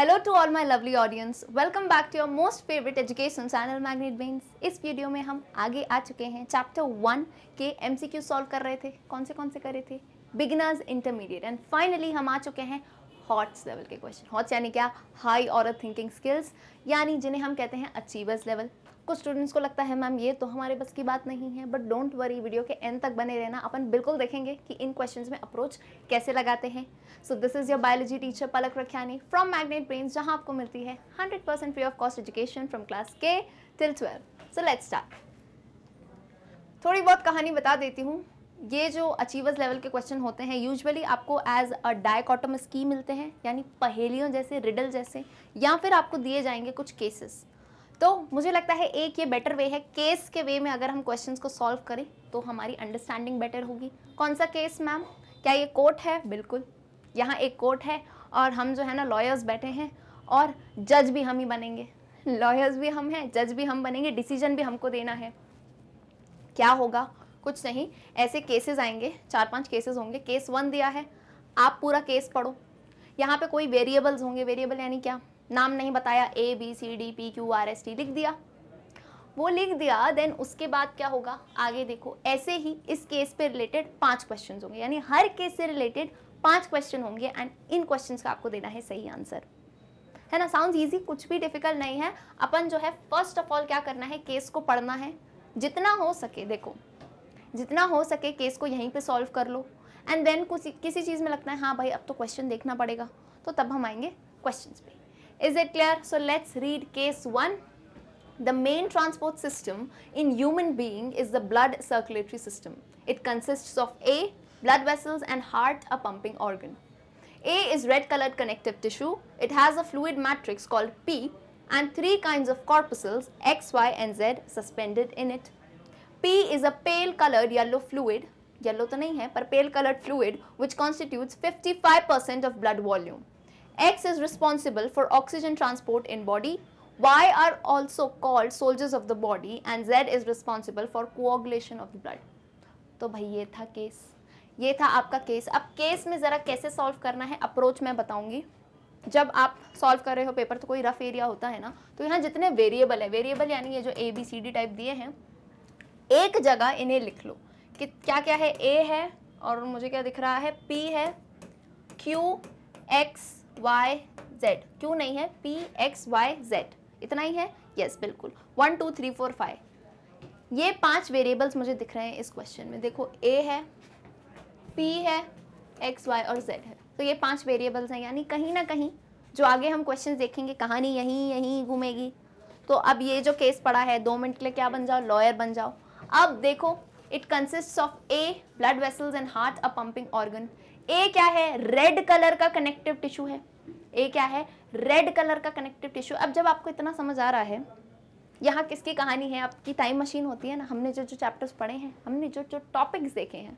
Hello to all my lovely audience welcome back to your most favourite education channel Magnet Brains इस video में हम आगे आ चुके हैं चैप्टर वन के एमसीक्यू सॉल्व कर रहे थे कौन से कौन से कर रहे थे बिगिनर्स इंटरमीडिएट एंड फाइनली हम आ चुके हैं हॉट्स लेवल के क्वेश्चन हॉट्स यानी क्या हाई और थिंकिंग स्किल्स यानी जिन्हें हम कहते हैं अचीवर्स लेवल कुछ स्टूडेंट्स को लगता है मैम ये तो हमारे बस की बात नहीं है बट डोंट वरी वीडियो के एंड तक बने रहना अपन बिल्कुल देखेंगे कि इन क्वेश्चंस में अप्रोच कैसे लगाते हैं so this is your biology teacher Palak Rakhyani from Magnet Brains जहाँ आपको मिलती है hundred percent free of cost education from class के till twelve so let start थोड़ी बहुत कहानी बता देती हूँ ये जो अचीवर्स लेवल के क्वेश्चन होते हैं यूजुअली आपको एज अ डायकॉटम की मिलते हैं यानी पहेलियों जैसे रिडल जैसे या फिर आपको दिए जाएंगे कुछ केसेस तो मुझे लगता है एक ये बेटर वे है केस के वे में अगर हम क्वेश्चन को सॉल्व करें तो हमारी अंडरस्टैंडिंग बेटर होगी कौन सा केस मैम क्या ये कोर्ट है बिल्कुल यहाँ एक कोर्ट है और हम जो है ना लॉयर्स बैठे हैं और जज भी हम ही बनेंगे लॉयर्स भी हम हैं जज भी हम बनेंगे डिसीजन भी हमको देना है क्या होगा कुछ नहीं ऐसे केसेस आएंगे चार पांच केसेस होंगे केस वन दिया है आप पूरा केस पढ़ो यहाँ पे कोई वेरिएबल्स होंगे वेरिएबल यानी क्या नाम नहीं बताया A B C D P Q R S T लिख दिया वो लिख दिया देन उसके बाद क्या होगा आगे देखो ऐसे ही इस केस पे रिलेटेड पांच क्वेश्चन होंगे यानी हर केस से रिलेटेड पांच क्वेश्चन होंगे एंड इन क्वेश्चन का आपको देना है सही आंसर है ना साउंड ईजी कुछ भी डिफिकल्ट नहीं है अपन जो है फर्स्ट ऑफ ऑल क्या करना है केस को पढ़ना है जितना हो सके देखो जितना हो सके केस को यहीं पे सॉल्व कर लो एंड देन कुछ किसी चीज़ में लगता है हाँ भाई अब तो क्वेश्चन देखना पड़ेगा तो तब हम आएंगे क्वेश्चन पे Is it clear? So let's read case 1. The main transport system in human being is the blood circulatory system. It consists of A, blood vessels and heart, a pumping organ. A is red colored connective tissue. It has a fluid matrix called P and three kinds of corpuscles X, Y and Z suspended in it. P is a pale colored yellow fluid, yellow to nahi hai, par pale colored fluid which constitutes 55% of blood volume. X is responsible for oxygen transport in body. Y are also called soldiers of the body and Z is responsible for coagulation of the blood. तो भाई ये था case ये था आपका case अब case में ज़रा कैसे सॉल्व करना है अप्रोच मैं बताऊंगी जब आप सॉल्व कर रहे हो पेपर तो कोई रफ एरिया होता है ना तो यहाँ जितने वेरिएबल है वेरिएबल यानी ये जो A B C D type दिए हैं एक जगह इन्हें लिख लो कि क्या क्या है ए है और मुझे क्या दिख रहा है पी है क्यू एक्स वाई जेड क्यों नहीं है पी एक्स वाई जेड इतना ही है यस yes, बिल्कुल one two three four five ये पांच वेरिएबल्स मुझे दिख रहे हैं इस क्वेश्चन में देखो ए है पी है एक्स वाई और जेड है तो ये पांच वेरिएबल्स हैं यानी कहीं ना कहीं जो आगे हम क्वेश्चन देखेंगे कहानी यहीं यहीं घूमेगी तो अब ये जो केस पड़ा है दो मिनट के लिए क्या बन जाओ लॉयर बन जाओ अब देखो it consist of a blood vessels and heart a pumping organ A क्या है रेड कलर का कनेक्टिव टिश्यू है ए क्या है रेड कलर का कनेक्टिव टिश्यू अब जब आपको इतना समझ आ रहा है यहाँ किसकी कहानी है आपकी टाइम मशीन होती है ना हमने जो जो चैप्टर्स पढ़े हैं हमने जो जो टॉपिक्स देखे हैं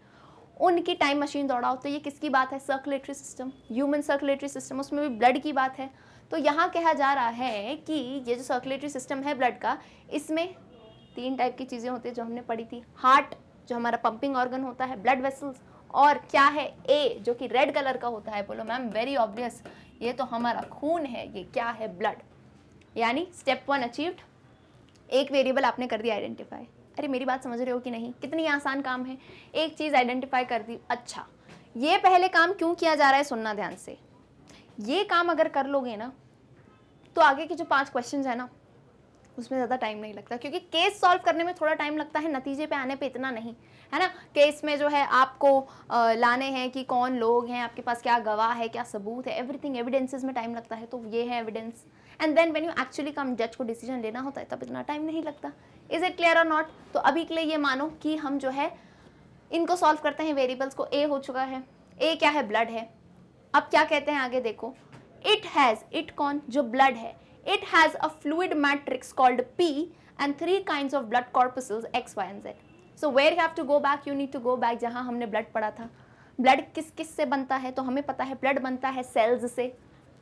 उनकी टाइम मशीन दौड़ाओ तो ये किसकी बात है circulatory system human circulatory system उसमें भी ब्लड की बात है तो यहाँ कहा जा रहा है कि ये जो सर्कुलेटरी सिस्टम है ब्लड का इसमें तीन टाइप की चीज़ें होती है जो हमने पढ़ी थी हार्ट जो हमारा पंपिंग ऑर्गन होता है ब्लड वेसल्स और क्या है ए जो कि रेड कलर का होता है बोलो मैम वेरी ऑब्वियस ये तो हमारा खून है ये क्या है ब्लड यानी स्टेप वन अचीव्ड एक वेरिएबल आपने कर दिया आइडेंटिफाई अरे मेरी बात समझ रहे हो कि नहीं कितनी आसान काम है एक चीज़ आइडेंटिफाई कर दी अच्छा ये पहले काम क्यों किया जा रहा है सुनना ध्यान से ये काम अगर कर लोगे ना तो आगे के जो पांच क्वेश्चंस है ना उसमें ज़्यादा टाइम नहीं लगता क्योंकि केस सॉल्व करने में थोड़ा टाइम लगता है नतीजे पे आने पे इतना नहीं है ना केस में जो है आपको लाने हैं कि कौन लोग हैं आपके पास क्या गवाह है क्या सबूत है एवरीथिंग एविडेंसेस में टाइम लगता है तो ये है evidence and then when you actually come जज को डिसीजन लेना होता है तब इतना टाइम नहीं लगता इज़ इट क्लियर और नॉट तो अभी के लिए ये मानो कि हम जो है इनको सॉल्व करते हैं वेरिएबल्स को ए हो चुका है ए क्या है ब्लड है अब क्या कहते हैं आगे देखो इट हैज़ इट कौन जो ब्लड है It has a fluid matrix called P and three kinds of blood corpuscles X, Y and Z. So where you have to go back, you need to go back जहाँ हमने blood पढ़ा था. Blood किस किस से बनता है तो हमें पता है ब्लड बनता है सेल्स से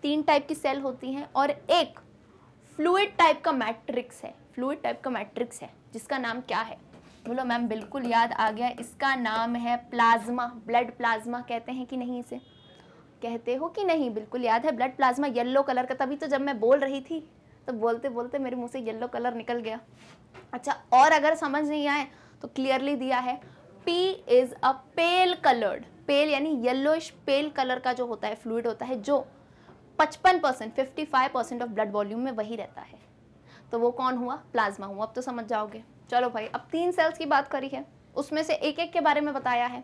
तीन टाइप की सेल होती हैं और एक फ्लूड टाइप का मैट्रिक्स है फ्लूड टाइप का मैट्रिक्स है जिसका नाम क्या है बोलो मैम बिल्कुल याद आ गया इसका नाम है प्लाज्मा ब्लड प्लाज्मा कहते हैं कि नहीं इसे कहते हो कि नहीं बिल्कुल याद है ब्लड प्लाज्मा येलो कलर का तभी तो जब मैं बोल रही थी तो बोलते बोलते मेरे मुंह से येलो कलर निकल गया अच्छा और अगर समझ नहीं आए तो क्लियरली दिया है P is a pale coloured pale यानी येलोइश पेल कलर का जो होता है फ्लूड होता है जो 55 percent fifty five percent of blood volume में वही रहता है तो वो कौन हुआ प्लाज्मा हुआ अब तो समझ जाओगे चलो भाई अब तीन सेल्स की बात करी है उसमें से एक एक के बारे में बताया है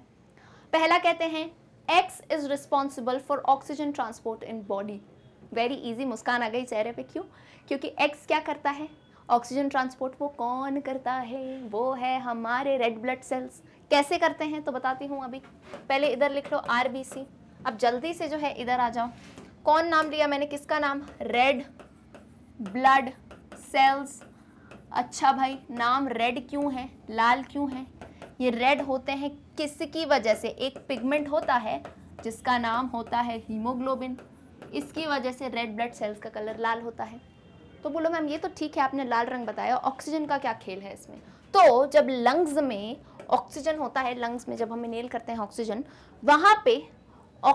पहला कहते हैं X is responsible for oxygen transport in body. Very easy मुस्कान आ गई चेहरे पे क्यों क्योंकि X क्या करता है ऑक्सीजन ट्रांसपोर्ट वो कौन करता है वो है हमारे रेड ब्लड सेल्स कैसे करते हैं तो बताती हूँ अभी पहले इधर लिख लो आर अब जल्दी से जो है इधर आ जाओ कौन नाम लिया मैंने किसका नाम रेड ब्लड सेल्स अच्छा भाई नाम रेड क्यों है लाल क्यों है ये रेड होते हैं किसकी वजह से एक पिगमेंट होता है जिसका नाम होता है हीमोग्लोबिन इसकी वजह से रेड ब्लड सेल्स का कलर लाल होता है तो बोलो मैम ये तो ठीक है आपने लाल रंग बताया ऑक्सीजन का क्या खेल है इसमें तो जब लंग्स में ऑक्सीजन होता है लंग्स में जब हम इनेल करते हैं ऑक्सीजन वहाँ पे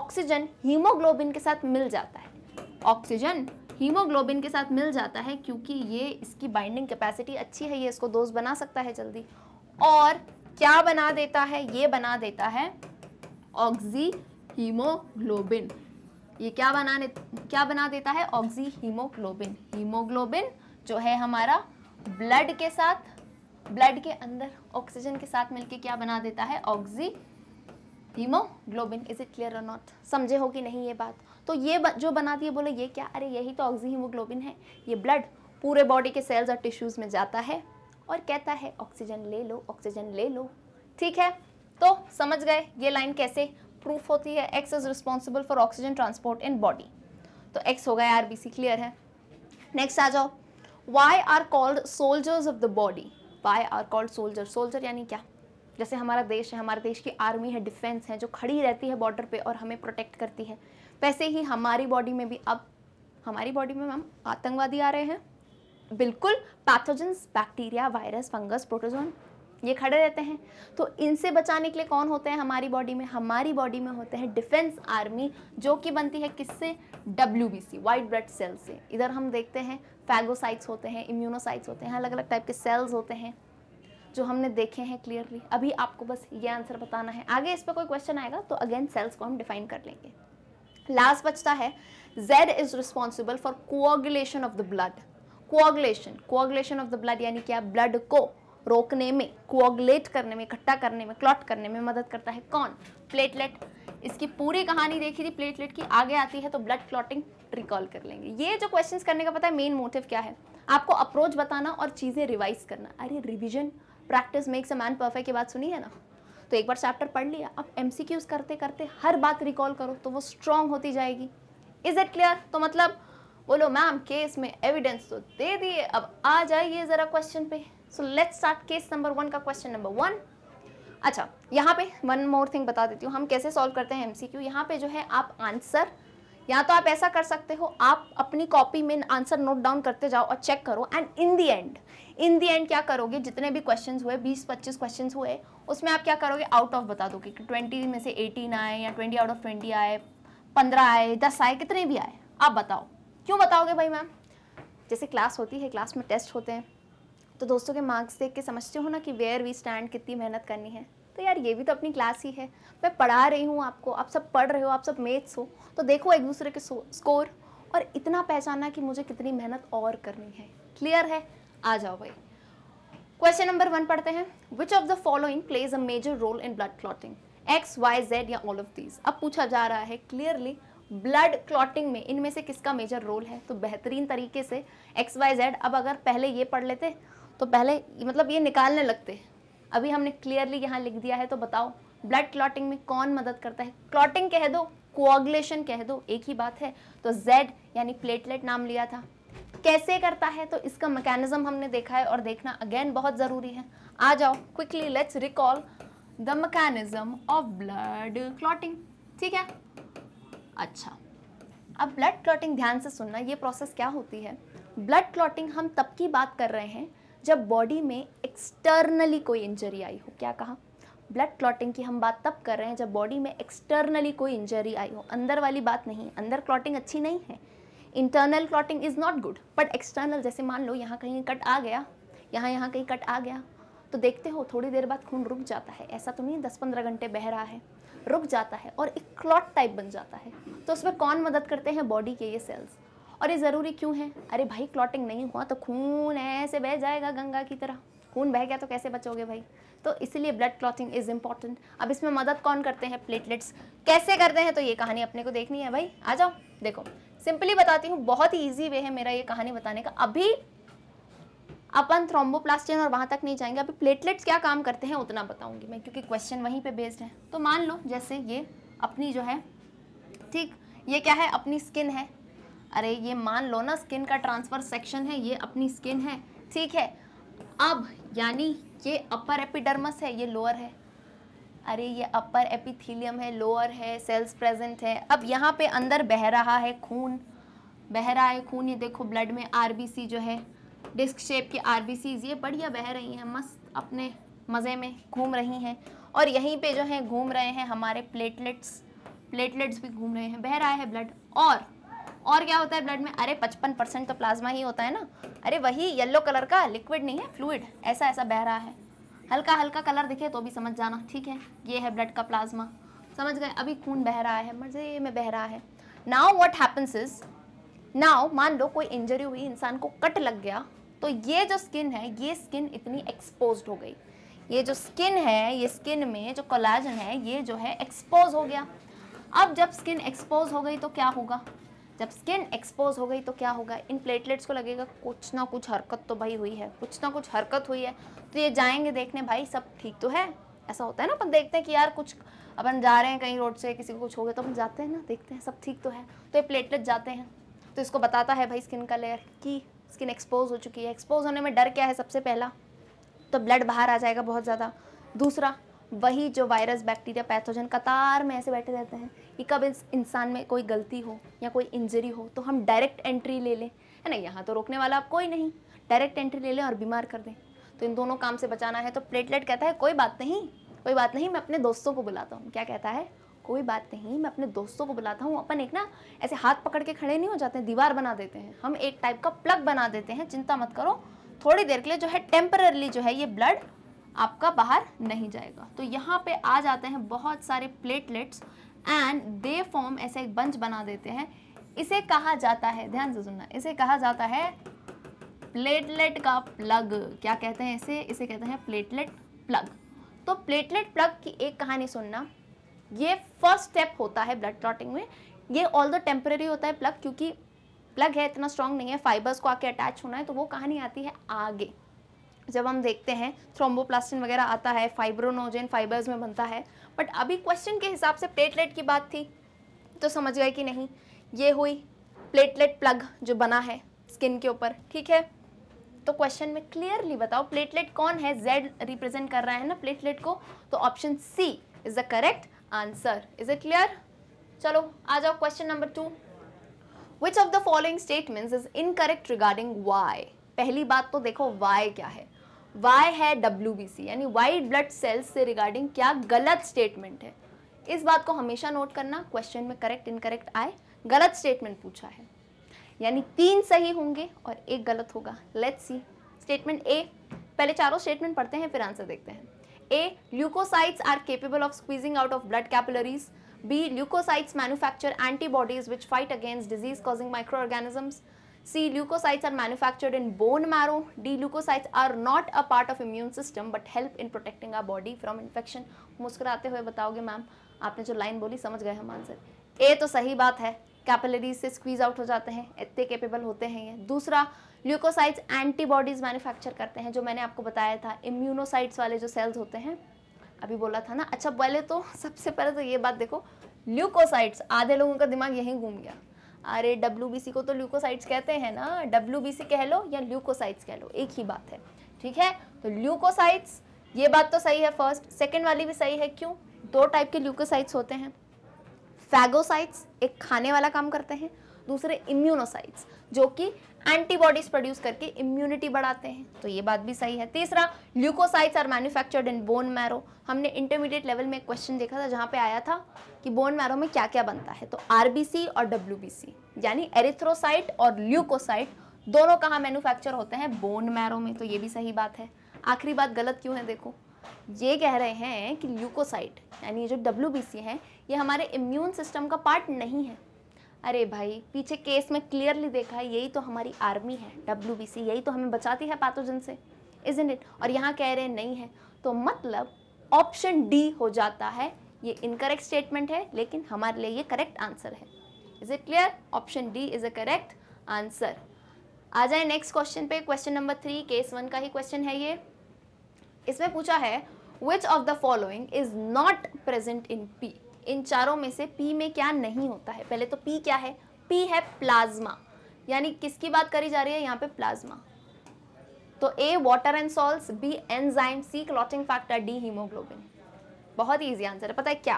ऑक्सीजन हीमोग्लोबिन के साथ मिल जाता है ऑक्सीजन हीमोग्लोबिन के साथ मिल जाता है क्योंकि ये इसकी बाइंडिंग कैपेसिटी अच्छी है ये इसको दोस्त बना सकता है जल्दी और क्या बना देता है ये बना देता है ऑक्सी हीमोग्लोबिन ये क्या बनाने क्या बना देता है ऑक्सी हीमोग्लोबिन हीमोग्लोबिन जो है हमारा ब्लड के साथ ब्लड के अंदर ऑक्सीजन के साथ मिलके क्या बना देता है oxy haemoglobin is it clear और नॉट समझे हो कि नहीं ये बात तो ये ब, जो बनाती है बोले ये क्या अरे यही तो ऑक्सी हीमोग्लोबिन है ये ब्लड पूरे बॉडी के सेल्स और टिश्यूज़ में जाता है और कहता है ऑक्सीजन ले लो ऑक्सीजन ले लो ठीक है तो समझ गए ये लाइन कैसे प्रूफ होती है X is responsible for oxygen transport in body तो एक्स हो गया आरबीसी क्लियर है नेक्स्ट आ जाओ Y are called soldiers of the body Y are called soldier soldier यानी क्या जैसे हमारा देश है हमारे देश की आर्मी है डिफेंस है जो खड़ी रहती है बॉर्डर पे और हमें प्रोटेक्ट करती है वैसे ही हमारी बॉडी में भी अब हमारी बॉडी में मैम आतंकवादी आ रहे हैं बिल्कुल pathogens bacteria virus fungus protozoan ये खड़े रहते हैं तो इनसे बचाने के लिए कौन होते हैं हमारी बॉडी में हमारी बॉडी में होते हैं डिफेंस आर्मी जो कि बनती है किससे W B C white blood cell से इधर हम देखते हैं फैगोसाइट्स होते हैं इम्यूनोसाइट्स होते हैं अलग अलग टाइप के सेल्स होते हैं जो हमने देखे हैं क्लियरली अभी आपको बस ये आंसर बताना है आगे इस पर कोई क्वेश्चन आएगा तो अगेन सेल्स को हम डिफाइन कर लेंगे लास्ट बचता है Z is responsible for coagulation of the blood coagulation coagulation of the blood यानी क्या ब्लड को रोकने में कोऑगुलेट करने में इकट्ठा करने में क्लॉट करने में मदद करता है कौन प्लेटलेट इसकी पूरी कहानी देखी थी प्लेटलेट की आगे आती है तो ब्लड क्लॉटिंग रिकॉल कर लेंगे ये जो क्वेश्चन करने का पता है मेन मोटिव क्या है आपको अप्रोच बताना और चीज़ें रिवाइज करना अरे revision practice makes a man perfect की बात सुनी है ना तो एक बार चैप्टर पढ़ लिया अब एम करते करते हर बात रिकॉल करो तो वो स्ट्रांग होती जाएगी इज़ इट क्लियर तो मतलब बोलो मैम केस में एविडेंस तो दे दिए अब आ जाइए ज़रा क्वेश्चन पे so let's start case number one का क्वेश्चन नंबर वन अच्छा यहाँ पे वन मोर थिंग बता देती हूँ हम कैसे सॉल्व करते हैं एमसीक्यू यहाँ पे जो है आप आंसर या तो आप ऐसा कर सकते हो आप अपनी कॉपी में आंसर नोट डाउन करते जाओ और चेक करो and in the end in the end क्या करोगे जितने भी क्वेश्चन हुए बीस पच्चीस क्वेश्चन हुए उसमें आप क्या करोगे आउट ऑफ बता दोगे कि ट्वेंटी में से एटीन आए या ट्वेंटी आउट ऑफ ट्वेंटी आए पंद्रह आए दस आए कितने भी आए आप बताओ क्यों बताओगे भाई मैम जैसे क्लास होती है क्लास में टेस्ट होते हैं तो दोस्तों के मार्क्स देख के समझते हो ना कि वेयर वी स्टैंड कितनी मेहनत करनी है तो यार ये भी तो अपनी क्लास ही है मैं पढ़ा रही हूँ आपको आप सब पढ़ रहे हो आप सब मेथ्स हो तो देखो एक दूसरे के स्कोर और इतना पहचाना कि मुझे कितनी मेहनत और करनी है क्लियर है आ जाओ भाई क्वेश्चन नंबर वन पढ़ते हैं which of the following plays a major role in blood clotting X Y Z या ऑल ऑफ दीज अब पूछा जा रहा है क्लियरली ब्लड क्लॉटिंग में इनमें से किसका मेजर रोल है तो बेहतरीन तरीके से एक्स वाई जेड अब अगर पहले ये पढ़ लेते तो पहले मतलब ये निकालने लगते अभी हमने क्लियरली यहाँ लिख दिया है तो बताओ ब्लड क्लॉटिंग में कौन मदद करता है क्लॉटिंग कह दो कोआगुलेशन कह दो एक ही बात है तो जेड यानी प्लेटलेट नाम लिया था कैसे करता है तो इसका मैकेनिज्म हमने देखा है और देखना अगेन बहुत ज़रूरी है आ जाओ quickly let's recall the mechanism of blood clotting ठीक है अच्छा अब ब्लड क्लॉटिंग ध्यान से सुनना ये प्रोसेस क्या होती है ब्लड क्लॉटिंग हम तब की बात कर रहे हैं जब बॉडी में एक्सटर्नली कोई इंजरी आई हो क्या कहा ब्लड क्लॉटिंग की हम बात तब कर रहे हैं जब बॉडी में एक्सटर्नली कोई इंजरी आई हो अंदर वाली बात नहीं अंदर क्लॉटिंग अच्छी नहीं है internal clotting is not good but external जैसे मान लो यहाँ कहीं कट आ गया यहाँ यहाँ कहीं कट आ गया तो देखते हो थोड़ी देर बाद खून रुक जाता है ऐसा तो नहीं दस पंद्रह घंटे बह रहा है रुक जाता है और एक क्लॉट टाइप बन जाता है तो उसमें कौन मदद करते हैं बॉडी के ये सेल्स और ये ज़रूरी क्यों है अरे भाई क्लॉटिंग नहीं हुआ तो खून ऐसे बह जाएगा गंगा की तरह खून बह गया तो कैसे बचोगे भाई तो इसलिए ब्लड क्लॉटिंग इज़ इम्पॉर्टेंट अब इसमें मदद कौन करते हैं प्लेटलेट्स कैसे करते हैं तो ये कहानी अपने को देखनी है भाई आ जाओ देखो सिंपली बताती हूँ बहुत ही ईजी वे है मेरा ये कहानी बताने का अभी अपन थ्रोम्बोप्लास्टिन और वहाँ तक नहीं जाएंगे अभी प्लेटलेट्स क्या काम करते हैं उतना बताऊंगी मैं क्योंकि क्वेश्चन वहीं पे बेस्ड है तो मान लो जैसे ये अपनी जो है ठीक ये क्या है अपनी स्किन है अरे ये मान लो ना स्किन का ट्रांसफर सेक्शन है ये अपनी स्किन है ठीक है अब यानी ये अपर एपिडर्मस है ये लोअर है अरे ये अपर एपिथीलियम है लोअर है सेल्स प्रेजेंट है अब यहाँ पे अंदर बह रहा है खून बह रहा है खून ये देखो ब्लड में आरबीसी जो है डिस्क शेप की आर ये बढ़िया बह रही हैं मस्त अपने मज़े में घूम रही हैं और यहीं पे जो है घूम रहे हैं हमारे प्लेटलेट्स प्लेटलेट्स भी घूम रहे हैं बह रहा है ब्लड और और क्या होता है ब्लड में अरे पचपन परसेंट तो प्लाज्मा ही होता है ना अरे वही येलो कलर का लिक्विड नहीं है फ्लूड ऐसा ऐसा बह रहा है हल्का हल्का कलर दिखे तो भी समझ जाना ठीक है ये है ब्लड का प्लाज्मा समझ गए अभी खून बह रहा है मज़े में बह रहा है now what happens is now मान लो कोई इंजरी हुई इंसान को कट लग गया तो ये जो स्किन है ये स्किन इतनी एक्सपोज हो गई ये जो स्किन है ये स्किन में जो कोलाजन है ये जो है एक्सपोज हो गया अब जब स्किन एक्सपोज हो गई तो क्या होगा जब स्किन एक्सपोज हो गई तो क्या होगा इन प्लेटलेट्स को लगेगा कुछ ना कुछ हरकत तो भाई हुई है कुछ ना कुछ हरकत हुई है तो ये जाएंगे देखने भाई सब ठीक तो है ऐसा होता है ना अपन देखते हैं कि यार कुछ अपन जा रहे हैं कहीं रोड से किसी को कुछ हो गया तो अपन जाते हैं ना देखते हैं सब ठीक तो है तो ये प्लेटलेट जाते हैं तो इसको बताता है भाई स्किन का लेयर कि स्किन एक्सपोज हो चुकी है एक्सपोज होने में डर क्या है सबसे पहला तो ब्लड बाहर आ जाएगा बहुत ज़्यादा दूसरा वही जो वायरस बैक्टीरिया पैथोजन कतार में ऐसे बैठे रहते हैं कि कब इस इंसान में कोई गलती हो या कोई इंजरी हो तो हम डायरेक्ट एंट्री ले लें है ना यहाँ तो रोकने वाला आप कोई नहीं डायरेक्ट एंट्री ले लें और बीमार कर दें तो इन दोनों काम से बचाना है तो प्लेटलेट कहता है कोई बात नहीं कोई बात नहीं मैं अपने दोस्तों को बुलाता हूँ क्या कहता है कोई बात नहीं मैं अपने दोस्तों को बुलाता हूँ अपन एक ना ऐसे हाथ पकड़ के खड़े नहीं हो जाते दीवार बना देते हैं हम एक टाइप का प्लग बना देते हैं चिंता मत करो थोड़ी देर के लिए जो है टेम्पररली जो है ये ब्लड आपका बाहर नहीं जाएगा तो यहाँ पे आ जाते हैं बहुत सारे प्लेटलेट्स एंड दे फॉर्म ऐसे एक बंच बना देते हैं इसे कहा जाता है ध्यान से सुनना इसे कहा जाता है प्लेटलेट का प्लग क्या कहते हैं इसे इसे कहते हैं प्लेटलेट प्लग तो प्लेटलेट प्लग की एक कहानी सुनना ये फर्स्ट स्टेप होता है ब्लड क्लॉटिंग में ये ऑल द टेम्परेरी होता है प्लग क्योंकि प्लग है इतना स्ट्रांग नहीं है फाइबर्स को आके अटैच होना है तो वो कहानी आती है आगे जब हम देखते हैं थ्रोम्बोप्लास्टिन वगैरह आता है फाइब्रोनोजेन फाइबर्स में बनता है बट अभी क्वेश्चन के हिसाब से प्लेटलेट की बात थी तो समझ गए कि नहीं ये हुई प्लेटलेट प्लग जो बना है स्किन के ऊपर ठीक है तो क्वेश्चन में क्लियरली बताओ प्लेटलेट कौन है जेड रिप्रेजेंट कर रहा है ना प्लेटलेट को तो option C is the correct answer is it clear चलो आ जाओ question number two which of the following statements is incorrect regarding Y पहली बात तो देखो वाई क्या है वाई है डब्ल्यू यानी वाइट ब्लड सेल्स से रिगार्डिंग क्या गलत स्टेटमेंट है इस बात को हमेशा नोट करना क्वेश्चन में करेक्ट इनकरेक्ट आए गलत स्टेटमेंट पूछा है यानी तीन सही होंगे और एक गलत होगा लेट्स सी स्टेटमेंट ए पहले चारों स्टेटमेंट पढ़ते हैं फिर आंसर देखते हैं A. Leukocytes are capable of squeezing out of blood capillaries. B. Leukocytes manufacture antibodies which fight against disease-causing microorganisms. C. Leukocytes are manufactured in bone marrow. D. Leukocytes are not a part of immune system but help in protecting our body from infection. मुस्कुराते हुए बताओगे ma'am आपने जो line बोली समझ गए हम answer A तो सही बात है कैपिलरीज से स्क्वीज आउट हो जाते हैं इतने कैपेबल होते हैं ये दूसरा ल्यूकोसाइट्स एंटीबॉडीज़ मैन्युफैक्चर करते हैं जो मैंने आपको बताया था इम्यूनोसाइट्स वाले जो सेल्स होते हैं अभी बोला था ना अच्छा पहले तो सबसे पहले तो ये बात देखो ल्यूकोसाइट्स आधे लोगों का दिमाग यहीं घूम गया अरे डब्ल्यू को तो ल्यूकोसाइट्स कहते हैं ना डब्ल्यू कह लो या ल्यूकोसाइट्स कह लो एक ही बात है ठीक है तो ल्यूकोसाइट्स ये बात तो सही है फर्स्ट सेकेंड वाली भी सही है क्यों दो टाइप के ल्यूकोसाइट्स होते हैं फैगोसाइट्स एक खाने वाला काम करते हैं दूसरे इम्यूनोसाइट्स जो कि एंटीबॉडीज प्रोड्यूस करके इम्यूनिटी बढ़ाते हैं तो ये बात भी सही है तीसरा leucocytes are manufactured in bone marrow हमने इंटरमीडिएट लेवल में एक क्वेश्चन देखा था जहाँ पे आया था कि बोन मैरो में क्या क्या बनता है तो आर और डब्ल्यू यानी एरिथ्रोसाइट और ल्यूकोसाइट दोनों कहाँ मैन्युफैक्चर होते हैं बोन मैरो में तो ये भी सही बात है आखिरी बात गलत क्यों है देखो ये कह रहे हैं कि ल्यूकोसाइट यानी ये जो डब्ल्यू है ये हमारे इम्यून सिस्टम का पार्ट नहीं है अरे भाई पीछे केस में क्लियरली देखा है यही तो हमारी आर्मी है डब्ल्यू यही तो हमें बचाती है पातोजन से इज इट और यहाँ कह रहे हैं नहीं है तो मतलब ऑप्शन डी हो जाता है ये इनकरेक्ट स्टेटमेंट है लेकिन हमारे लिए ये करेक्ट आंसर है is it clear option D is a correct answer आ जाए नेक्स्ट क्वेश्चन पे question number three case one का ही क्वेश्चन है ये इसमें पूछा है which of the following is not present in P इन चारों में से पी में क्या नहीं होता है पहले तो पी क्या है पी है प्लाज्मा यानी किसकी बात करी जा रही है यहाँ पे प्लाज्मा तो A water and salt B enzyme C clotting factor D haemoglobin बहुत ही ईजी आंसर है पता है क्या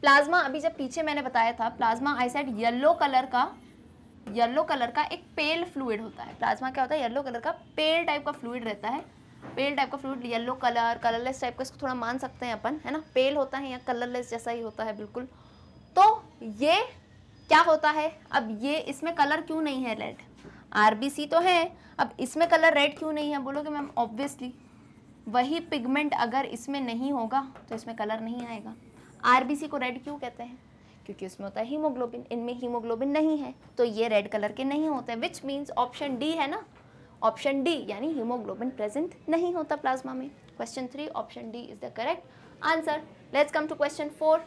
प्लाज्मा अभी जब पीछे मैंने बताया था plasma I said yellow colour का येलो कलर का एक पेल फ्लूड होता है प्लाज्मा क्या होता है येलो कलर का पेल टाइप का फ्लूड रहता है पेल टाइप का fruit yellow colour colourless type का इसको थोड़ा मान सकते हैं अपन है ना पेल होता है या कलरलेस जैसा ही होता है बिल्कुल तो ये क्या होता है अब ये इसमें कलर क्यों नहीं है रेड आरबीसी तो है अब इसमें कलर रेड क्यों नहीं है बोलोगे मैम ऑब्वियसली वही पिगमेंट अगर इसमें नहीं होगा तो इसमें कलर नहीं आएगा आरबीसी को रेड क्यों कहते हैं क्योंकि उसमें होता है हीमोग्लोबिन इनमें हीमोग्लोबिन नहीं है तो ये रेड कलर के नहीं होते विच मीन्स ऑप्शन डी है ना ऑप्शन डी यानी हीमोग्लोबिन प्रेजेंट नहीं होता प्लाज्मा में question three option D is the correct answer let's come to question four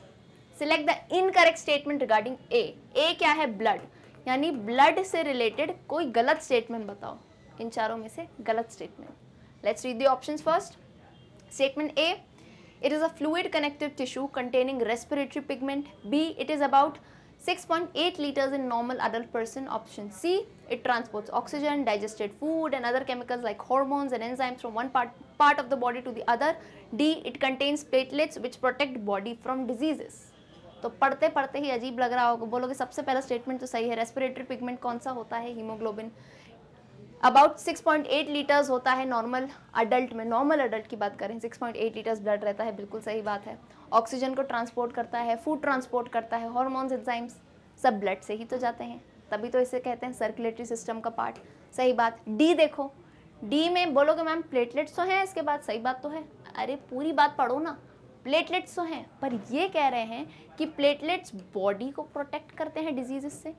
select the incorrect statement regarding A A क्या है ब्लड यानी ब्लड से रिलेटेड कोई गलत स्टेटमेंट बताओ इन चारों में से गलत statement let's read the options first statement A it is a fluid connective tissue containing respiratory pigment B it is about 6.8 liters in normal adult person option C. It transports oxygen, digested food and other chemicals like hormones and enzymes from one part, part of the body to the other. D. It contains platelets which protect body from diseases. तो पढ़ते पढ़ते ही अजीब लग रहा होगा बोलोगे सबसे पहला स्टेटमेंट तो सही है रेस्पिरेटरी पिगमेंट कौन सा होता है हीमोग्लोबिन अबाउट 6.8 लीटर्स होता है नॉर्मल अडल्ट में नॉर्मल अडल्ट की बात करें 6.8 लीटर्स ब्लड रहता है बिल्कुल सही बात है ऑक्सीजन को ट्रांसपोर्ट करता है फूड ट्रांसपोर्ट करता है हॉर्मोन्स एंजाइम्स सब ब्लड से ही तो जाते हैं तभी तो इसे कहते हैं सर्कुलेटरी सिस्टम का पार्ट सही बात डी देखो डी में बोलोगे मैम प्लेटलेट्स तो हैं इसके बाद सही बात तो है अरे पूरी बात पढ़ो ना प्लेटलेट्स तो हैं पर ये कह रहे हैं कि प्लेटलेट्स बॉडी को प्रोटेक्ट करते हैं डिजीजेस से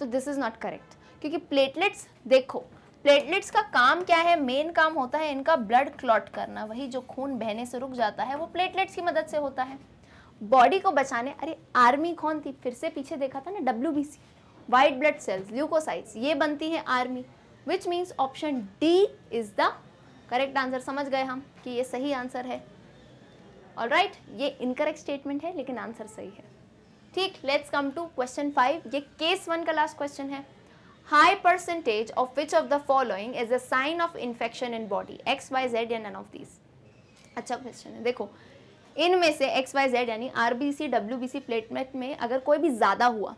तो दिस इज़ नॉट करेक्ट क्योंकि प्लेटलेट्स देखो प्लेटलेट्स का काम क्या है मेन काम होता है इनका ब्लड क्लॉट करना वही जो खून बहने से रुक जाता है वो प्लेटलेट्स की मदद से होता है बॉडी को बचाने अरे आर्मी कौन थी फिर से पीछे देखा था ना W B C white blood cells leucocytes ये बनती है army which means option D is the correct answer समझ गए हम कि ये सही आंसर है ऑल राइट right, ये इनकरेक्ट स्टेटमेंट है लेकिन आंसर सही है ठीक let's come to question five ये केस वन का लास्ट क्वेश्चन है high percentage of which of the following is a sign of infection in body x y z या none of these अच्छा क्वेश्चन है देखो इनमें से एक्स वाई जेड यानी R B C W B C platelet में अगर कोई भी ज़्यादा हुआ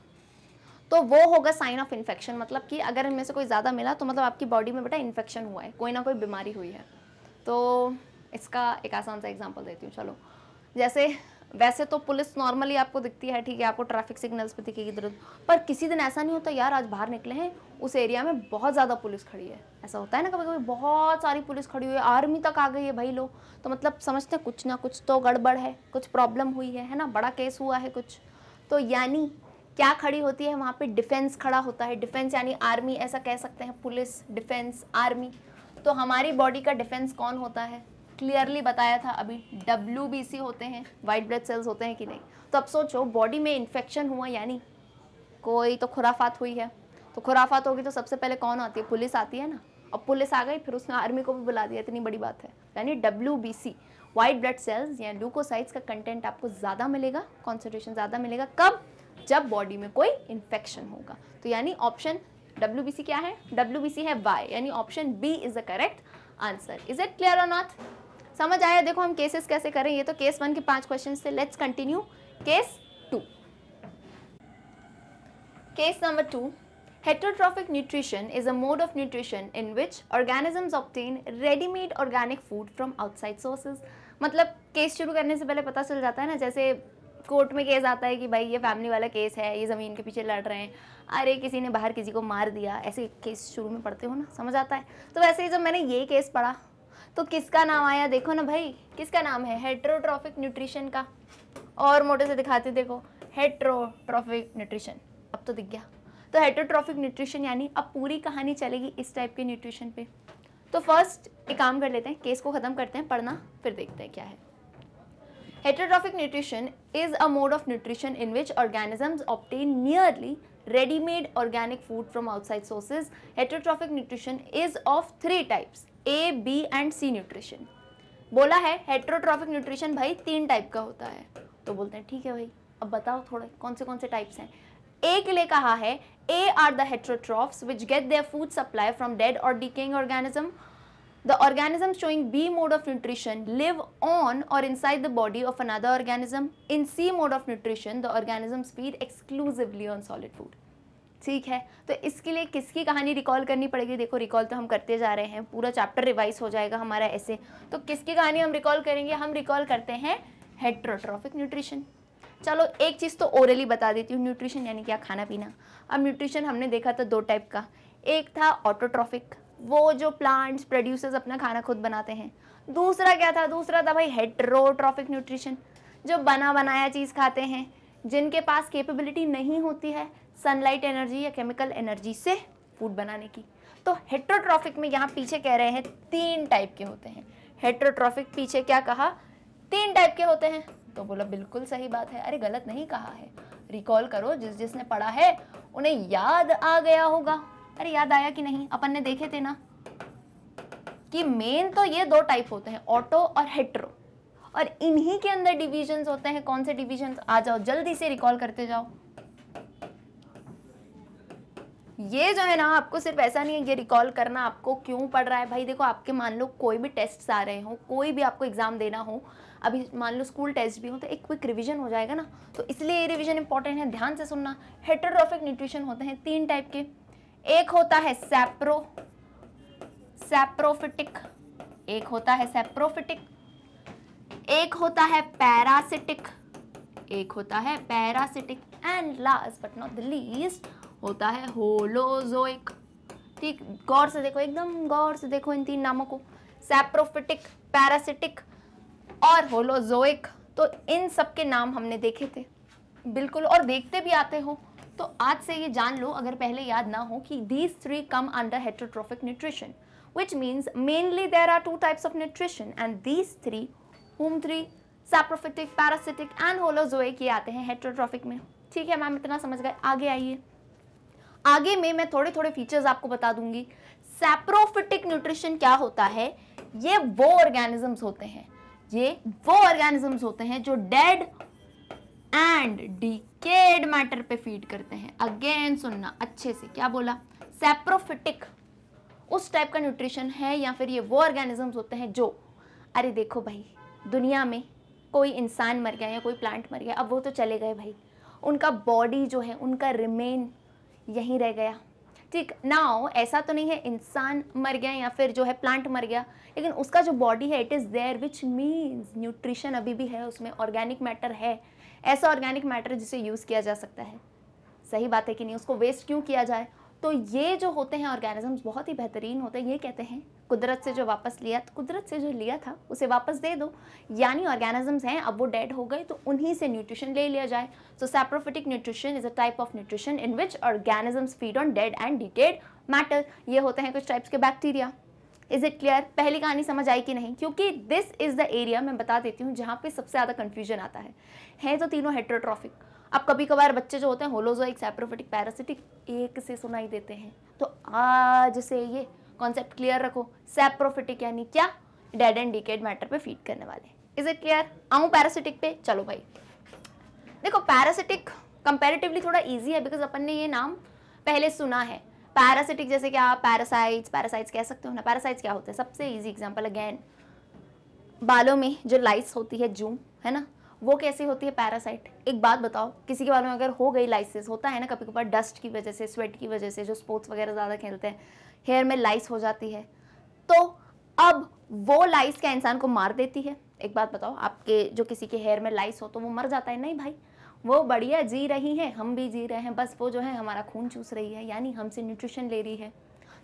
तो वो होगा साइन ऑफ इन्फेक्शन मतलब कि अगर इनमें से कोई ज़्यादा मिला तो मतलब आपकी बॉडी में बेटा इन्फेक्शन हुआ है कोई ना कोई बीमारी हुई है तो इसका एक आसान सा एग्जाम्पल देती हूँ चलो जैसे वैसे तो पुलिस नॉर्मली आपको दिखती है ठीक है आपको ट्रैफिक सिग्नल्स पे दिखेगी इधर पर किसी दिन ऐसा नहीं होता यार आज बाहर निकले हैं उस एरिया में बहुत ज़्यादा पुलिस खड़ी है ऐसा होता है ना कभी कभी बहुत सारी पुलिस खड़ी हुई है आर्मी तक आ गई है भाई लोग तो मतलब समझते हैं कुछ ना कुछ तो गड़बड़ है कुछ प्रॉब्लम हुई है है ना बड़ा केस हुआ है कुछ तो यानी क्या खड़ी होती है वहाँ पर डिफेंस खड़ा होता है डिफेंस यानी आर्मी ऐसा कह सकते हैं पुलिस डिफेंस आर्मी तो हमारी बॉडी का डिफेंस कौन होता है क्लियरली बताया था अभी डब्ल्यू होते हैं वाइट ब्लड सेल्स होते हैं कि नहीं तो अब सोचो बॉडी में इन्फेक्शन हुआ यानी कोई तो खुराफात हुई है तो खुराफात होगी तो सबसे पहले कौन आती है पुलिस आती है ना अब पुलिस आ गई फिर उसने आर्मी को भी बुला दिया इतनी बड़ी बात है यानी W B C white blood cells या ल्यूकोसाइट्स का कंटेंट आपको ज़्यादा मिलेगा कॉन्सेंट्रेशन ज़्यादा मिलेगा कब जब बॉडी में कोई इन्फेक्शन होगा तो यानी ऑप्शन डब्ल्यू बी सी क्या है डब्ल्यू बी सी है वाई यानी option B is the correct answer is it clear और नॉट समझ आया देखो हम केसेस कैसे करें ये तो केस वन के पांच क्वेश्चन थे let's continue case two case number two heterotrophic nutrition is a mode of nutrition in which organisms obtain readymade organic food from outside sources मतलब केस शुरू करने से पहले पता चल जाता है ना जैसे कोर्ट में केस आता है कि भाई ये फैमिली वाला केस है ये ज़मीन के पीछे लड़ रहे हैं अरे किसी ने बाहर किसी को मार दिया ऐसे केस शुरू में पढ़ते हो ना समझ आता है तो वैसे ही जब मैंने ये केस पढ़ा तो किसका नाम आया देखो ना भाई किसका नाम है हेट्रोट्रॉफिक न्यूट्रिशन का और मोटे से दिखाते देखो हेट्रोट्रॉफिक न्यूट्रिशन अब तो दिख गया तो हेट्रोट्रॉफिक न्यूट्रिशन यानी अब पूरी कहानी चलेगी इस टाइप के न्यूट्रिशन पे तो फर्स्ट एक काम कर लेते हैं केस को ख़त्म करते हैं पढ़ना फिर देखते हैं क्या है heterotrophic nutrition is a mode of nutrition in which organisms obtain nearly readymade organic food from outside sources heterotrophic nutrition is of three types A B and C nutrition बोला है हेट्रोट्रॉफिक न्यूट्रिशन भाई तीन type का होता है तो बोलते हैं ठीक है भाई अब बताओ थोड़े कौन से कौन से टाइप्स हैं ए के लिए कहा है A are the heterotrophs which get their food supply from dead or decaying organism the organism showing B mode of nutrition live on or inside the body of another organism in C mode of nutrition the organism feed exclusively on solid food ठीक है तो इसके लिए किसकी कहानी recall करनी पड़ेगी देखो रिकॉल तो हम करते जा रहे हैं पूरा चैप्टर रिवाइज हो जाएगा हमारा ऐसे तो किसकी कहानी हम रिकॉल करेंगे हम रिकॉल करते हैं हेट्रोट्रॉफिक न्यूट्रिशन चलो एक चीज़ तो ओरली बता देती हूँ न्यूट्रिशन यानी क्या खाना पीना अब न्यूट्रिशन हमने देखा था दो टाइप का एक था ऑटोट्रॉफिक वो जो प्लांट्स प्रोड्यूसर्स अपना खाना खुद बनाते हैं दूसरा क्या था दूसरा था भाई हेट्रोट्रॉफिक न्यूट्रिशन जो बना बनाया चीज़ खाते हैं जिनके पास कैपेबिलिटी नहीं होती है सनलाइट एनर्जी या केमिकल एनर्जी से फूड बनाने की तो हेट्रोट्रॉफिक में यहाँ पीछे कह रहे हैं तीन टाइप के होते हैं हेट्रोट्रॉफिक पीछे क्या कहा तीन टाइप के होते हैं तो बोला बिल्कुल सही बात है अरे गलत नहीं कहा है रिकॉल करो जिस जिसने पढ़ा है उन्हें याद आ गया होगा अरे याद आया कि नहीं अपन ने देखे थे ना कि मेन तो ये दो टाइप होते हैं ऑटो और हेट्रो और इन्हीं के अंदर डिविजन्स होते हैं कौन से डिविजन्स आ जाओ जल्दी से रिकॉल करते जाओ ये जो है ना आपको सिर्फ ऐसा नहीं है ये रिकॉल करना आपको क्यों पड़ रहा है भाई देखो आपके मान लो कोई भी टेस्ट आ रहे हो कोई भी आपको एग्ज़ाम देना हो अभी मान लो स्कूल टेस्ट भी हो तो एक क्विक रिवीजन हो जाएगा ना तो इसलिए ये रिवीजन इंपॉर्टेंट है ध्यान से सुनना हेट्रोट्रॉफिक न्यूट्रिशन होते हैं तीन टाइप के एक होता है सैप्रो सैप्रोफिटिक एक होता है सैप्रोफिटिक एक होता है पैरासिटिक एक होता है parasitic and last but not the least होता है होलोजोइक ठीक गौर से देखो एकदम गौर से देखो इन तीन नामों को सैप्रोफिटिक पैरासिटिक और होलोजोइक तो इन सब के नाम हमने देखे थे बिल्कुल और देखते भी आते हो तो आज से ये जान लो अगर पहले याद ना हो कि these three come under heterotrophic nutrition which means mainly there are two types of nutrition and these three home three saprophytic parasitic and holozoic ये आते हैं heterotrophic में ठीक है मैम इतना समझ गए आगे आइए आगे में मैं थोड़े थोड़े फीचर्स आपको बता दूंगी सैप्रोफिटिक न्यूट्रिशन क्या होता है ये वो ऑर्गेनिजम्स होते हैं ये वो ऑर्गेनिजम्स होते हैं जो डेड एंड डीकेड मैटर पे फीड करते हैं अगेन सुनना अच्छे से क्या बोला सैप्रोफिटिक उस टाइप का न्यूट्रिशन है या फिर ये वो ऑर्गेनिजम्स होते हैं जो अरे देखो भाई दुनिया में कोई इंसान मर गया या कोई प्लांट मर गया अब वो तो चले गए भाई उनका बॉडी जो है उनका रिमेन यहीं रह गया ठीक नाउ ऐसा तो नहीं है इंसान मर गया या फिर जो है प्लांट मर गया लेकिन उसका जो बॉडी है it is there which means nutrition अभी भी है उसमें ऑर्गेनिक मैटर है ऐसा ऑर्गेनिक मैटर जिसे यूज़ किया जा सकता है सही बात है कि नहीं उसको वेस्ट क्यों किया जाए तो ये जो होते हैं ऑर्गेनिजम्स बहुत ही बेहतरीन होते हैं ये कहते हैं कुदरत से जो वापस लिया तो कुदरत से जो लिया था उसे वापस दे दो यानी ऑर्गेनिजम्स हैं अब वो डेड हो गए तो उन्हीं से न्यूट्रिशन ले लिया जाए so saprophytic nutrition is a type of nutrition in which organisms feed on dead and डिटेड मैटर ये होते हैं कुछ टाइप्स के बैक्टीरिया इज इट क्लियर पहली कहानी समझ आई कि नहीं क्योंकि दिस इज द एरिया मैं बता देती हूँ जहाँ पे सबसे ज़्यादा कन्फ्यूजन आता है है तो तीनों हेट्रोट्रॉफिक अब कभी कभार बच्चे जो होते हैं होलोजोइक सैप्रोफिटिक पैरासिटिक एक से सुनाई देते हैं तो आज से ये कॉन्सेप्ट क्लियर रखो सैप्रोफेटिक यानी क्या डेड एंड डिकेड मैटर पे फीड करने वाले इज इट क्लियर आऊँ पैरासिटिक पे चलो भाई देखो पैरासिटिक कंपेरेटिवली थोड़ा ईजी है बिकॉज अपन ने ये नाम पहले सुना है पैरासिटिक जैसे क्या पैरासाइट्स पैरासाइट्स कह सकते हो ना पैरासाइट्स क्या होते हैं सबसे ईजी एग्जाम्पल अगैन बालों में जो लाइट्स होती है जूम है ना वो कैसी होती है पैरासाइट एक बात बताओ किसी के बारे में अगर हो गई लाइसिस होता है ना कभी कभार डस्ट की वजह से स्वेट की वजह से जो स्पोर्ट्स वगैरह ज़्यादा खेलते हैं हेयर में लाइस हो जाती है तो अब वो लाइस क्या इंसान को मार देती है एक बात बताओ आपके जो किसी के हेयर में लाइस हो तो वो मर जाता है नहीं भाई वो बढ़िया जी रही हैं हम भी जी रहे हैं बस वो जो है हमारा खून चूस रही है यानी हमसे न्यूट्रिशन ले रही है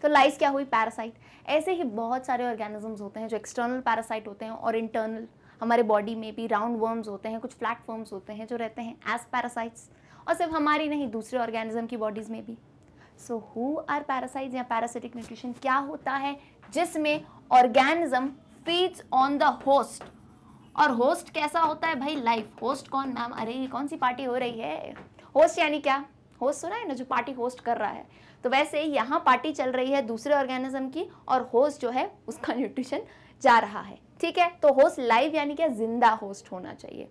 तो लाइस क्या हुई पैरासाइट ऐसे ही बहुत सारे ऑर्गेनिजम्स होते हैं जो एक्सटर्नल पैरासाइट होते हैं और इंटरनल हमारे बॉडी में भी राउंड वर्म्स होते हैं कुछ फ्लैट वर्म्स होते हैं जो रहते हैं एज पैरासाइट्स और सिर्फ हमारी नहीं दूसरे ऑर्गेनिज्म की बॉडीज़ में भी सो हु आर पैरासाइट्स या पैरासिटिक न्यूट्रिशन क्या होता है जिसमें organism feeds on the host और होस्ट कैसा होता है भाई लाइफ होस्ट कौन मैम अरे ये कौन सी पार्टी हो रही है होस्ट यानी क्या होस्ट सुना है ना जो पार्टी होस्ट कर रहा है तो वैसे यहाँ पार्टी चल रही है दूसरे ऑर्गेनिज्म की और होस्ट जो है उसका न्यूट्रिशन जा रहा है ठीक है तो होस्ट लाइव यानी क्या जिंदा होस्ट होना चाहिए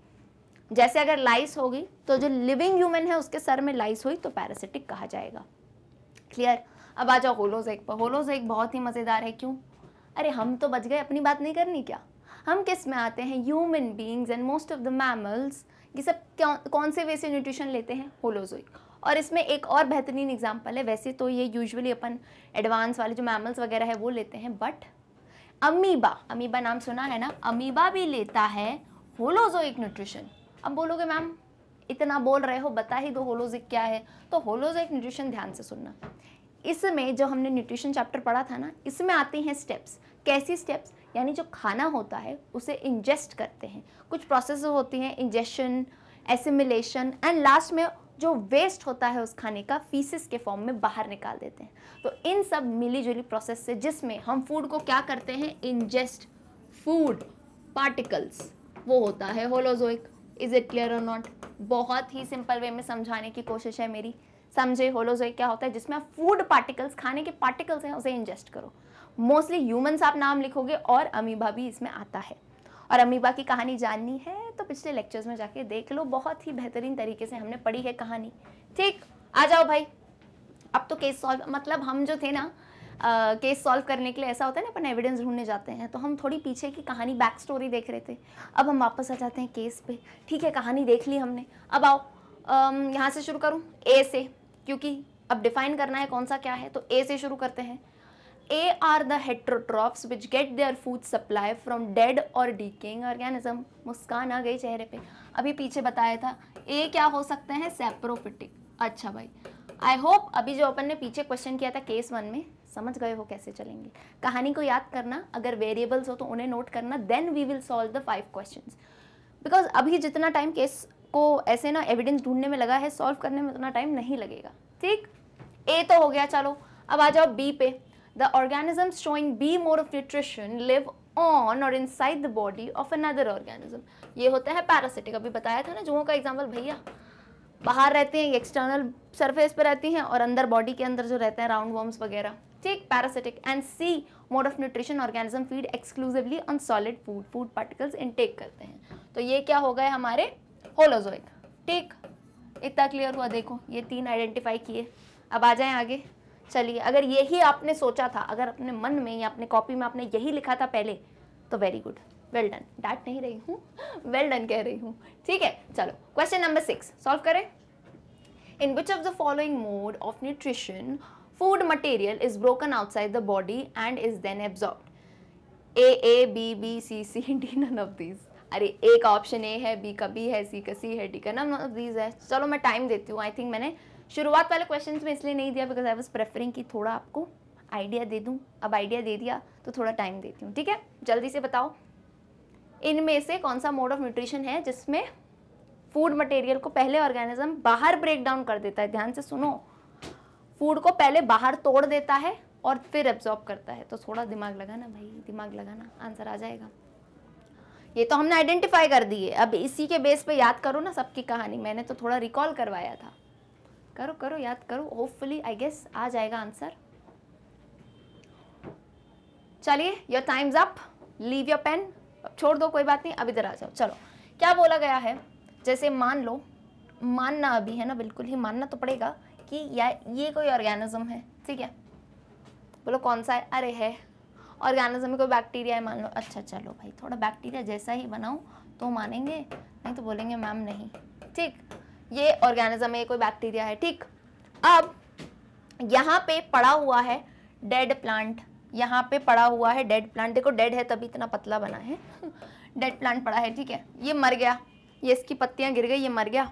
जैसे अगर लाइस होगी तो जो लिविंग ह्यूमन है उसके सर में लाइस हुई तो पैरासिटिक कहा जाएगा क्लियर अब आ जाओ एक पर एक बहुत ही मज़ेदार है क्यों अरे हम तो बच गए अपनी बात नहीं करनी क्या हम किस में आते हैं human beings and most of the mammals ये सब क्यों कौन से वैसे न्यूट्रिशन लेते हैं होलोजोइक और इसमें एक और बेहतरीन एग्जाम्पल है वैसे तो ये यूजुअली अपन एडवांस वाले जो मैमल्स वगैरह है वो लेते हैं बट अमीबा अमीबा नाम सुना है ना अमीबा भी लेता है होलोजोइक न्यूट्रिशन अब बोलोगे मैम इतना बोल रहे हो बता ही दो होलोजिक क्या है तो एक न्यूट्रिशन ध्यान से सुनना इसमें जो हमने न्यूट्रिशन चैप्टर पढ़ा था ना इसमें आते हैं स्टेप्स कैसी स्टेप्स यानी जो खाना होता है उसे इंजेस्ट करते हैं कुछ प्रोसेस होती हैं इंजेशन एसिमिलेशन एंड लास्ट में जो वेस्ट होता है उस खाने का फीसिस के फॉर्म में बाहर निकाल देते हैं तो इन सब मिली जुली प्रोसेस से जिसमें हम फूड को क्या करते हैं इंजेस्ट फूड पार्टिकल्स वो होता है होलोजोइक इज इट क्लियर और नॉट बहुत ही सिंपल वे में समझाने की कोशिश है मेरी समझे होलोजोइक क्या होता है जिसमें आप फूड पार्टिकल्स खाने के पार्टिकल्स हैं उसे इंजेस्ट करो मोस्टली ह्यूमन्स आप नाम लिखोगे और अमीबा भी इसमें आता है और अमीबा की कहानी जाननी है तो पिछले लेक्चर्स में जाके देख लो बहुत ही बेहतरीन तरीके से हमने पढ़ी है कहानी ठीक आ जाओ भाई अब तो केस सॉल्व मतलब हम जो थे ना आ, केस सॉल्व करने के लिए ऐसा होता है ना अपन एविडेंस ढूंढने जाते हैं तो हम थोड़ी पीछे की कहानी बैक स्टोरी देख रहे थे अब हम वापस आ जाते हैं केस पे ठीक है कहानी देख ली हमने अब आओ यहाँ से शुरू करूँ ए से क्योंकि अब डिफाइन करना है कौन सा क्या है तो ए से शुरू करते हैं A are the heterotrophs which get their food supply from dead or decaying organism. मुस्कान आ गई चेहरे पे अभी पीछे बताया था A क्या हो सकते हैं सेप्रोफिटिक अच्छा भाई I hope अभी जो अपन ने पीछे क्वेश्चन किया था केस वन में समझ गए हो कैसे चलेंगे कहानी को याद करना अगर वेरिएबल्स हो तो उन्हें नोट करना then we will solve the five question because अभी जितना टाइम केस को ऐसे ना एविडेंस ढूंढने में लगा है सॉल्व करने में उतना टाइम नहीं लगेगा ठीक ए तो हो गया चलो अब आ जाओ बी पे the organisms showing B mode of nutrition live on और inside the body of another organism ये होता है पैरासिटिक अभी बताया था ना जुओं का एग्जाम्पल भैया बाहर रहते हैं एक्सटर्नल सरफेस पर रहती हैं और अंदर बॉडी के अंदर जो रहते हैं राउंड वर्म्स वगैरह ठीक parasitic and C mode of nutrition organism feed exclusively on solid food food particles intake करते हैं तो ये क्या हो गए हमारे होलोजोइक ठीक इतना क्लियर हुआ देखो ये तीन आइडेंटिफाई किए अब आ जाएं आगे चलिए अगर यही आपने सोचा था अगर अपने मन में या अपने कॉपी में आपने यही लिखा था पहले तो वेरी गुड वेल डन डांट नहीं रही हूँ वेल डन कह रही हूँ ठीक है चलो क्वेश्चन नंबर सिक्स सॉल्व करें in which of the following mode of nutrition food material is broken outside the body and is then absorb A A B B C C D none of these अरे एक option A है B का B है सी का सी है D का none of these है चलो मैं टाइम देती हूँ आई थिंक मैंने शुरुआत वाले क्वेश्चन में इसलिए नहीं दिया बिकॉज आई वॉज प्रेफरिंग कि थोड़ा आपको आइडिया दे दूँ अब आइडिया दे दिया तो थोड़ा टाइम देती हूँ ठीक है जल्दी से बताओ इनमें से कौन सा मोड ऑफ न्यूट्रिशन है जिसमें फूड मटेरियल को पहले ऑर्गेनिज्म बाहर ब्रेक डाउन कर देता है ध्यान से सुनो फूड को पहले बाहर तोड़ देता है और फिर एब्जॉर्ब करता है तो थोड़ा दिमाग लगाना भाई दिमाग लगाना आंसर आ जाएगा ये तो हमने आइडेंटिफाई कर दिए अब इसी के बेस पे याद करो ना सबकी कहानी मैंने तो थोड़ा रिकॉल करवाया था करो करो याद करो होपफुली आई गेस आ जाएगा आंसर चलिए your time's up leave your pen छोड़ दो कोई बात नहीं अभी इधर आ जाओ चलो क्या बोला गया है जैसे मान लो मानना अभी है ना बिल्कुल ही मानना तो पड़ेगा कि या ये कोई ऑर्गेनिज्म है ठीक है बोलो कौन सा है अरे है ऑर्गेनिज्म में कोई बैक्टीरिया है मान लो अच्छा चलो भाई थोड़ा बैक्टीरिया जैसा ही बनाऊँ तो मानेंगे नहीं तो बोलेंगे मैम नहीं ठीक ये ऑर्गेनिज्म है कोई बैक्टीरिया है ठीक अब यहाँ पे पड़ा हुआ है डेड प्लांट यहाँ पे पड़ा हुआ है डेड प्लांट देखो डेड है तभी इतना पतला बना है डेड प्लांट पड़ा है ठीक है ये मर गया ये इसकी पत्तियाँ गिर गई ये मर गया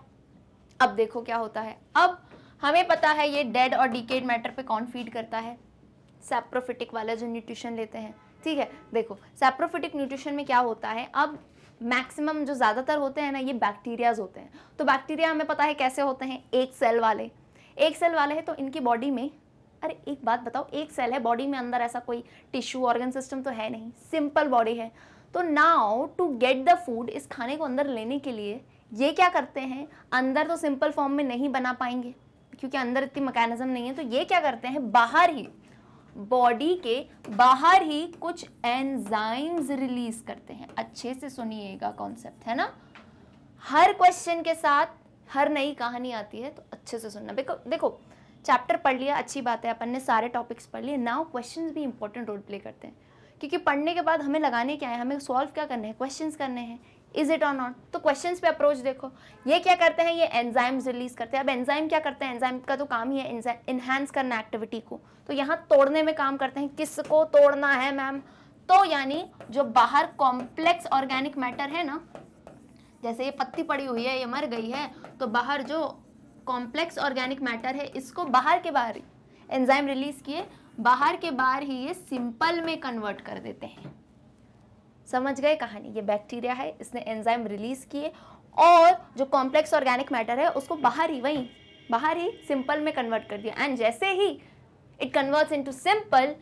अब देखो क्या होता है अब हमें पता है ये डेड और डिकेड मैटर पे कौन फीड करता है सेप्रोफिटिक वाला जो न्यूट्रिशन लेते हैं ठीक है देखो सेप्रोफिटिक न्यूट्रिशन में क्या होता है अब मैक्सिमम जो ज़्यादातर होते हैं ना ये बैक्टीरियाज होते हैं तो बैक्टीरिया हमें पता है कैसे होते हैं एक सेल वाले एक सेल वाले हैं तो इनकी बॉडी में अरे एक बात बताओ एक सेल है बॉडी में अंदर ऐसा कोई टिश्यू ऑर्गन सिस्टम तो है नहीं सिंपल बॉडी है तो now to get the food इस खाने को अंदर लेने के लिए ये क्या करते हैं अंदर तो सिंपल फॉर्म में नहीं बना पाएंगे क्योंकि अंदर इतनी मैकेनिज्म नहीं है तो ये क्या करते हैं बाहर ही बॉडी के बाहर ही कुछ एंजाइम्स रिलीज करते हैं अच्छे से सुनिएगा कॉन्सेप्ट है ना हर क्वेश्चन के साथ हर नई कहानी आती है तो अच्छे से सुनना देखो देखो चैप्टर पढ़ लिया अच्छी बात है अपन ने सारे टॉपिक्स पढ़ लिए नाउ क्वेश्चंस भी इंपॉर्टेंट रोल प्ले करते हैं क्योंकि पढ़ने के बाद हमें लगाने क्या है हमें सॉल्व क्या करने हैं क्वेश्चंस करने हैं इज इट ऑन नॉट तो क्वेश्चन पे अप्रोच देखो ये क्या करते हैं ये एंजाइम्स रिलीज करते हैं अब एंजाइम क्या करते हैं एंजाइम का तो काम ही है इन्हेंस करना एक्टिविटी को तो यहाँ तोड़ने में काम करते हैं किसको तोड़ना है मैम तो यानी जो बाहर कॉम्प्लेक्स ऑर्गेनिक मैटर है ना जैसे ये पत्ती पड़ी हुई है ये मर गई है तो बाहर जो कॉम्प्लेक्स ऑर्गेनिक मैटर है इसको बाहर के बाहर एंजाइम रिलीज किए बाहर के बाहर ही ये सिंपल में कन्वर्ट कर देते हैं समझ गए कहानी ये बैक्टीरिया है इसने एंजाइम रिलीज किए और जो कॉम्प्लेक्स ऑर्गेनिक मैटर है उसको बाहर ही वहीं बाहर ही सिंपल में कन्वर्ट कर दिया एंड जैसे ही इट कन्वर्ट्स इनटू सिंपल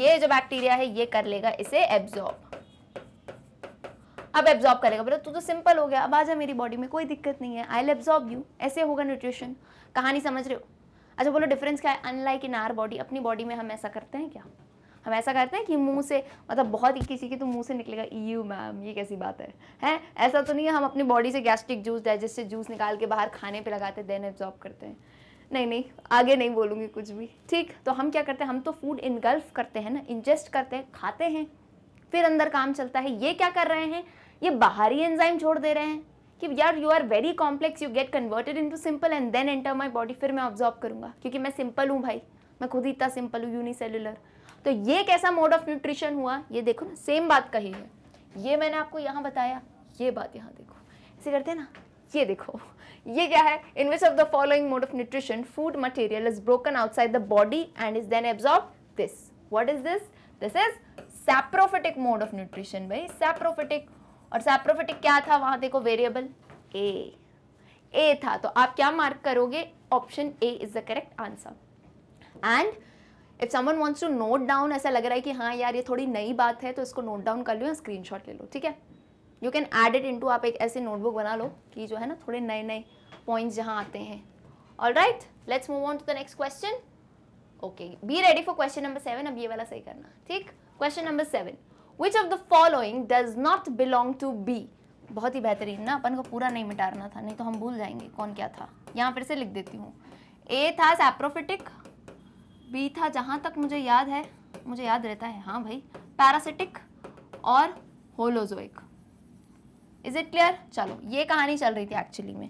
ये जो बैक्टीरिया है ये कर लेगा इसे एब्जॉर्ब अब एब्जॉर्ब करेगा बोला तू तो सिंपल हो गया अब आ जा मेरी बॉडी में कोई दिक्कत नहीं है आई एल एब्जॉर्ब यू ऐसे होगा न्यूट्रिशन कहानी समझ रहे हो अच्छा बोलो डिफरेंस क्या है अनलाइक इन आर बॉडी अपनी बॉडी में हम ऐसा करते हैं क्या हम ऐसा करते हैं कि मुंह से मतलब बहुत ही किसी की तो मुंह से निकलेगा यू मैम ये कैसी बात है हैं ऐसा तो नहीं है हम अपनी बॉडी से गैस्ट्रिक जूस डाइजेस्टिव जूस निकाल के बाहर खाने पे लगाते हैं देन एब्जॉर्ब करते हैं नहीं नहीं आगे नहीं बोलूँगी कुछ भी ठीक तो हम क्या करते हैं हम तो फूड इनगल्फ करते हैं ना इंजेस्ट करते हैं खाते हैं फिर अंदर काम चलता है ये क्या कर रहे हैं ये बाहरी एंजाइम छोड़ दे रहे हैं कि यार you are very complex you get converted into simple and then enter my body फिर मैं ऑब्जॉर्व करूँगा क्योंकि मैं सिंपल हूँ भाई मैं खुद ही इतना सिंपल हूँ यूनिसेलुलर तो ये कैसा मोड ऑफ न्यूट्रिशन हुआ ये देखो ना सेम बात कही है ये मैंने आपको यहाँ बताया ये बात यहाँ देखो ऐसे करते हैं ना ये देखो ये क्या है in which of the following mode of nutrition food material is broken outside the body and is then absorb this what is this this is saprophytic mode of nutrition भाई सैप्रोफिटिक और सैप्रोफिटिक क्या था वहाँ देखो variable ए ए था तो आप क्या मार्क करोगे option A is the correct answer and if someone wants to note down ऐसा लग रहा है कि हाँ यार ये थोड़ी नई बात है तो इसको नोट डाउन कर लो या स्क्रीन ले लो ठीक है you can add it in आप एक ऐसे नोटबुक बना लो कि जो है ना थोड़े नए नए पॉइंट्स जहाँ आते हैं all right let's move on to the next question okay be ready for question number seven अब ये वाला सही करना ठीक question number seven which of the following does not belong to B बहुत ही बेहतरीन ना अपन को पूरा नहीं मिटारना था नहीं तो हम भूल जाएंगे कौन क्या था यहाँ फिर से लिख देती हूँ ए था सैप्रोफिटिक बी था जहाँ तक मुझे याद है मुझे याद रहता है हाँ भाई पैरासिटिक और होलोजोइक इज़ इट क्लियर चलो ये कहानी चल रही थी एक्चुअली में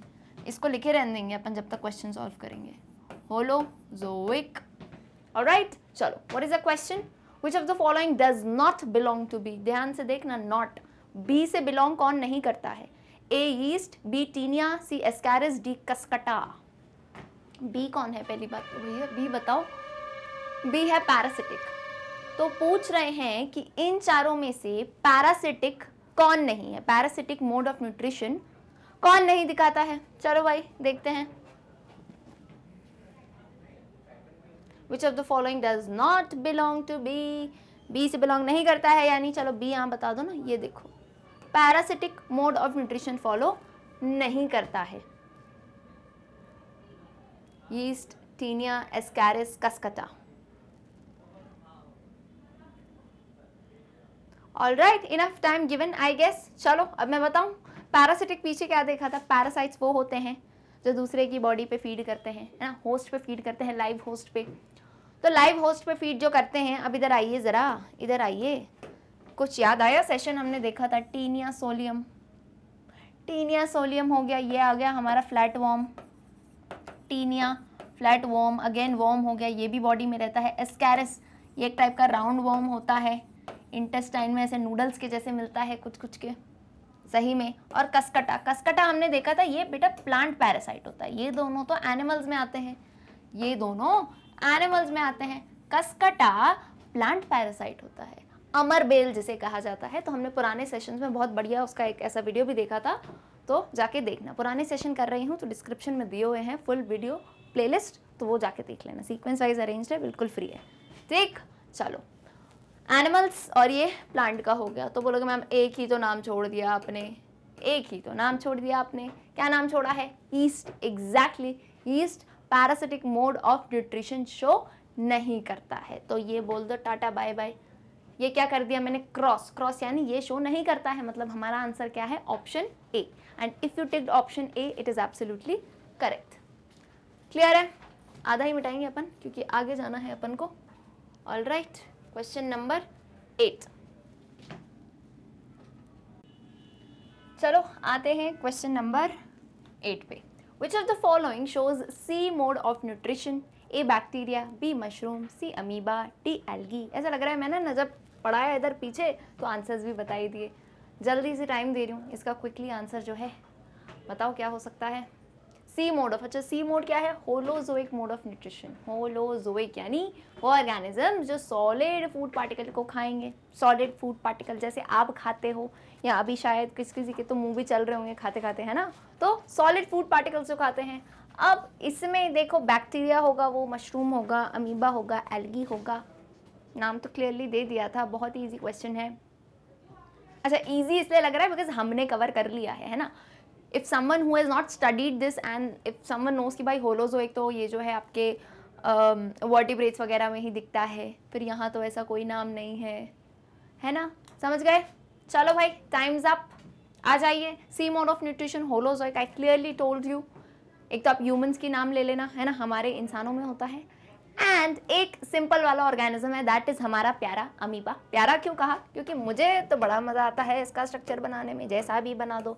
इसको लिखे रहने देंगे अपन जब तक क्वेश्चन सॉल्व करेंगे होलो होलोजोइक राइट चलो what is the question which of the following does not belong to B ध्यान से देखना नॉट बी से बिलोंग कौन नहीं करता है A yeast B Taenia C Ascaris D Cuscuta B कौन है पहली बात तो वही है बी बताओ बी है पैरासिटिक तो पूछ रहे हैं कि इन चारों में से पैरासिटिक कौन नहीं है पैरासिटिक मोड ऑफ न्यूट्रिशन कौन नहीं दिखाता है चलो भाई देखते हैं which of the following does not belong to B B से बिलोंग नहीं करता है यानी चलो बी यहां बता दो ना ये देखो parasitic mode of nutrition follow नहीं करता है yeast Taenia Ascaris Cuscuta all right enough time given I guess चलो अब मैं बताऊँ पैरासिटिक पीछे क्या देखा था पैरासाइट्स वो होते हैं जो दूसरे की बॉडी पे फीड करते हैं है ना होस्ट पे फीड करते हैं लाइव होस्ट पे तो लाइव होस्ट पे फीड जो करते हैं अब इधर आइए ज़रा इधर आइए कुछ याद आया सेशन हमने देखा था टीनिया सोलियम टीनिया सोलियम हो गया ये आ गया हमारा flat worm Taenia flat worm again worm हो गया ये भी बॉडी में रहता है एस्कैरस ये एक टाइप का राउंड वॉर्म होता है इंटेस्टाइन में ऐसे नूडल्स के जैसे मिलता है कुछ कुछ के सही में और कसकटा कसकटा हमने देखा था ये बेटा प्लांट पैरासाइट होता है ये दोनों तो एनिमल्स में आते हैं ये दोनों एनिमल्स में आते हैं कसकटा प्लांट पैरासाइट होता है अमर बेल जिसे कहा जाता है तो हमने पुराने सेशंस में बहुत बढ़िया उसका एक ऐसा वीडियो भी देखा था तो जाके देखना पुराने सेशन कर रही हूँ तो डिस्क्रिप्शन में दिए हुए हैं फुल वीडियो प्लेलिस्ट तो वो जाके देख लेना सीक्वेंस वाइज अरेंज्ड है बिल्कुल फ्री है ठीक चलो एनिमल्स और ये प्लांट का हो गया तो बोलोगे मैम एक ही तो नाम छोड़ दिया आपने एक ही तो नाम छोड़ दिया आपने क्या नाम छोड़ा है yeast exactly yeast parasitic mode of nutrition show नहीं करता है तो ये बोल दो टाटा बाय बाय ये क्या कर दिया मैंने क्रॉस क्रॉस यानी ये शो नहीं करता है मतलब हमारा आंसर क्या है option A and if you take option A it is absolutely correct clear है आधा ही मिटाएंगे अपन क्योंकि आगे जाना है अपन को all right right. Question number eight चलो आते हैं क्वेश्चन नंबर एट पे which of the following shows C mode of nutrition A bacteria B mushroom C amoeba D algae ऐसा लग रहा है मैंने ना जब पढ़ाया इधर पीछे तो आंसर्स भी बताई दिए जल्दी से टाइम दे रही हूँ इसका क्विकली आंसर जो है बताओ क्या हो सकता है सी मोड ऑफ अच्छा सी मोड क्या है holozoic mode of nutrition holozoic यानी वो ऑर्गेनिज्म जो सॉलिड फूड पार्टिकल को खाएंगे सॉलिड फूड पार्टिकल जैसे आप खाते हो या अभी शायद किसी किसी के तो मूवी चल रहे होंगे खाते खाते है ना तो सॉलिड फूड पार्टिकल्स जो खाते हैं अब इसमें देखो बैक्टीरिया होगा वो मशरूम होगा अमीबा होगा एल्गी होगा नाम तो क्लियरली दे दिया था बहुत ईजी क्वेश्चन है अच्छा ईजी इसलिए लग रहा है बिकॉज हमने कवर कर लिया है है ना if someone who has not studied this and if someone knows कि भाई होलोजोइक तो ये जो है आपके वर्टिब्रेट्स um, वगैरह में ही दिखता है फिर यहाँ तो ऐसा कोई नाम नहीं है है ना समझ गए चलो भाई टाइम्स अप आ जाइए C mode of nutrition holozoic I clearly told you एक तो आप ह्यूमंस की नाम ले लेना है ना हमारे इंसानों में होता है एंड एक सिंपल वाला ऑर्गेनिज्म है दैट इज़ हमारा प्यारा अमीबा प्यारा क्यों कहा क्योंकि मुझे तो बड़ा मज़ा आता है इसका स्ट्रक्चर बनाने में जैसा भी बना दो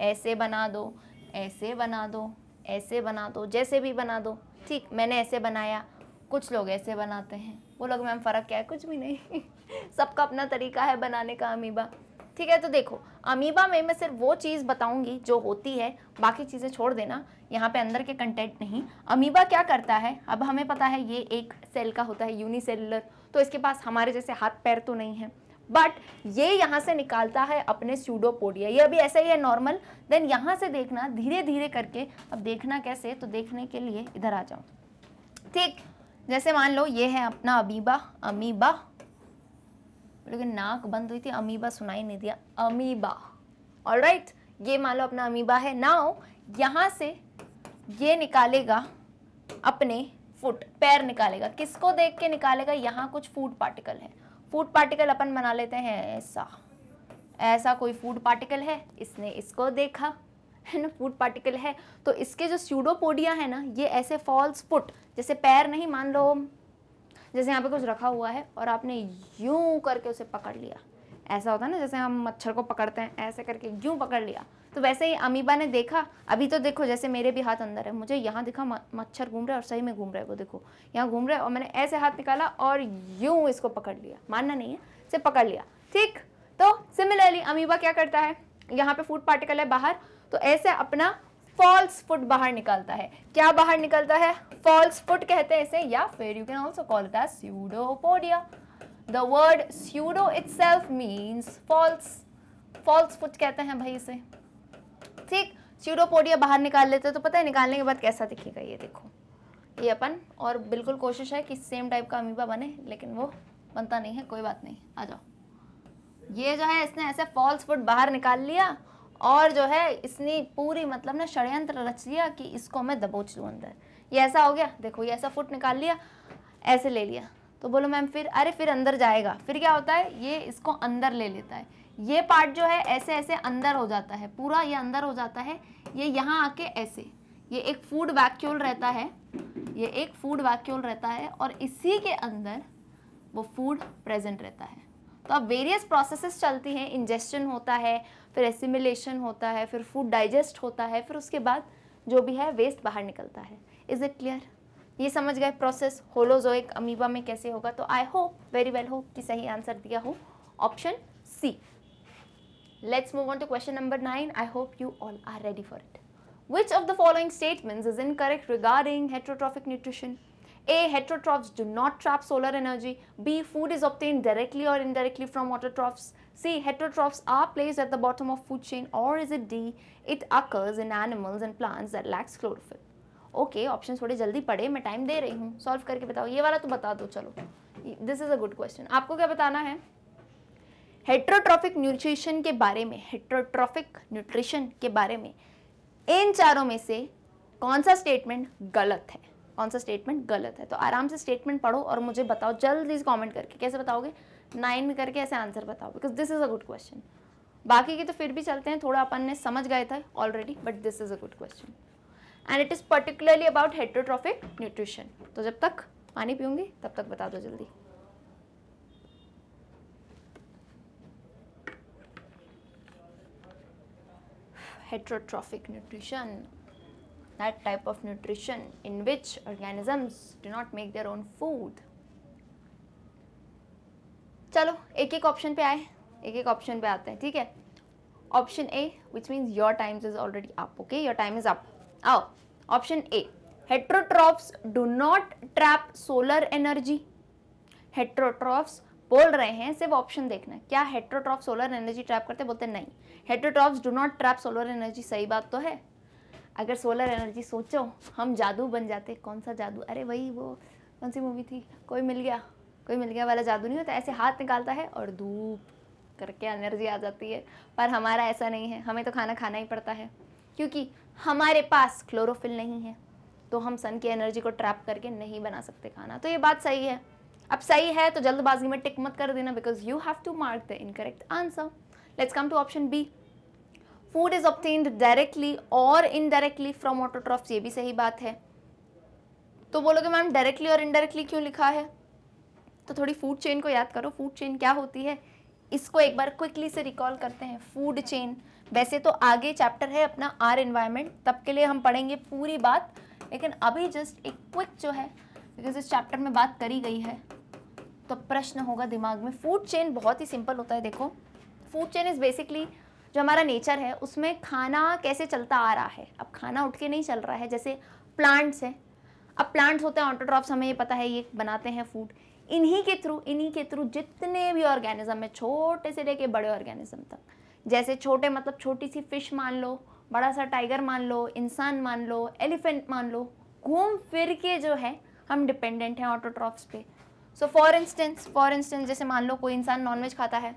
ऐसे बना दो ऐसे बना दो ऐसे बना दो जैसे भी बना दो ठीक मैंने ऐसे बनाया कुछ लोग ऐसे बनाते हैं वो लोग मैम फ़र्क क्या है कुछ भी नहीं सबका अपना तरीका है बनाने का अमीबा ठीक है तो देखो अमीबा में मैं सिर्फ वो चीज़ बताऊंगी जो होती है बाकी चीज़ें छोड़ देना यहाँ पे अंदर के कंटेंट नहीं अमीबा क्या करता है अब हमें पता है ये एक सेल का होता है यूनिसेलुलर तो इसके पास हमारे जैसे हाथ पैर तो नहीं है बट ये यहाँ से निकालता है अपने स्यूडोपोडिया ये अभी ऐसा ही है नॉर्मल देन यहाँ से देखना धीरे धीरे करके अब देखना कैसे तो देखने के लिए इधर आ जाओ ठीक जैसे मान लो ये है अपना अमीबा अमीबा लेकिन नाक बंद हुई थी अमीबा सुनाई नहीं दिया अमीबा और राइट ये मान लो अपना अमीबा है नाउ यहाँ से ये निकालेगा अपने फुट पैर निकालेगा किसको देख के निकालेगा यहाँ कुछ फूड पार्टिकल है फूड पार्टिकल अपन बना लेते हैं ऐसा ऐसा कोई फूड पार्टिकल है इसने इसको देखा है ना फूड पार्टिकल है तो इसके जो स्यूडोपोडिया है ना ये ऐसे फॉल्स फुट जैसे पैर नहीं मान लो जैसे यहाँ पे कुछ रखा हुआ है और आपने यूं करके उसे पकड़ लिया ऐसा होता है ना जैसे हम मच्छर को पकड़ते हैं ऐसे करके यूँ पकड़ लिया तो वैसे ही अमीबा ने देखा अभी तो देखो जैसे मेरे भी हाथ अंदर है मुझे यहाँ दिखा मच्छर घूम रहा है और सही में घूम रहा है वो देखो यहाँ घूम रहा है और मैंने ऐसे हाथ निकाला और यूँ इसको पकड़ लिया मानना नहीं है इसे पकड़ लिया ठीक तो सिमिलरली अमीबा क्या करता है यहाँ पे फूड पार्टिकल है बाहर तो ऐसे अपना फॉल्स फुट बाहर निकलता है क्या बाहर निकलता है फॉल्स फुट कहते हैं इसे या फिर you can also call it as the word pseudo itself means false false foot कहते हैं भाई इसे ठीक स्यूडोपोडिया बाहर निकाल लेते हैं तो पता है निकालने के बाद कैसा दिखेगा ये देखो ये अपन और बिल्कुल कोशिश है कि सेम टाइप का अमीबा बने लेकिन वो बनता नहीं है कोई बात नहीं आ जाओ ये जो है इसने ऐसे फॉल्स फुट बाहर निकाल लिया और जो है इसने पूरी मतलब ना षड्यंत्र रच लिया कि इसको मैं दबोच लूँ अंदर ये ऐसा हो गया देखो ये ऐसा फुट निकाल लिया ऐसे ले लिया तो बोलो मैम फिर अरे फिर अंदर जाएगा फिर क्या होता है ये इसको अंदर ले लेता है ये पार्ट जो है ऐसे ऐसे अंदर हो जाता है पूरा ये अंदर हो जाता है ये यहाँ आके ऐसे ये एक फूड वैक्यूल रहता है ये एक फूड वैक्यूल रहता है और इसी के अंदर वो फूड प्रेजेंट रहता है तो अब वेरियस प्रोसेसेस चलती हैं इंजेस्टन होता है फिर एसिमिलेशन होता है फिर फूड डाइजेस्ट होता है फिर उसके बाद जो भी है वेस्ट बाहर निकलता है इज़ इट क्लियर ये समझ गए प्रोसेस होलोजोइक अमीबा में कैसे होगा तो आई होप वेरी वेल हो कि सही आंसर दिया हो option C let's move on to question number nine I hope you all are ready for it which of the following statement is incorrect regarding heterotrophic nutrition A heterotrophs do not trap solar energy B food is obtain directly और indirectly from autotrophs C heterotrophs are place at the bottom of food chain और is it D it occurs in animals and plants that lakhs chlorophyll okay option थोड़े जल्दी पढ़े मैं time दे रही हूँ solve करके बताओ ये वाला तो बता दो चलो this is a good question आपको क्या बताना है हेट्रोट्रॉफिक न्यूट्रिशन के बारे में हेट्रोट्रॉफिक न्यूट्रिशन के बारे में इन चारों में से कौन सा स्टेटमेंट गलत है कौन सा स्टेटमेंट गलत है तो आराम से स्टेटमेंट पढ़ो और मुझे बताओ जल्दी कमेंट करके कैसे बताओगे नाइन में करके ऐसे आंसर बताओ because this is a good question बाकी के तो फिर भी चलते हैं थोड़ा अपन ने समझ गए थे already but this is a good question and it is particularly about heterotrophic nutrition तो जब तक पानी पीऊंगी तब तक बता दो जल्दी heterotrophic nutrition that type of nutrition in which organisms do not make their own food चलो एक एक ऑप्शन पे आए एक एक ऑप्शन पे आते हैं ठीक है option A which means your times is already up okay your time is up आओ option A heterotrophs do not trap solar energy heterotrophs बोल रहे हैं सिर्फ ऑप्शन देखना क्या हेट्रोट्रॉफ सोलर एनर्जी ट्रैप करते बोलते नहीं heterotrophs do not trap solar energy सही बात तो है अगर सोलर एनर्जी सोचो हम जादू बन जाते कौन सा जादू अरे वही वो कौन सी मूवी थी कोई मिल गया कोई मिल गया वाला जादू नहीं होता ऐसे हाथ निकालता है और धूप करके एनर्जी आ जाती है पर हमारा ऐसा नहीं है हमें तो खाना खाना ही पड़ता है क्योंकि हमारे पास क्लोरोफिल नहीं है तो हम सन की एनर्जी को ट्रैप करके नहीं बना सकते खाना तो ये बात सही है अब सही है तो जल्दबाजी में टिक मत कर देना because you have to mark the incorrect answer let's come to option B food is obtained directly और इनडायरेक्टली फ्रॉम ऑटोट्रॉफ ये भी सही बात है तो बोलोगे मैम डायरेक्टली और इनडायरेक्टली क्यों लिखा है तो थोड़ी फूड चेन को याद करो फूड चेन क्या होती है इसको एक बार क्विकली से रिकॉल करते हैं फूड चेन वैसे तो आगे चैप्टर है अपना आर एनवायरमेंट तब के लिए हम पढ़ेंगे पूरी बात लेकिन अभी जस्ट एक क्विक जो है बिकॉज इस चैप्टर में बात करी गई है तो प्रश्न होगा दिमाग में फूड चेन बहुत ही सिंपल होता है देखो फूड चेन इज़ बेसिकली जो हमारा नेचर है उसमें खाना कैसे चलता आ रहा है अब खाना उठ के नहीं चल रहा है जैसे प्लांट्स हैं अब प्लांट्स होते हैं ऑन्टोड्रॉप्स हमें ये पता है ये बनाते हैं फूड इन्हीं के थ्रू इन्हीं के थ्रू जितने भी ऑर्गेनिज्म है छोटे से लेके बड़े ऑर्गेनिज्म तक जैसे छोटे मतलब छोटी सी फिश मान लो बड़ा सा टाइगर मान लो इंसान मान लो एलिफेंट मान लो घूम फिर के जो है हम डिपेंडेंट हैं ऑटोट्रॉफ्स पे so for instance for instance जैसे मान लो कोई इंसान नॉनवेज खाता है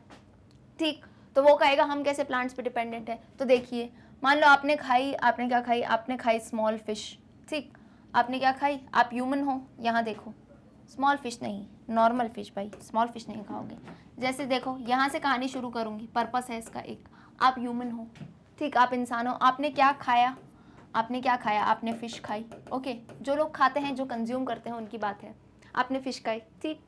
ठीक तो वो कहेगा हम कैसे प्लांट्स पे डिपेंडेंट है तो देखिए मान लो आपने खाई आपने क्या खाई आपने खाई स्मॉल फिश ठीक आपने क्या खाई आप ह्यूमन हो यहाँ देखो स्मॉल फिश नहीं नॉर्मल फिश भाई स्मॉल फिश नहीं खाओगे जैसे देखो यहाँ से कहानी शुरू करूँगी पर्पस है इसका एक आप ह्यूमन हो ठीक आप इंसान हो आपने क्या खाया आपने क्या खाया आपने फ़िश खाई ओके जो लोग खाते हैं जो कंज्यूम करते हैं उनकी बात है आपने फ़िश खाई ठीक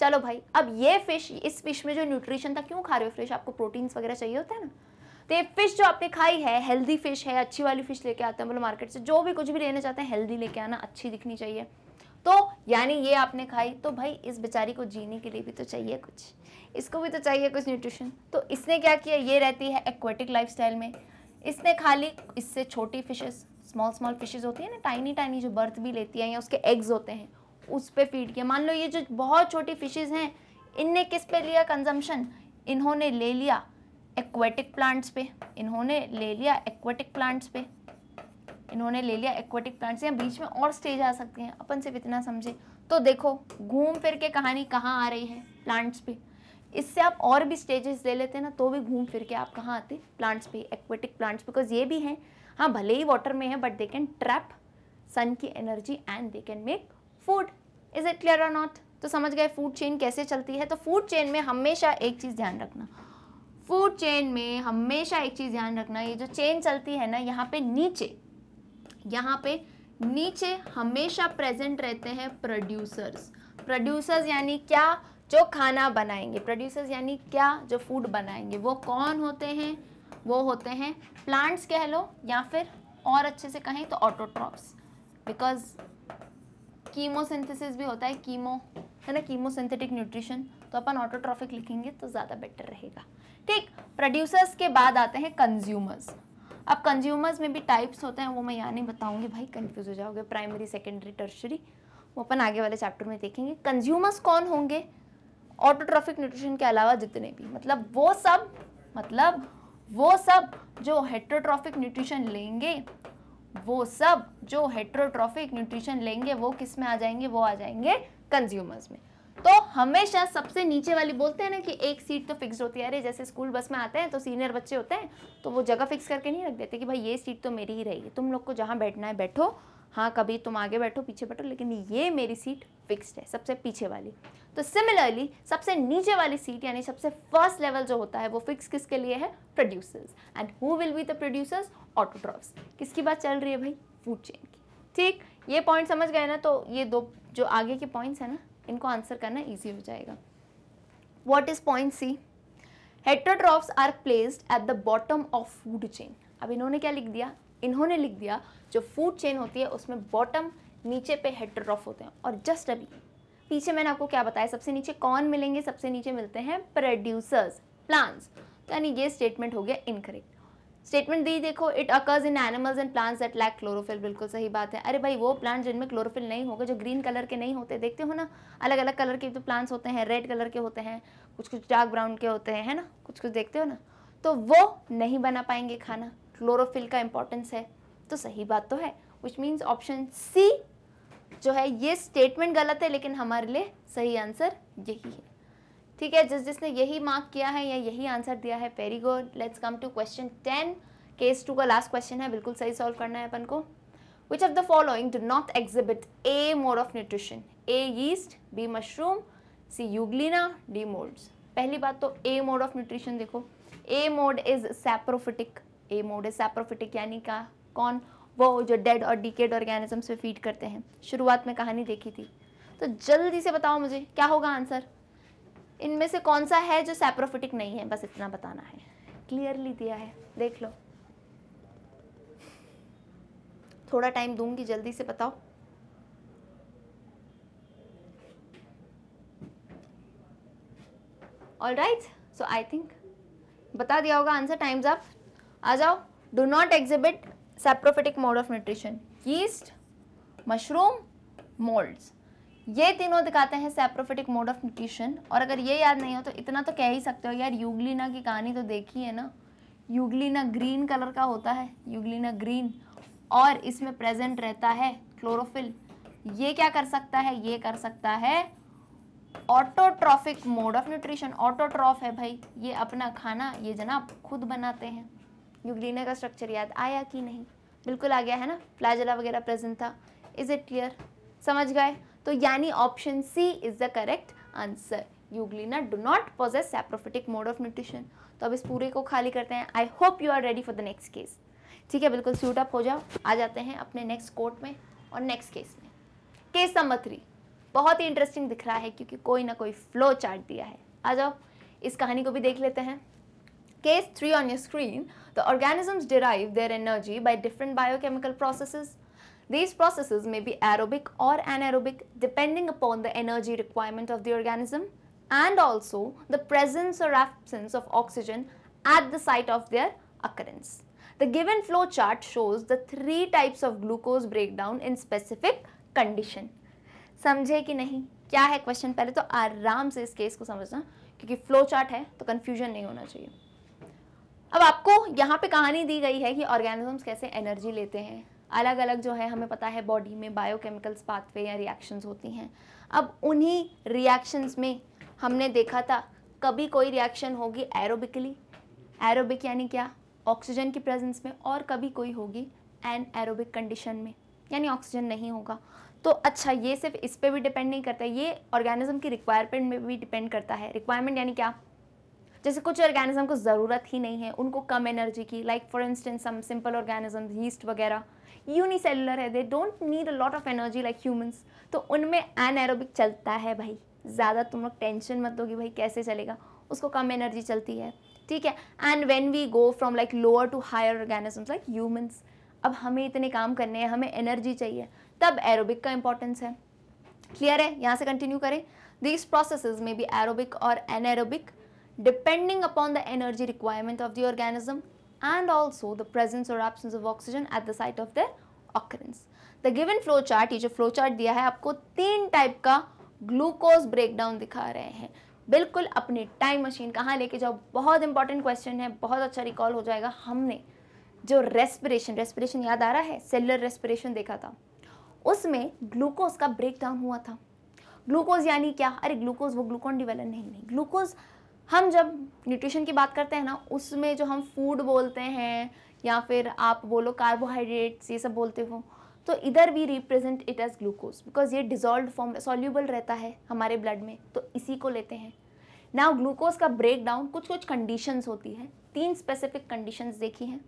चलो भाई अब ये फ़िश इस फ़िश में जो न्यूट्रिशन था क्यों खा रहे हो फ़िश आपको प्रोटीन्स वगैरह चाहिए होता है ना तो ये फ़िश जो आपने खाई है हेल्दी फ़िश है अच्छी वाली फ़िश लेके आते हैं बोलो मार्केट से जो भी कुछ भी लेना चाहते हैं हेल्दी लेके आना अच्छी दिखनी चाहिए तो यानी ये आपने खाई तो भाई इस बेचारी को जीने के लिए भी तो चाहिए कुछ इसको भी तो चाहिए कुछ न्यूट्रिशन तो इसने क्या किया ये रहती है एक्वेटिक लाइफस्टाइल में इसने खा ली इससे छोटी फिशेस स्मॉल स्मॉल फिशेज होती है ना टाइनी टाइनी जो बर्थ भी लेती है या उसके एग्स होते हैं उस पर फीड किया मान लो ये जो बहुत छोटी फिशेज़ हैं इनने किस पे लिया कंजम्पशन इन्होंने ले लिया एक्वेटिक प्लांट्स पे इन्होंने ले लिया एक्वेटिक प्लांट्स पे इन्होंने ले लिया एक्वेटिक प्लांट्स या बीच में और स्टेज आ सकते हैं अपन सिर्फ इतना समझे तो देखो घूम फिर के कहानी कहाँ आ रही है प्लांट्स पे इससे आप और भी स्टेजेस ले लेते हैं ना तो भी घूम फिर के आप कहाँ आते प्लांट्स पे एक्वेटिक प्लांट्स बिकॉज ये भी हैं हाँ भले ही वाटर में है but they can trap sun की energy and they can make food is it clear और नॉट तो समझ गए फूड चेन कैसे चलती है तो फूड चेन में हमेशा एक चीज़ ध्यान रखना फूड चेन में हमेशा एक चीज़ ध्यान रखना ये जो चेन चलती है ना यहाँ पे नीचे यहाँ पे नीचे हमेशा प्रेजेंट रहते हैं प्रोड्यूसर्स प्रोड्यूसर्स यानी क्या जो खाना बनाएंगे प्रोड्यूसर्स यानी क्या जो फूड बनाएंगे वो कौन होते हैं वो होते हैं प्लांट्स कह लो या फिर और अच्छे से कहें तो ऑटोट्रॉप्स बिकॉज कीमोसिंथेसिस भी होता है कीमो है ना कीमोसिंथेटिक न्यूट्रिशन तो अपन ऑटोट्रॉफिक लिखेंगे तो ज़्यादा बेटर रहेगा ठीक प्रोड्यूसर्स के बाद आते हैं कंज्यूमर्स अब कंज्यूमर्स में भी टाइप्स होते हैं वो मैं यहाँ नहीं बताऊँगी भाई कन्फ्यूज़ हो जाओगे प्राइमरी सेकेंडरी टर्शरी वो अपन आगे वाले चैप्टर में देखेंगे कंज्यूमर्स कौन होंगे ऑटोट्रॉफिक न्यूट्रिशन के अलावा जितने भी मतलब वो सब मतलब वो सब जो हेट्रोट्रॉफिक न्यूट्रिशन लेंगे वो सब जो हेट्रोट्रॉफिक न्यूट्रिशन लेंगे वो किस में आ जाएंगे वो आ जाएंगे कंज्यूमर्स में तो हमेशा सबसे नीचे वाली बोलते हैं ना कि एक सीट तो फिक्स होती है अरे जैसे स्कूल बस में आते हैं तो सीनियर बच्चे होते हैं तो वो जगह फिक्स करके नहीं रख देते कि भाई ये सीट तो मेरी ही रहेगी तुम लोग को जहाँ बैठना है बैठो हाँ कभी तुम आगे बैठो पीछे बैठो लेकिन ये मेरी सीट फिक्स्ड है सबसे पीछे वाली तो सिमिलरली सबसे नीचे वाली सीट यानी सबसे फर्स्ट लेवल जो होता है वो फिक्स किसके लिए है producers and who will be the producers autotrophs किसकी बात चल रही है भाई फूड चेन की ठीक ये पॉइंट समझ गए ना तो ये दो जो आगे के पॉइंट्स हैं ना इनको आंसर करना ईजी हो जाएगा what is point C heterotrophs are placed at the bottom of food chain अब इन्होंने क्या लिख दिया इन्होंने लिख दिया जो फूड चेन होती है उसमें बॉटम नीचे पे हेट्रोट्रॉफ होते हैं और जस्ट अभी पीछे मैंने आपको क्या बताया सबसे नीचे कौन मिलेंगे सबसे नीचे मिलते हैं प्रोड्यूसर्स तो प्लांट्स यानी ये स्टेटमेंट हो गया इनकरेक्ट स्टेटमेंट दी देखो it occurs in animals and plants that lack chlorophyll बिल्कुल सही बात है अरे भाई वो प्लांट जिनमें क्लोरोफिल नहीं होगा जो ग्रीन कलर के नहीं होते देखते हो ना अलग अलग कलर के तो प्लांट्स होते हैं रेड कलर के होते हैं कुछ कुछ डार्क ब्राउन के होते हैं है ना कुछ कुछ देखते हो ना तो वो नहीं बना पाएंगे खाना क्लोरोफिल का इंपॉर्टेंस है तो सही बात तो है विच मीन्स ऑप्शन सी जो है ये स्टेटमेंट गलत है लेकिन हमारे लिए सही आंसर यही है ठीक है जिस जिसने यही मार्क किया है या यही आंसर दिया है very good let's come to question ten case two का लास्ट क्वेश्चन है बिल्कुल सही सॉल्व करना है अपन को which of the following do not exhibit a mode of nutrition A yeast B mushroom C Euglena D moulds पहली बात तो ए मोड ऑफ न्यूट्रिशन देखो a mode is saprophytic a mode is saprophytic यानी का कौन वो जो dead और डिकेड ऑर्गेनिजम्स पे फीड करते हैं शुरुआत में कहानी देखी थी तो जल्दी से बताओ मुझे क्या होगा आंसर इनमें से कौन सा है जो सैप्रोफिटिक नहीं है बस इतना बताना है क्लियरली दिया है देख लो थोड़ा टाइम दूंगी जल्दी से बताओ all right so I think बता दिया होगा आंसर टाइम्स अप आ जाओ do not exhibit saprophytic mode of nutrition yeast mushroom moulds ये तीनों दिखाते हैं सेप्रोफिटिक मोड ऑफ न्यूट्रिशन और अगर ये याद नहीं हो तो इतना तो कह ही सकते हो यार युगलिना की कहानी तो देखी है ना युगलिना ग्रीन कलर का होता है यूगलिना ग्रीन और इसमें प्रेजेंट रहता है क्लोरोफिल ये क्या कर सकता है ये कर सकता है autotrophic mode of nutrition autotroph है भाई ये अपना खाना ये जनाब खुद बनाते हैं यूगलिना का स्ट्रक्चर याद आया कि नहीं बिल्कुल आ गया है ना प्लाजला वगैरह प्रेजेंट था इज़ इट क्लियर समझ गए तो यानी option C is the correct answer Euglena do not possess saprophytic mode of nutrition तो अब इस पूरे को खाली करते हैं I hope you are ready for the next case ठीक है बिल्कुल सूट अप हो जाओ आ जाते हैं अपने नेक्स्ट कोर्ट में और नेक्स्ट केस में केस नंबर थ्री बहुत ही इंटरेस्टिंग दिख रहा है क्योंकि कोई ना कोई फ्लो चार्ट दिया है आ जाओ इस कहानी को भी देख लेते हैं case three on your screen the organisms derive their energy by different biochemical processes These processes may be aerobic or anaerobic depending upon the energy requirement of the organism and also the presence or absence of oxygen at the site of their occurrence. The given flow chart shows the three types of glucose breakdown in specific condition. समझे कि नहीं क्या है question पहले तो आराम से इस केस को समझना क्योंकि फ्लो चार्ट है तो कंफ्यूजन नहीं होना चाहिए अब आपको यहाँ पे कहानी दी गई है कि ऑर्गेनिजम्स कैसे एनर्जी लेते हैं अलग अलग जो है हमें पता है बॉडी में बायोकेमिकल्स पाथवे या रिएक्शंस होती हैं अब उन्हीं रिएक्शंस में हमने देखा था कभी कोई रिएक्शन होगी एरोबिकली एरोबिक यानी क्या ऑक्सीजन की प्रेजेंस में और कभी कोई होगी एन एरोबिक कंडीशन में यानी ऑक्सीजन नहीं होगा तो अच्छा ये सिर्फ इस पर भी डिपेंड नहीं करता ये ऑर्गेनिज्म की रिक्वायरमेंट में भी डिपेंड करता है रिक्वायरमेंट यानी क्या जैसे कुछ ऑर्गेनिज्म को ज़रूरत ही नहीं है उनको कम एनर्जी की like for instance some simple organism yeast वगैरह यूनिसेलुलर है they don't need a lot of energy like humans तो उनमें एन एरोबिक चलता है भाई ज़्यादा तुम लोग टेंशन मत दोगे भाई कैसे चलेगा उसको कम एनर्जी चलती है ठीक है and when we go from like lower to higher organisms like humans अब हमें इतने काम करने हैं हमें एनर्जी चाहिए तब एरोबिक का इंपॉर्टेंस है क्लियर है यहाँ से कंटिन्यू करें दीज प्रोसेस में बी एरोबिक और anaerobic depending upon the energy requirement of the organism and also the presence or absence of oxygen at the site of their occurrence. The given flow chart, ये जो flow chart दिया है आपको तीन type का glucose breakdown दिखा रहे हैं बिल्कुल अपने time machine कहाँ लेके जाओ बहुत important question है बहुत अच्छा recall हो जाएगा हमने जो respiration, respiration याद आ रहा है cellular respiration देखा था उसमें glucose का breakdown हुआ था ग्लूकोज यानी क्या अरे ग्लूकोज वो ग्लूकोन डिवेलन नहीं नहीं ग्लूकोज हम जब न्यूट्रिशन की बात करते हैं ना उसमें जो हम फूड बोलते हैं या फिर आप बोलो कार्बोहाइड्रेट्स ये सब बोलते हो तो इधर भी represent it as glucose because ये डिजॉल्व फॉर्म सॉल्यूबल रहता है हमारे ब्लड में तो इसी को लेते हैं नाउ ग्लूकोज का ब्रेक डाउन कुछ कुछ कंडीशंस होती है तीन स्पेसिफिक कंडीशंस देखी हैं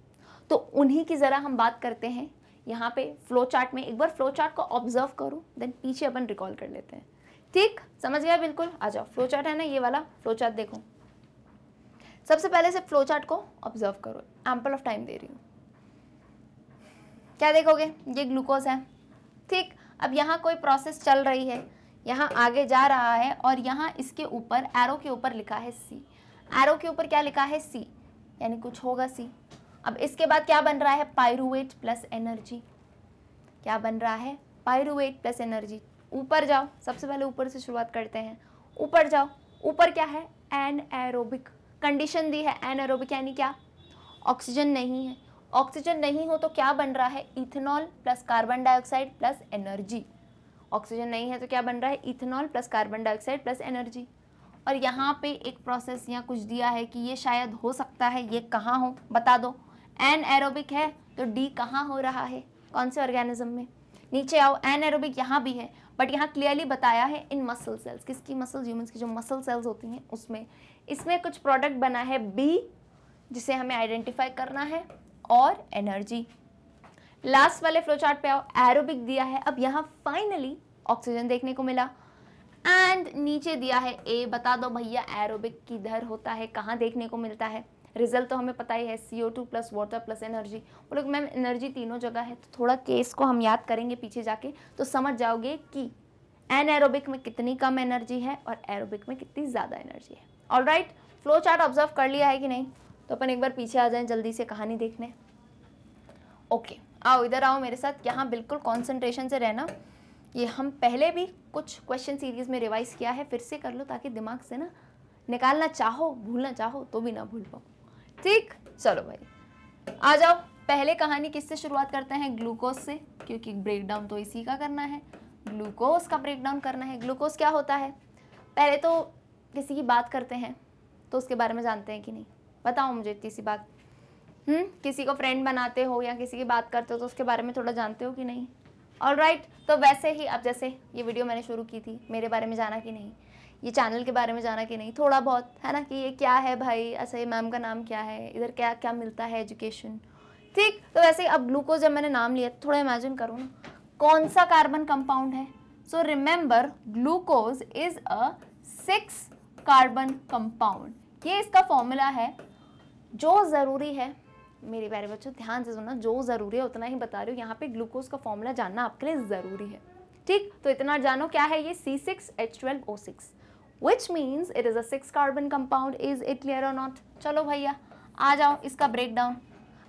तो उन्हीं की ज़रा हम बात करते हैं यहाँ पे फ्लो चार्ट में एक बार फ्लो चार्ट को ऑब्जर्व करो देन पीछे अपन रिकॉल कर लेते हैं ठीक समझ गया बिल्कुल आ जाओ फ्लो चार्ट है ना ये वाला फ्लो चार्ट देखो सबसे पहले से फ्लो चार्ट को ऑब्जर्व करो एम्पल ऑफ टाइम दे रही हूँ क्या देखोगे ये ग्लूकोज है ठीक अब यहाँ कोई प्रोसेस चल रही है यहाँ आगे जा रहा है और यहाँ इसके ऊपर एरो के ऊपर लिखा है सी एरो के ऊपर क्या लिखा है सी यानी कुछ होगा सी अब इसके बाद क्या बन रहा है पायरुवेट प्लस एनर्जी क्या बन रहा है पायरुवेट प्लस एनर्जी ऊपर जाओ सबसे पहले ऊपर से शुरुआत करते हैं ऊपर जाओ ऊपर क्या है एन एरोबिक कंडीशन दी है एनएरोबिक यानी क्या ऑक्सीजन नहीं है ऑक्सीजन नहीं हो तो क्या बन रहा है ethanol plus carbon dioxide plus energy oxygen नहीं है तो क्या बन रहा है ethanol plus carbon dioxide plus energy और यहाँ पे एक प्रोसेस या कुछ दिया है कि ये शायद हो सकता है ये कहाँ हो बता दो एन एरोबिक है तो डी कहाँ हो रहा है कौन से ऑर्गेनिज्म में नीचे आओ एन एरोबिक यहाँ भी है बट यहाँ क्लियरली बताया है इन मसल सेल्स किसकी मसल्स ह्यूमन्स की जो मसल सेल्स होती हैं उसमें इसमें कुछ प्रोडक्ट बना है बी जिसे हमें आइडेंटिफाई करना है और एनर्जी लास्ट वाले फ्लोचार्ट पे आओ एरोबिक दिया है अब यहाँ फाइनली ऑक्सीजन देखने को मिला एंड नीचे दिया है ए बता दो भैया एरोबिक किधर होता है कहाँ देखने को मिलता है रिजल्ट तो हमें पता ही है C O two plus water plus energy बोलो मैम एनर्जी तीनों जगह है तो थोड़ा केस को हम याद करेंगे पीछे जाके तो समझ जाओगे कि एन एरोबिक में कितनी कम एनर्जी है और एरोबिक में कितनी ज़्यादा एनर्जी है all right flow chart observe कर लिया है कि नहीं तो अपन एक बार पीछे आ जाएं जल्दी से कहानी देखने ओके आओ इधर आओ मेरे साथ यहाँ बिल्कुल कॉन्सेंट्रेशन से रहना ये हम पहले भी कुछ क्वेश्चन सीरीज में रिवाइज किया है फिर से कर लो ताकि दिमाग से ना निकालना चाहो भूलना चाहो तो भी ना भूल पाओ ठीक चलो भाई आ जाओ पहले कहानी किससे शुरुआत करते हैं ग्लूकोज से क्योंकि ब्रेकडाउन तो इसी का करना है ग्लूकोज का ब्रेकडाउन करना है ग्लूकोज क्या होता है पहले तो किसी की बात करते हैं तो उसके बारे में जानते हैं कि नहीं बताओ मुझे इतनी सी बात हम्म किसी को फ्रेंड बनाते हो या किसी की बात करते हो तो उसके बारे में थोड़ा जानते हो कि नहीं ऑल राइट right, तो वैसे ही अब जैसे ये वीडियो मैंने शुरू की थी मेरे बारे में जाना कि नहीं ये चैनल के बारे में जाना कि नहीं थोड़ा बहुत है ना कि ये क्या है भाई अच्छा ये मैम का नाम क्या है इधर क्या क्या मिलता है एजुकेशन ठीक तो वैसे ही अब ग्लूकोज जब मैंने नाम लिया थोड़ा इमेजिन करो ना कौन सा कार्बन कंपाउंड है so remember glucose is a six carbon compound ये इसका फॉर्मूला है जो ज़रूरी है मेरे प्यारे बच्चों ध्यान से सुनना जो ज़रूरी है उतना ही बता रही हूँ यहाँ पे ग्लूकोज का फॉर्मूला जानना आपके लिए ज़रूरी है ठीक तो इतना जानो क्या है ये C six H twelve O six which means it is a six carbon compound is it clear और नॉट चलो भैया आ जाओ इसका ब्रेकडाउन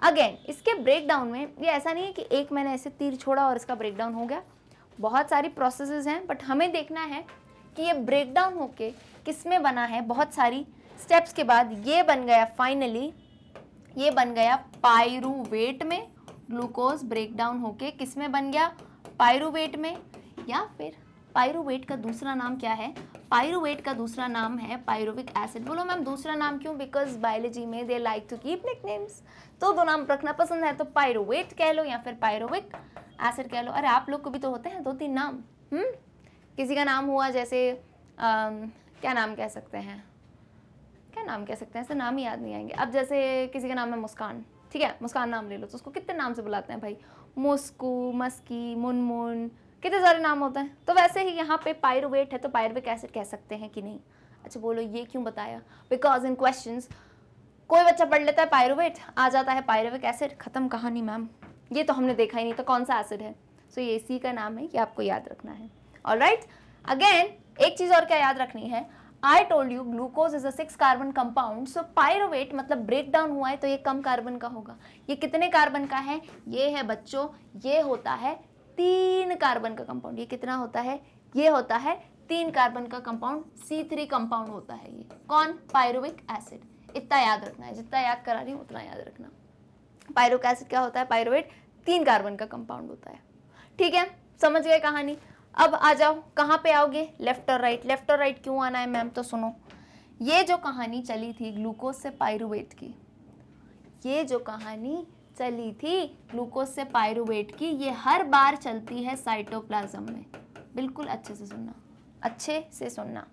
अगेन इसके ब्रेकडाउन में ये ऐसा नहीं है कि एक मैंने ऐसे तीर छोड़ा और इसका ब्रेकडाउन हो गया बहुत सारी प्रोसेसेस हैं बट हमें देखना है कि ये ब्रेकडाउन होके किस में बना है बहुत सारी स्टेप्स के बाद ये बन गया फाइनली ये बन गया पायरूवेट में ग्लूकोज ब्रेक डाउन होके किस में बन गया पायरूवेट में या फिर पायरूवेट का दूसरा नाम क्या है पायरूवेट का दूसरा नाम है पायरूविक एसिड बोलो मैम दूसरा नाम क्यों बिकॉज बायोलॉजी में they like to keep nicknames तो दो नाम रखना पसंद है तो पायरूवेट कह लो या फिर पायरूविक एसिड कह लो अरे आप लोग को भी तो होते हैं दो तीन नाम हम्म किसी का नाम हुआ जैसे क्या नाम कह सकते हैं क्या नाम कह सकते हैं ऐसे नाम ही याद नहीं आएंगे अब जैसे किसी का नाम है मुस्कान ठीक है मुस्कान नाम ले लो तो उसको कितने नाम से बुलाते हैं भाई मुस्कू मस्की मुनमुन कितने सारे नाम होते हैं तो वैसे ही यहाँ पे पायरुवेट है तो पायरुवेट कैसे कह सकते हैं कि नहीं अच्छा बोलो ये क्यों बताया बिकॉज इन क्वेश्चन कोई बच्चा पढ़ लेता है पायरुवेट आ जाता है पायरुविक एसिड खत्म कहानी मैम ये तो हमने देखा ही नहीं तो कौन सा एसिड है सो so, ये इसी का नाम है ये आपको याद रखना है ऑल राइट अगेन एक चीज और क्या याद रखनी है I told you glucose is a six carbon compound so pyruvate मतलब ब्रेक डाउन हुआ है तो ये कम कार्बन का होगा ये कितने कार्बन का है ये है बच्चों ये होता है तीन कार्बन का कंपाउंड ये कितना होता है ये होता है तीन कार्बन का कंपाउंड C3 थ्री कंपाउंड होता है ये कौन पायरोविक एसिड इतना याद रखना है जितना याद करा रही हूँ उतना याद रखना पायरोक एसिड क्या होता है पायरोवेट तीन कार्बन का कंपाउंड होता है ठीक है समझ गए कहानी अब आ जाओ कहाँ पे आओगे लेफ्ट और राइट लेफ्ट और राइट क्यों आना है मैम तो सुनो ये जो कहानी चली थी ग्लूकोज से पायरुवेट की ये जो कहानी चली थी ग्लूकोज से पायरुवेट की ये हर बार चलती है साइटोप्लाज्म में बिल्कुल अच्छे से सुनना अच्छे से सुनना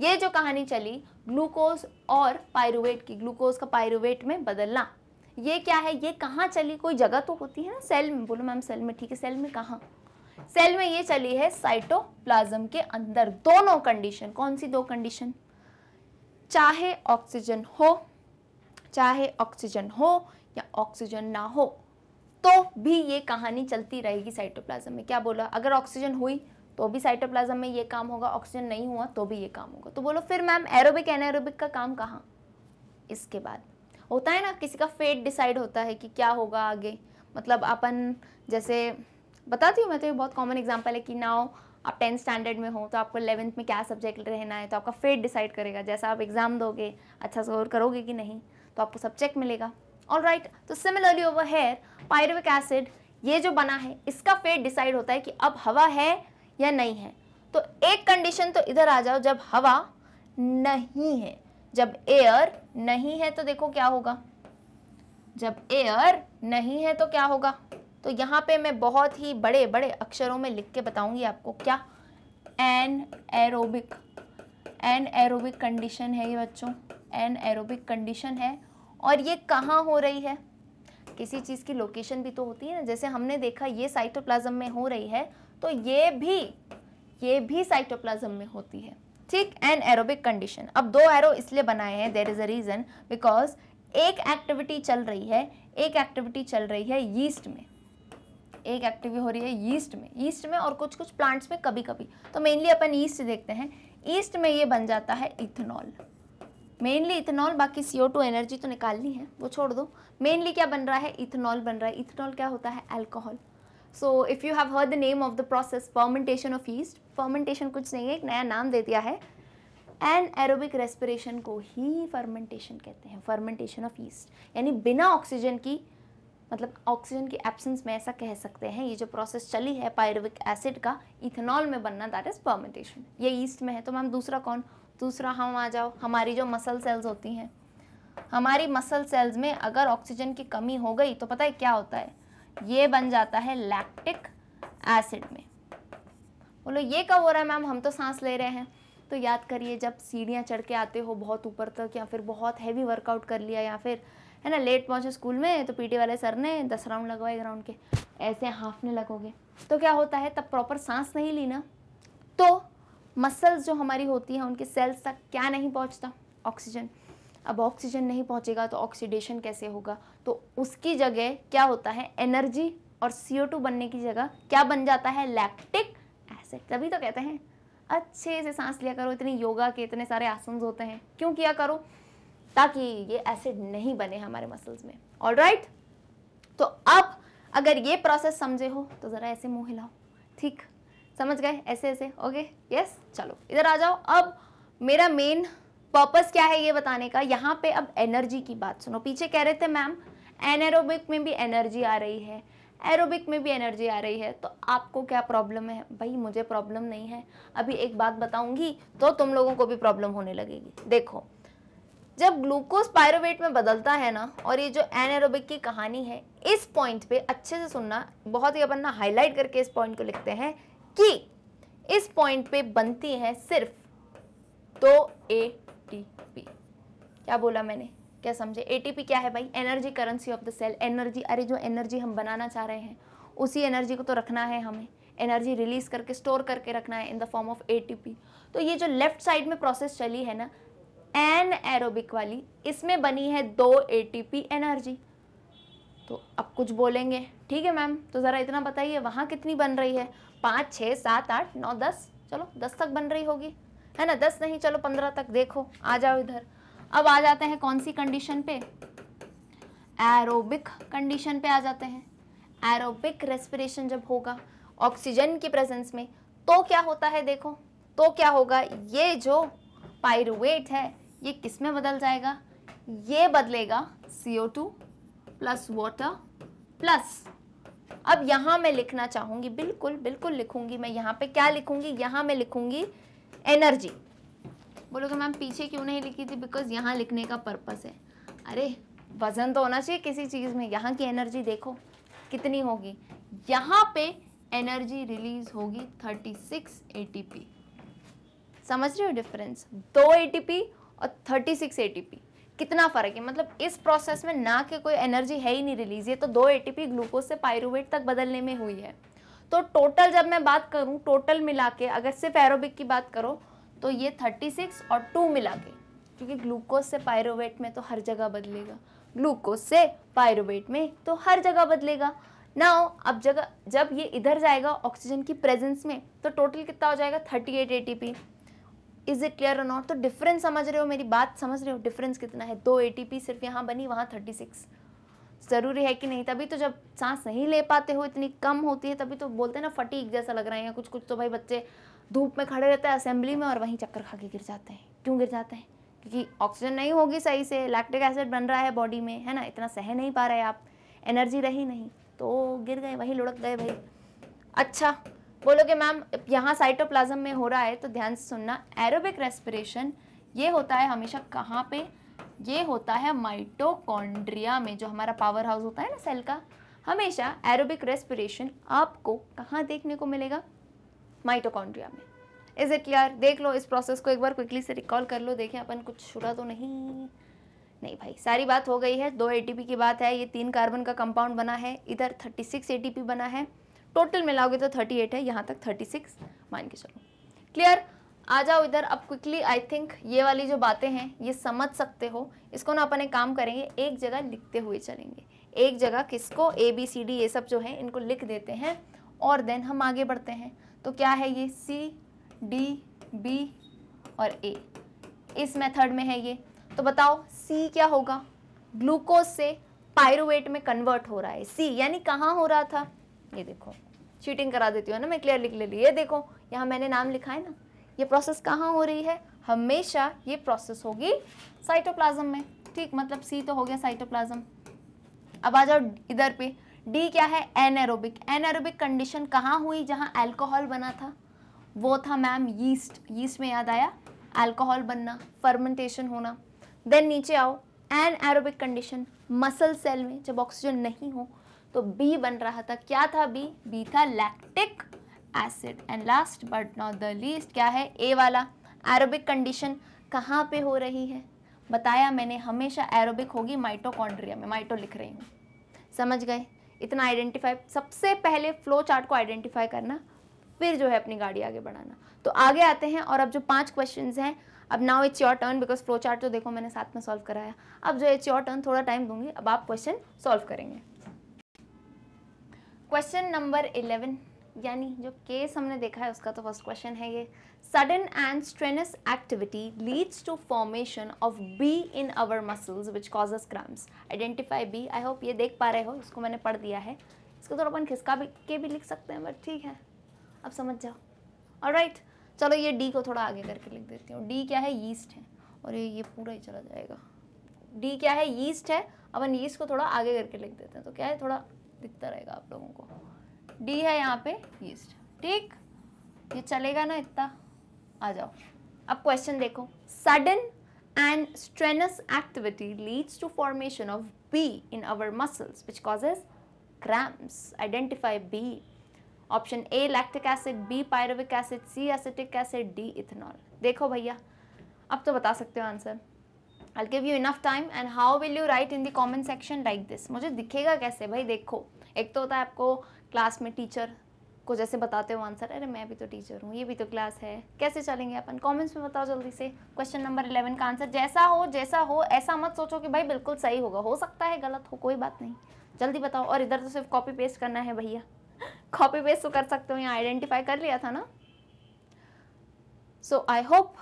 ये जो कहानी चली ग्लूकोज और पायरुवेट की ग्लूकोज का पायरुवेट में बदलना ये क्या है ये कहाँ चली कोई जगह तो होती है ना सेल में बोलो मैम सेल में ठीक है सेल में कहाँ सेल में ये चली है साइटोप्लाज्म के अंदर दोनों कंडीशन कौन सी दो कंडीशन चाहे ऑक्सीजन हो चाहे ऑक्सीजन हो या ऑक्सीजन ना हो तो भी ये कहानी चलती रहेगी साइटोप्लाज्म में क्या बोला अगर ऑक्सीजन हुई तो भी साइटोप्लाज्म में ये काम होगा ऑक्सीजन नहीं हुआ तो भी ये काम होगा तो बोलो फिर मैम एरोबिक एनारोबिक का काम कहाँ इसके बाद होता है ना किसी का फेट डिसाइड होता है कि क्या होगा आगे मतलब अपन जैसे बताती हूँ मैं तो ये बहुत कॉमन एग्जाम्पल है कि नाव आप टेंथ स्टैंडर्ड में हो तो आपको इलेवंथ में क्या सब्जेक्ट रहना है तो आपका फेट डिसाइड करेगा जैसा आप एग्ज़ाम दोगे अच्छा स्कोर करोगे कि नहीं तो आपको सब्जेक्ट मिलेगा ऑल राइट तो similarly over here pyruvic acid ये जो बना है इसका फेट डिसाइड होता है कि अब हवा है या नहीं है तो एक कंडीशन तो इधर आ जाओ जब हवा नहीं है जब एयर नहीं है तो देखो क्या होगा जब एयर नहीं है तो क्या होगा तो यहाँ पे मैं बहुत ही बड़े बड़े अक्षरों में लिख के बताऊँगी आपको क्या anaerobic anaerobic condition है ये बच्चों एन एरोबिक कंडीशन है और ये कहाँ हो रही है किसी चीज़ की लोकेशन भी तो होती है ना जैसे हमने देखा ये साइटोप्लाज्म में हो रही है तो ये भी ये भी साइटोप्लाज्म में होती है ठीक एन एरोबिक कंडीशन अब दो एरो इसलिए बनाए हैं there is a reason because एक एक्टिविटी चल रही है एक एक्टिविटी चल रही है यीस्ट में एक एक्टिव हो रही है ईस्ट में ईस्ट में और कुछ कुछ प्लांट्स में कभी कभी तो मेनली अपन ईस्ट देखते हैं ईस्ट में ये बन जाता है इथेनॉल मेनली इथेनॉल बाकी सी टू एनर्जी तो निकालनी है वो छोड़ दो मेनली क्या बन रहा है इथेनॉल बन रहा है इथेनॉल क्या होता है alcohol so if you have heard the name of the process fermentation of yeast fermentation कुछ नहीं है एक नया नाम दे दिया है एन एरोबिक रेस्पिरेशन को ही फर्मेंटेशन कहते हैं फर्मेंटेशन ऑफ ईस्ट यानी बिना ऑक्सीजन की मतलब ऑक्सीजन की एब्सेंस में ऐसा कह सकते हैं ये जो प्रोसेस चली है पायरविक एसिड का इथेनॉल में बनना दैट इज़ फर्मेंटेशन ये ईस्ट में है तो मैम दूसरा कौन दूसरा हम आ जाओ हमारी जो मसल सेल्स होती हैं हमारी मसल सेल्स में अगर ऑक्सीजन की कमी हो गई तो पता है क्या होता है ये बन जाता है लैक्टिक एसिड में बोलो ये कब हो रहा है मैम हम तो सांस ले रहे हैं तो याद करिए जब सीढ़ियाँ चढ़ के आते हो बहुत ऊपर तक या फिर बहुत हैवी वर्कआउट कर लिया या फिर है ना लेट पहुँचे स्कूल में तो पीटी वाले सर ने दस राउंड लगवाए ग्राउंड के ऐसे हाँफने लगोगे तो क्या होता है तब प्रॉपर सांस नहीं ली ना तो मसल्स जो हमारी होती हैं उनके सेल्स तक क्या नहीं पहुँचता ऑक्सीजन अब ऑक्सीजन नहीं पहुँचेगा तो ऑक्सीडेशन कैसे होगा तो उसकी जगह क्या होता है एनर्जी और सी बनने की जगह क्या बन जाता है लैक्टिक एसिड तभी तो कहते हैं अच्छे से सांस लिया करो इतने योगा के इतने सारे आसन होते हैं क्यों किया करो ताकि ये एसिड नहीं बने हमारे मसल्स में ऑल right? तो अब अगर ये प्रोसेस समझे हो तो ज़रा ऐसे मुँह हिलाओ ठीक समझ गए ऐसे ऐसे ओके यस चलो इधर आ जाओ अब मेरा मेन पर्पस क्या है ये बताने का यहाँ पे अब एनर्जी की बात सुनो पीछे कह रहे थे मैम एनएरोबिक में भी एनर्जी आ रही है एरोबिक में भी एनर्जी आ रही है तो आपको क्या प्रॉब्लम है भाई मुझे प्रॉब्लम नहीं है अभी एक बात बताऊंगी तो तुम लोगों को भी प्रॉब्लम होने लगेगी देखो जब ग्लूकोज पायरोवेट में बदलता है ना और ये जो एनएरोबिक की कहानी है इस पॉइंट पे अच्छे से सुनना बहुत ही अपन ना हाईलाइट करके इस पॉइंट को लिखते हैं कि इस पॉइंट पे बनती है सिर्फ दो ए क्या बोला मैंने क्या समझे ए क्या है भाई energy currency of the cell energy अरे जो एनर्जी हम बनाना चाह रहे हैं उसी एनर्जी को तो रखना है हमें एनर्जी रिलीज करके स्टोर करके रखना है in the form of ATP तो ये जो लेफ्ट साइड में प्रोसेस चली है ना एन एरोबिक वाली इसमें बनी है दो एटीपी एनर्जी तो अब कुछ बोलेंगे ठीक है मैम तो ज़रा इतना बताइए वहाँ कितनी बन रही है पाँच छः सात आठ नौ दस चलो दस तक बन रही होगी है ना दस नहीं चलो पंद्रह तक देखो आ जाओ इधर अब आ जाते हैं कौन सी कंडीशन पे एरोबिक कंडीशन पे आ जाते हैं एरोबिक रेस्पिरेशन जब होगा ऑक्सीजन की प्रेजेंस में तो क्या होता है देखो तो क्या होगा ये जो पायरुवेट है ये किस में बदल जाएगा ये बदलेगा C O two plus water plus अब यहां मैं लिखना चाहूंगी बिल्कुल बिल्कुल लिखूंगी मैं यहां पे क्या लिखूंगी यहां मैं लिखूंगी एनर्जी बोलोगे मैम पीछे क्यों नहीं लिखी थी बिकॉज यहां लिखने का पर्पस है अरे वज़न तो होना चाहिए किसी चीज़ में यहां की एनर्जी देखो कितनी होगी यहां पे एनर्जी रिलीज होगी 36 एटीपी समझ रहे हो डिफरेंस दो एटीपी और थर्टी सिक्स एटीपी कितना फ़र्क है मतलब इस प्रोसेस में ना कि कोई एनर्जी है ही नहीं रिलीज ये तो दो एटीपी ग्लूकोज से पायरुवेट तक बदलने में हुई है तो टोटल जब मैं बात करूँ टोटल मिला के अगर सिर्फ एरोबिक की बात करो तो ये थर्टी सिक्स और टू मिला के क्योंकि ग्लूकोज से पायरुवेट में तो हर जगह बदलेगा ग्लूकोज से पायरुवेट में तो हर जगह बदलेगा ना हो अब जगह जब ये इधर जाएगा ऑक्सीजन की प्रेजेंस में तो टोटल कितना हो जाएगा थर्टी एट ए इज इट क्लियर और नॉट तो डिफरेंस समझ रहे हो मेरी बात समझ रहे हो डिफरेंस कितना है दो ए सिर्फ यहाँ बनी वहाँ थर्टी सिक्स ज़रूरी है कि नहीं तभी तो जब सांस नहीं ले पाते हो इतनी कम होती है तभी तो बोलते हैं ना फटीक जैसा लग रहा है या कुछ कुछ तो भाई बच्चे धूप में खड़े रहते हैं असेंबली में और वहीं चक्कर खा के गिर जाते हैं क्यों गिर जाते हैं क्योंकि ऑक्सीजन नहीं होगी सही से लैक्टिक एसिड बन रहा है बॉडी में है ना इतना सह नहीं पा रहे आप एनर्जी रही नहीं तो गिर गए वहीं लुढ़क गए भाई अच्छा बोलोगे मैम यहाँ साइटोप्लाज्म में हो रहा है तो ध्यान से सुनना एरोबिक रेस्पिरेशन ये होता है हमेशा कहाँ पे ये होता है माइटोकॉन्ड्रिया में जो हमारा पावर हाउस होता है ना सेल का हमेशा एरोबिक रेस्पिरेशन आपको कहाँ देखने को मिलेगा माइटोकॉन्ड्रिया में इज इट क्लियर देख लो इस प्रोसेस को एक बार क्विकली से रिकॉल कर लो देखें अपन कुछ छुड़ा तो नहीं नहीं भाई सारी बात हो गई है दो एटीपी की बात है ये तीन कार्बन का कंपाउंड बना है इधर थर्टी सिक्स एटीपी बना है टोटल मिलाओगे तो 38 है यहाँ तक 36 मान के चलो क्लियर आ जाओ इधर अब क्विकली आई थिंक ये वाली जो बातें हैं ये समझ सकते हो इसको ना अपने काम करेंगे एक जगह लिखते हुए चलेंगे एक जगह किसको ए बी सी डी ये सब जो है इनको लिख देते हैं और देन हम आगे बढ़ते हैं तो क्या है ये सी डी बी और ए इस मेथड में है ये तो बताओ सी क्या होगा ग्लूकोज से पायरुवेट में कन्वर्ट हो रहा है सी यानी कहाँ हो रहा था ये देखो चीटिंग करा देती हूँ ना मैं क्लियर लिख ले ली ये देखो यहाँ मैंने नाम लिखा है ना ये प्रोसेस कहाँ हो रही है हमेशा ये प्रोसेस होगी साइटोप्लाज्म में ठीक मतलब सी तो हो गया साइटोप्लाज्म अब आ जाओ इधर पे डी क्या है एनएरोबिक एनएरोबिक कंडीशन कहाँ हुई जहाँ अल्कोहल बना था वो था मैम यीस्ट यीस्ट में याद आया अल्कोहल बनना फर्मेंटेशन होना देन नीचे आओ anaerobic condition muscle cell में जब ऑक्सीजन नहीं हो तो बी बन रहा था क्या था बी बी था lactic acid and last but not the least क्या है ए वाला एरोबिक कंडीशन कहाँ पे हो रही है बताया मैंने हमेशा एरोबिक होगी माइटोकॉन्ड्रिया में माइटो लिख रही हूँ समझ गए इतना आइडेंटिफाई सबसे पहले फ्लो चार्ट को आइडेंटिफाई करना फिर जो है अपनी गाड़ी आगे बढ़ाना तो आगे आते हैं और अब जो पांच क्वेश्चन हैं अब now it's your turn because flow chart तो देखो मैंने साथ में सॉल्व कराया अब जो इट्स योर टर्न थोड़ा टाइम दूंगी अब आप क्वेश्चन सॉल्व करेंगे क्वेश्चन नंबर इलेवन यानी जो केस हमने देखा है उसका तो फर्स्ट क्वेश्चन है ये sudden and strenuous activity leads to formation of B in our muscles which causes cramps identify B I hope ये देख पा रहे हो इसको मैंने पढ़ दिया है इसको थोड़ा तो अपन खिसका भी के भी लिख सकते हैं बट ठीक है अब समझ जाओ और राइट चलो ये डी को थोड़ा आगे करके लिख देती हूँ डी क्या है यीस्ट है और ये ये पूरा ही चला जाएगा डी क्या है यीस्ट है अपन यीस्ट को थोड़ा आगे करके लिख देते हैं तो क्या है थोड़ा दिखता रहेगा आप लोगों को डी है यहाँ पे यीस्ट ठीक ये चलेगा ना इतना आ जाओ अब क्वेश्चन देखो sudden and strenuous activity leads to formation of B in our muscles which causes cramps identify B option A lactic acid B pyruvic acid C acetic acid D ethanol देखो भैया अब तो बता सकते हो answer I give you enough time and how will you write in the comment section like this मुझे दिखेगा कैसे भाई देखो एक तो होता है आपको क्लास में टीचर को जैसे बताते हो आंसर अरे मैं भी तो टीचर हूँ ये भी तो क्लास है कैसे चलेंगे अपन कमेंट्स में बताओ जल्दी से क्वेश्चन नंबर इलेवन का आंसर जैसा हो जैसा हो ऐसा मत सोचो कि भाई बिल्कुल सही होगा हो सकता है गलत हो कोई बात नहीं जल्दी बताओ और इधर तो सिर्फ कॉपी पेस्ट करना है भैया कॉपी पेस्ट तो कर सकते हो यहाँ आइडेंटिफाई कर लिया था ना so I hope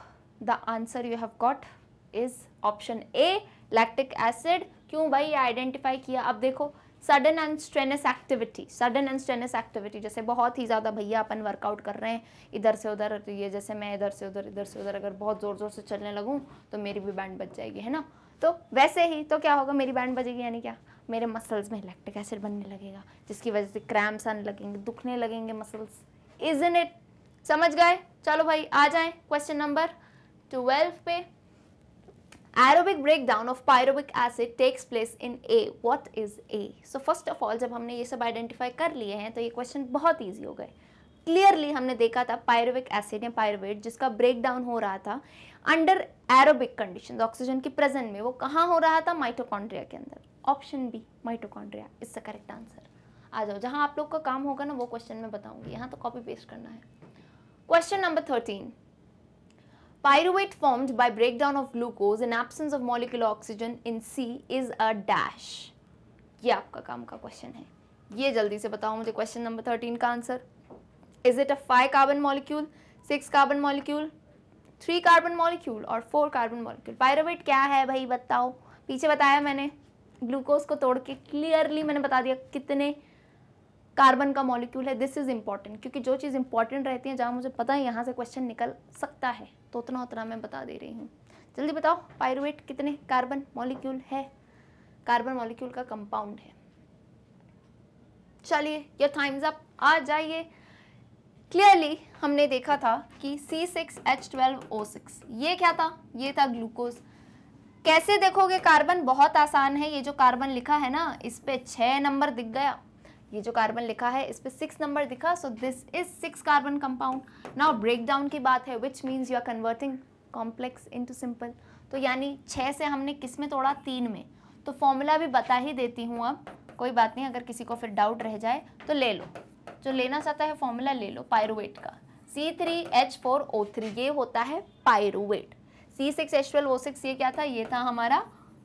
the answer you have got is option A lactic acid क्यों भाई आइडेंटिफाई किया अब देखो sudden and strenuous activity sudden and strenuous activity जैसे बहुत ही ज़्यादा भैया अपन वर्कआउट कर रहे हैं इधर से उधर तो ये जैसे मैं इधर से उधर इधर से उधर अगर बहुत ज़ोर ज़ोर से चलने लगूँ तो मेरी भी बैंड बच जाएगी है ना तो वैसे ही तो क्या होगा मेरी बैंड बजेगी यानी क्या मेरे मसल्स में इलेक्ट्रिक एसिड बनने लगेगा जिसकी वजह से क्रैम्स आने लगेंगे दुखने लगेंगे मसल्स इज इन इट समझ गए चलो भाई आ जाए क्वेश्चन नंबर ट्वेल्व पे break down of pyruvic acid takes place in A what is A so first of all जब हमने ये सब आइडेंटिफाई कर लिए हैं तो ये क्वेश्चन बहुत ईजी हो गए क्लियरली हमने देखा था पायरोबिक एसिड या पायरुवेट जिसका डाउन हो रहा था अंडर एरोबिक कंडीशन ऑक्सीजन की प्रेजेंट में वो कहाँ हो रहा था माइटोकॉन्ड्रिया के अंदर option B mitochondria is the correct answer आ जाओ जहाँ आप लोग का काम होगा ना वो क्वेश्चन में बताऊंगी यहाँ तो कॉपी पेस्ट करना है question number thirteen Pyruvate formed by breakdown of glucose in absence of molecular oxygen in C is a dash. ये आपका काम का क्वेश्चन है ये जल्दी से बताओ मुझे क्वेश्चन नंबर थर्टीन का answer is it a five carbon molecule six carbon molecule three carbon molecule और फोर कार्बन मॉलिक्यूल पायरोवेट क्या है भाई बताओ पीछे बताया मैंने ग्लूकोज को तोड़ के क्लियरली मैंने बता दिया कितने कार्बन का मॉलिक्यूल है दिस इज इंपॉर्टेंट क्योंकि जो चीज़ इंपॉर्टेंट रहती है जहाँ मुझे पता है यहाँ से क्वेश्चन निकल सकता है तो उतना उतना मैं बता दे रही हूँ जल्दी बताओ पायरुवेट कितने कार्बन मॉलिक्यूल है कार्बन मॉलिक्यूल का कंपाउंड है चलिए योर टाइम्स अप आ जाइए क्लियरली हमने देखा था कि C6H12O6 ये क्या था ये था ग्लूकोज कैसे देखोगे कार्बन बहुत आसान है ये जो कार्बन लिखा है ना इस पे छह नंबर दिख गया ये जो कार्बन लिखा है इस पर सिक्स नंबर दिखा so this is six carbon compound now break down की बात है which means you are converting complex into simple तो यानी छः से हमने किस में तोड़ा तीन में तो फॉर्मूला भी बता ही देती हूँ अब कोई बात नहीं अगर किसी को फिर डाउट रह जाए तो ले लो जो लेना चाहता है फॉर्मूला ले लो पायरुवेट का C three H four O three ये होता है pyruvate C six H twelve O six ये क्या था ये था हमारा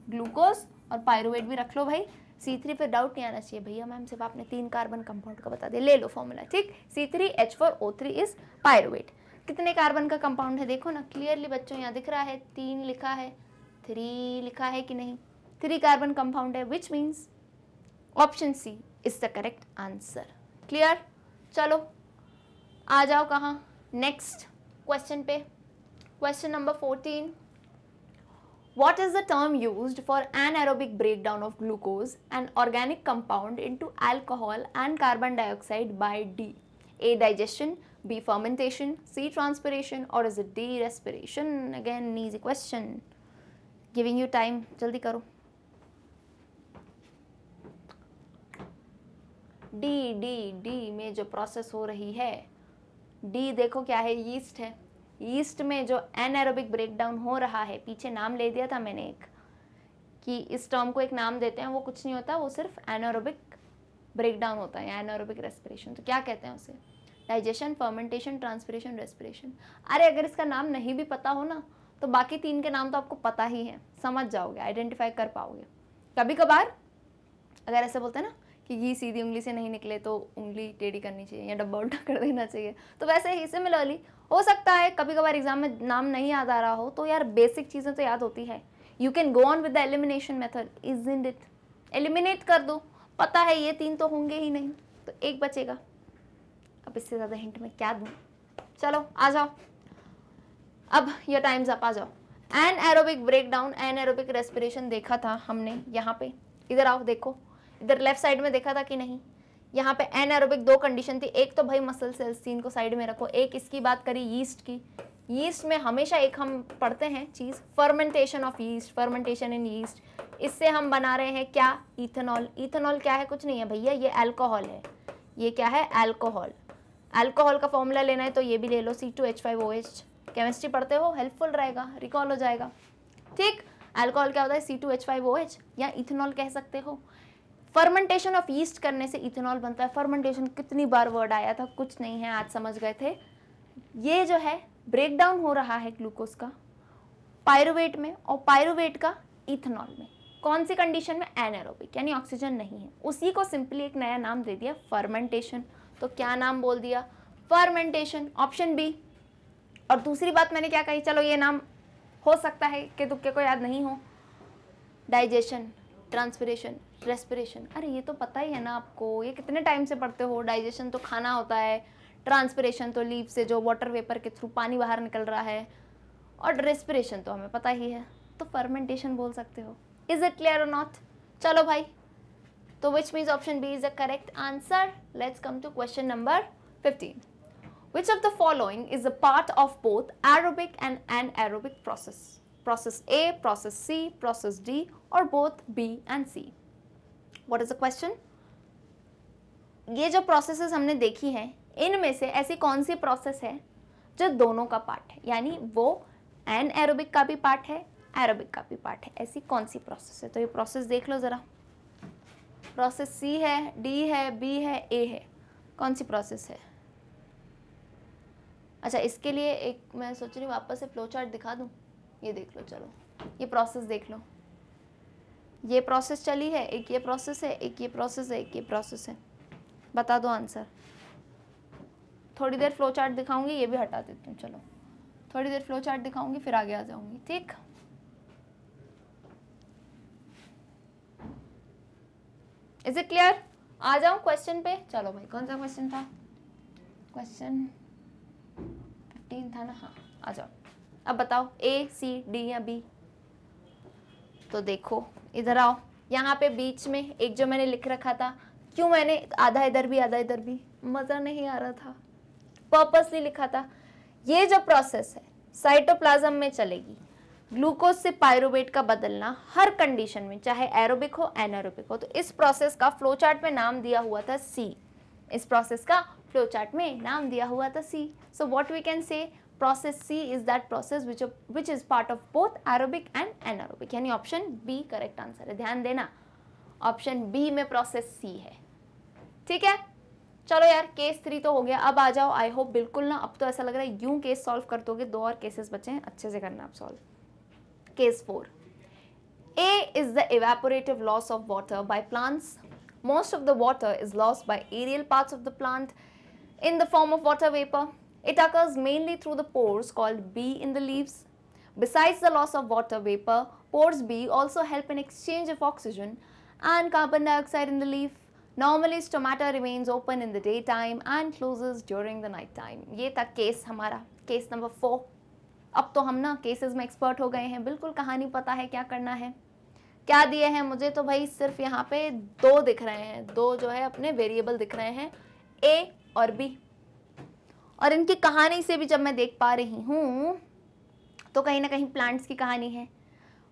ग्लूकोज और पायरुवेट भी रख लो भाई सी थ्री पर डाउट नहीं आना चाहिए भैया मैम सिर्फ आपने तीन कार्बन कंपाउंड का बता दिया ले लो फॉर्मूला ठीक C three H four O three is pyruvate कितने कार्बन का कंपाउंड है देखो ना क्लियरली बच्चों यहाँ दिख रहा है तीन लिखा है थ्री लिखा है कि नहीं थ्री कार्बन कंपाउंड है which means option C is the correct answer clear चलो आ जाओ कहाँ नेक्स्ट क्वेश्चन पे question number fourteen What is the term used for anaerobic breakdown of glucose, an organic compound, into alcohol and carbon dioxide by D? A. Digestion, B. Fermentation, C. Transpiration, or is it D. Respiration? Again, easy question. Giving you time. Jaldi karo. d d d में जो process हो रही है D देखो क्या है yeast है east में जो एनएरोबिक ब्रेकडाउन हो रहा है पीछे नाम ले दिया था मैंने एक कि इस टर्म को एक नाम देते हैं वो कुछ नहीं होता वो सिर्फ एनोरोबिक ब्रेकडाउन होता है एनोरोबिक रेस्पिरेशन तो क्या कहते हैं उसे डाइजेशन फर्मेंटेशन ट्रांसपिरेशन रेस्पिरेशन अरे अगर इसका नाम नहीं भी पता हो ना तो बाकी तीन के नाम तो आपको पता ही है समझ जाओगे आइडेंटिफाई कर पाओगे कभी कभार अगर ऐसे बोलते हैं ना कि घी सीधी उंगली से नहीं निकले तो उंगली टेढ़ी करनी चाहिए या डब्बा उल्टा कर देना चाहिए तो वैसे ही सिमिलरली हो सकता है कभी कभार एग्जाम में नाम नहीं याद आ रहा हो तो यार बेसिक चीज़ें तो याद होती है you can go on with the elimination method is indeed eliminate कर दो पता है ये तीन तो होंगे ही नहीं तो एक बचेगा अब इससे ज़्यादा हिंट में क्या दूँ चलो आ जाओ अब यह टाइम्स अप आ जाओ anaerobic break down anaerobic respiration देखा था हमने यहाँ पे इधर आओ देखो इधर लेफ्ट साइड में देखा था कि नहीं यहाँ पे एन एरोबिक दो कंडीशन थी एक तो भाई मसल सेल्स थी साइड में रखो एक इसकी बात करी यीस्ट की यीस्ट में हमेशा एक हम पढ़ते हैं चीज़ fermentation of yeast fermentation in yeast इससे हम बना रहे हैं क्या इथेनॉल इथेनॉल क्या है कुछ नहीं है भैया ये अल्कोहल है ये क्या है अल्कोहल अल्कोहल का फॉर्मूला लेना है तो ये भी ले लो C two H five O H chemistry पढ़ते हो हेल्पफुल रहेगा रिकॉल हो जाएगा ठीक अल्कोहल क्या होता है C two H five O H या इथेनॉल कह सकते हो फर्मेंटेशन ऑफ ईस्ट करने से इथेनॉल बनता है फर्मेंटेशन कितनी बार वर्ड आया था कुछ नहीं है आज समझ गए थे ये जो है ब्रेकडाउन हो रहा है ग्लूकोज का पायरुवेट में और पायरोवेट का इथेनॉल में कौन सी कंडीशन में एनारोबिक यानी ऑक्सीजन नहीं है उसी को सिंपली एक नया नाम दे दिया फर्मेंटेशन तो क्या नाम बोल दिया फर्मेंटेशन ऑप्शन बी और दूसरी बात मैंने क्या कही चलो ये नाम हो सकता है कि दुखे को याद नहीं हो डाइजेशन ट्रांसफरेशन रेस्पिरेशन अरे ये तो पता ही है ना आपको ये कितने टाइम से पढ़ते हो डाइजेशन तो खाना होता है ट्रांसपरेशन तो लीव से जो वाटर वेपर के थ्रू पानी बाहर निकल रहा है और रेस्पिरेशन तो हमें पता ही है तो फर्मेंटेशन बोल सकते हो इज़ इट क्लियर और नॉट चलो भाई तो which means option B is the correct answer let's come to question number fifteen which of the following is a part of both aerobic and anaerobic process process A process C process D और both B and C what is the question ये जो processes हमने देखी हैं इनमें से ऐसी कौन सी प्रोसेस है जो दोनों का पार्ट है यानी वो एन एरोबिक का भी पार्ट है एरोबिक का भी पार्ट है ऐसी कौन सी प्रोसेस है तो ये प्रोसेस देख लो ज़रा प्रोसेस सी है डी है बी है ए है कौन सी प्रोसेस है अच्छा इसके लिए एक मैं सोच रही हूँ वापस से फ्लो चार्ट दिखा दूँ ये देख लो चलो ये प्रोसेस देख लो ये प्रोसेस चली है एक ये प्रोसेस है एक ये प्रोसेस है एक ये प्रोसेस है बता दो आंसर थोड़ी देर फ्लो चार्ट दिखाऊंगी ये भी हटा देती हूँ चलो थोड़ी देर फ्लो चार्ट दिखाऊंगी फिर आगे आ जाऊंगी ठीक इज इट क्लियर आ जाऊं क्वेश्चन पे चलो भाई कौन सा क्वेश्चन था क्वेश्चन फिफ्टीन था ना हाँ आ जाओ अब बताओ ए सी डी या बी तो देखो इधर आओ यहाँ पे बीच में एक जो मैंने लिख रखा था क्यों मैंने आधा इधर भी आधा इधर भी मज़ा नहीं आ रहा था पर्पसली लिखा था ये जो प्रोसेस है साइटोप्लाज्म में चलेगी ग्लूकोज से पायरोबेट का बदलना हर कंडीशन में चाहे एरोबिक हो एनरोबिक हो तो इस प्रोसेस का फ्लो चार्ट में नाम दिया हुआ था सी इस प्रोसेस का फ्लो चार्ट में नाम दिया हुआ था C so what we can say process C is that process which which is part of both aerobic and anaerobic यानी ऑप्शन बी करेक्ट आंसर है ध्यान देना ऑप्शन बी में प्रोसेस सी है ठीक है चलो यार केस थ्री तो हो गया अब आ जाओ आई होप बिल्कुल ना अब तो ऐसा लग रहा है यूं केस सॉल्व कर दोगे दो और केसेस बचे हैं अच्छे से करना आप solve case four A is the evaporative loss of water by plants most of the water is loss by aerial parts of the plant in the form of water vapour It occurs mainly through the pores called B in the leaves. Besides the loss of water vapor, pores B also help in exchange of oxygen and carbon dioxide in the leaf. Normally, stomata remains open in the daytime and closes during the night time. ये था case हमारा case number four अब तो हम ना cases में expert हो गए हैं बिल्कुल कहानी पता है क्या करना है क्या दिए हैं मुझे तो भाई सिर्फ यहाँ पे दो दिख रहे हैं दो जो है अपने वेरिएबल दिख रहे हैं ए और बी और इनकी कहानी से भी जब मैं देख पा रही हूँ तो कहीं ना कहीं प्लांट्स की कहानी है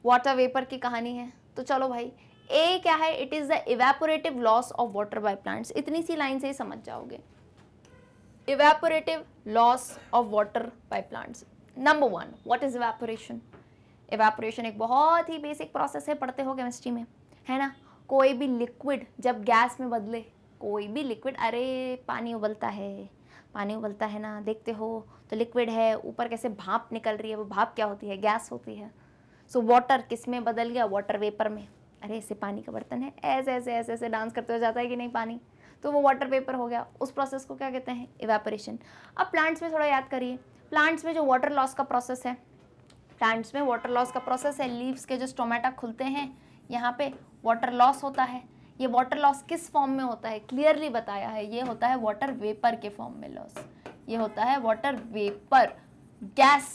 वाटर वेपर की कहानी है तो चलो भाई ए क्या है it is the evaporative loss of water by plants इतनी सी लाइन से ही समझ जाओगे evaporative loss of water by plants number one what is evaporation evaporation एक बहुत ही बेसिक प्रोसेस है पढ़ते हो केमिस्ट्री में है ना कोई भी लिक्विड जब गैस में बदले कोई भी लिक्विड अरे पानी उबलता है पानी उबलता है ना देखते हो तो लिक्विड है ऊपर कैसे भाप निकल रही है वो भाप क्या होती है गैस होती है सो वाटर किस में बदल गया वाटर वेपर में अरे ऐसे पानी का बर्तन है ऐसे ऐसे ऐसे ऐसे डांस करते हुए जाता है कि नहीं पानी तो वो वाटर वेपर हो गया उस प्रोसेस को क्या कहते हैं इवेपोरेशन अब प्लांट्स में थोड़ा याद करिए प्लांट्स में जो वाटर लॉस का प्रोसेस है प्लांट्स में वाटर लॉस का प्रोसेस है लीव्स के जो स्टोमेटा खुलते हैं यहाँ पे वाटर लॉस होता है ये वाटर लॉस किस फॉर्म में होता है क्लियरली बताया है ये होता है वाटर वेपर के फॉर्म में लॉस ये होता है वाटर वेपर गैस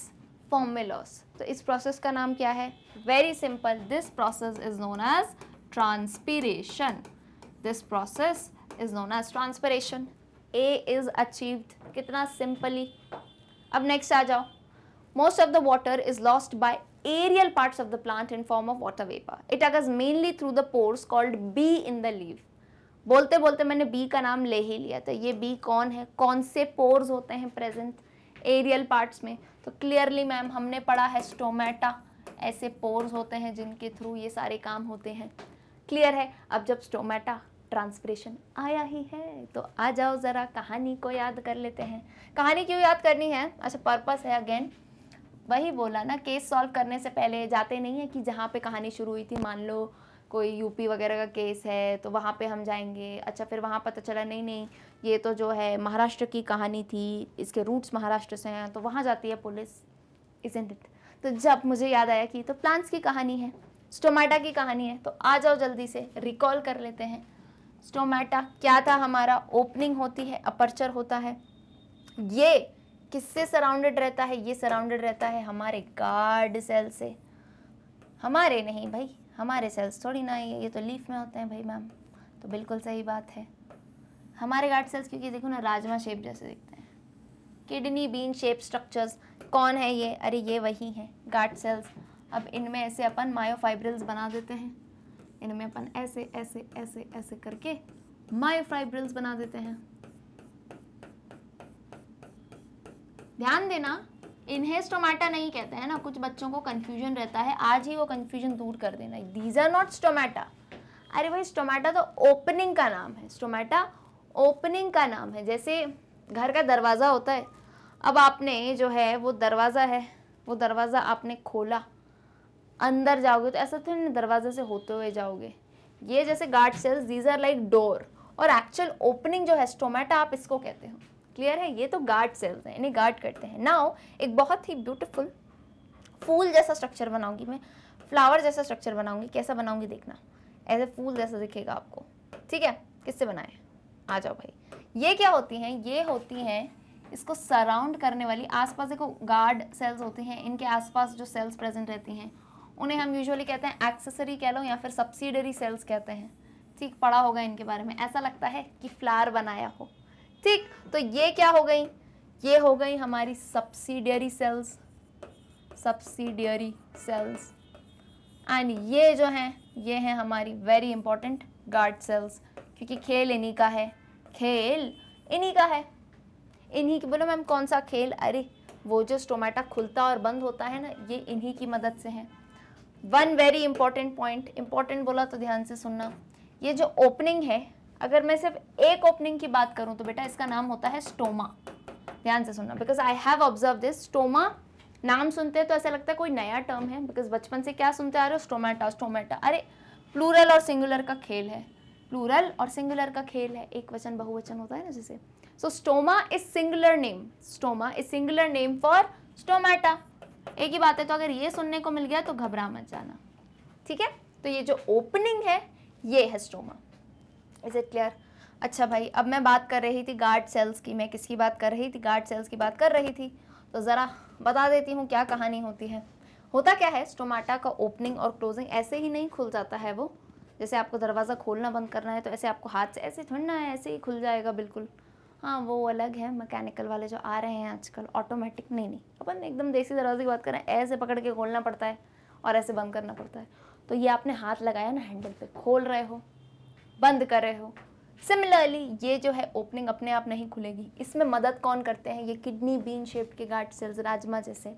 फॉर्म में लॉस तो इस प्रोसेस का नाम क्या है very simple this process is known as transpiration this process is known as transpiration A is achieved कितना सिंपली अब नेक्स्ट आ जाओ most of the water is lost by aerial parts of the plant in form of water vapor. It occurs mainly through the pores called bee in the leaf. बोलते बोलते मैंने B का नाम ले ही लिया तो ये बी कौन है कौन से पोर्स होते हैं प्रेजेंट एरियल पार्ट्स में तो क्लियरली मैम हमने पढ़ा है स्टोमेटा ऐसे पोर्स होते हैं जिनके थ्रू ये सारे काम होते हैं क्लियर है अब जब स्टोमेटा ट्रांसप्रेशन आया ही है तो आ जाओ ज़रा कहानी को याद कर लेते हैं कहानी क्यों याद करनी है अच्छा पर्पस है अगेन वही बोला ना केस सॉल्व करने से पहले जाते नहीं है कि जहाँ पे कहानी शुरू हुई थी मान लो कोई यूपी वगैरह का केस है तो वहाँ पे हम जाएंगे अच्छा फिर वहाँ पता चला नहीं नहीं ये तो जो है महाराष्ट्र की कहानी थी इसके रूट्स महाराष्ट्र से हैं तो वहाँ जाती है पुलिस इज इट तो जब मुझे याद आया कि तो प्लांट्स की कहानी है स्टोमेटा की कहानी है तो आ जाओ जल्दी से रिकॉल कर लेते हैं स्टोमेटा क्या था हमारा ओपनिंग होती है अपर्चर होता है ये किससे सराउंडेड रहता है ये सराउंडेड रहता है हमारे गार्ड सेल से हमारे नहीं भाई हमारे सेल्स थोड़ी ना ये तो लीफ में होते हैं भाई मैम तो बिल्कुल सही बात है हमारे गार्ड सेल्स क्योंकि देखो ना राजमा शेप जैसे दिखते हैं किडनी बीन शेप स्ट्रक्चर्स कौन है ये अरे ये वही हैं गार्ड सेल्स अब इनमें ऐसे अपन मायोफाइब्रिल्स बना देते हैं इनमें अपन ऐसे ऐसे ऐसे ऐसे करके मायोफाइब्रिल्स बना देते हैं ध्यान देना इन्हें स्टोमाटा नहीं कहते हैं ना कुछ बच्चों को कन्फ्यूजन रहता है आज ही वो कन्फ्यूजन दूर कर देना दीज आर नॉट स्टोमाटा अरे भाई स्टोमाटा तो ओपनिंग का नाम है स्टोमाटा ओपनिंग का नाम है जैसे घर का दरवाज़ा होता है अब आपने जो है वो दरवाज़ा है वो दरवाज़ा आपने खोला अंदर जाओगे तो ऐसा थोड़ी ना दरवाजे से होते हुए जाओगे ये जैसे guard cells these are like door और एक्चुअल ओपनिंग जो है स्टोमेटा आप इसको कहते हो क्लियर है ये तो गार्ड सेल्स हैं इन्हें गार्ड करते हैं नाउ एक बहुत ही ब्यूटीफुल फूल जैसा स्ट्रक्चर बनाऊंगी मैं फ्लावर जैसा स्ट्रक्चर बनाऊंगी कैसा बनाऊंगी देखना ऐसे फूल जैसा दिखेगा आपको ठीक है किससे बनाए आ जाओ भाई ये क्या होती हैं ये होती हैं इसको सराउंड करने वाली आसपास देखो गार्ड सेल्स होती हैं इनके आसपास जो सेल्स प्रेजेंट रहती हैं उन्हें हम यूजुअली कहते हैं एक्सेसरी कह लो या फिर सब्सिडरी सेल्स कहते हैं ठीक पढ़ा होगा इनके बारे में ऐसा लगता है कि फ्लावर बनाया हो ठीक तो ये क्या हो गई ये हो गई हमारी subsidiary cells subsidiary cells and ये जो हैं ये हैं हमारी वेरी इंपॉर्टेंट गार्ड सेल्स क्योंकि खेल इन्हीं का है खेल इन्हीं का है इन्हीं की बोलो मैम कौन सा खेल अरे वो जो स्टोमेटा खुलता और बंद होता है ना ये इन्हीं की मदद से है one very important point important बोला तो ध्यान से सुनना ये जो ओपनिंग है अगर मैं सिर्फ एक ओपनिंग की बात करूं तो बेटा इसका नाम होता है स्टोमा ध्यान से सुनना because I have observe this stoma नाम सुनते हैं तो ऐसा लगता है कोई नया टर्म है बिकॉज बचपन से क्या सुनते आ रहे हो स्टोमेटा स्टोमेटा अरे प्लूरल और सिंगुलर का खेल है प्लूरल और सिंगुलर का खेल है एक वचन बहुवचन होता है ना जैसे so stoma is singular name stoma is singular name for stomata एक ही बात है तो अगर ये सुनने को मिल गया तो घबरा मत जाना ठीक है तो ये जो ओपनिंग है ये है स्टोमा इज़ इट क्लियर अच्छा भाई अब मैं बात कर रही थी गार्ड सेल्स की मैं किसकी बात कर रही थी गार्ड सेल्स की बात कर रही थी तो ज़रा बता देती हूँ क्या कहानी होती है होता क्या है स्टोमाटा का ओपनिंग और क्लोजिंग ऐसे ही नहीं खुल जाता है वो जैसे आपको दरवाज़ा खोलना बंद करना है तो ऐसे आपको हाथ से ऐसे ठंडना है ऐसे ही खुल जाएगा बिल्कुल हाँ वो अलग है मैकेनिकल वाले जो आ रहे हैं आजकल ऑटोमेटिक नहीं नहीं अपन एकदम देसी दरवाजे की बात करें ऐसे पकड़ के खोलना पड़ता है और ऐसे बंद करना पड़ता है तो ये आपने हाथ लगाया ना हैंडल पे खोल रहे हो बंद कर रहे हो सिमिलरली ये जो है ओपनिंग अपने आप नहीं खुलेगी इसमें मदद कौन करते हैं ये किडनी बीन शेप्ड के गार्ड सेल्स राजमा जैसे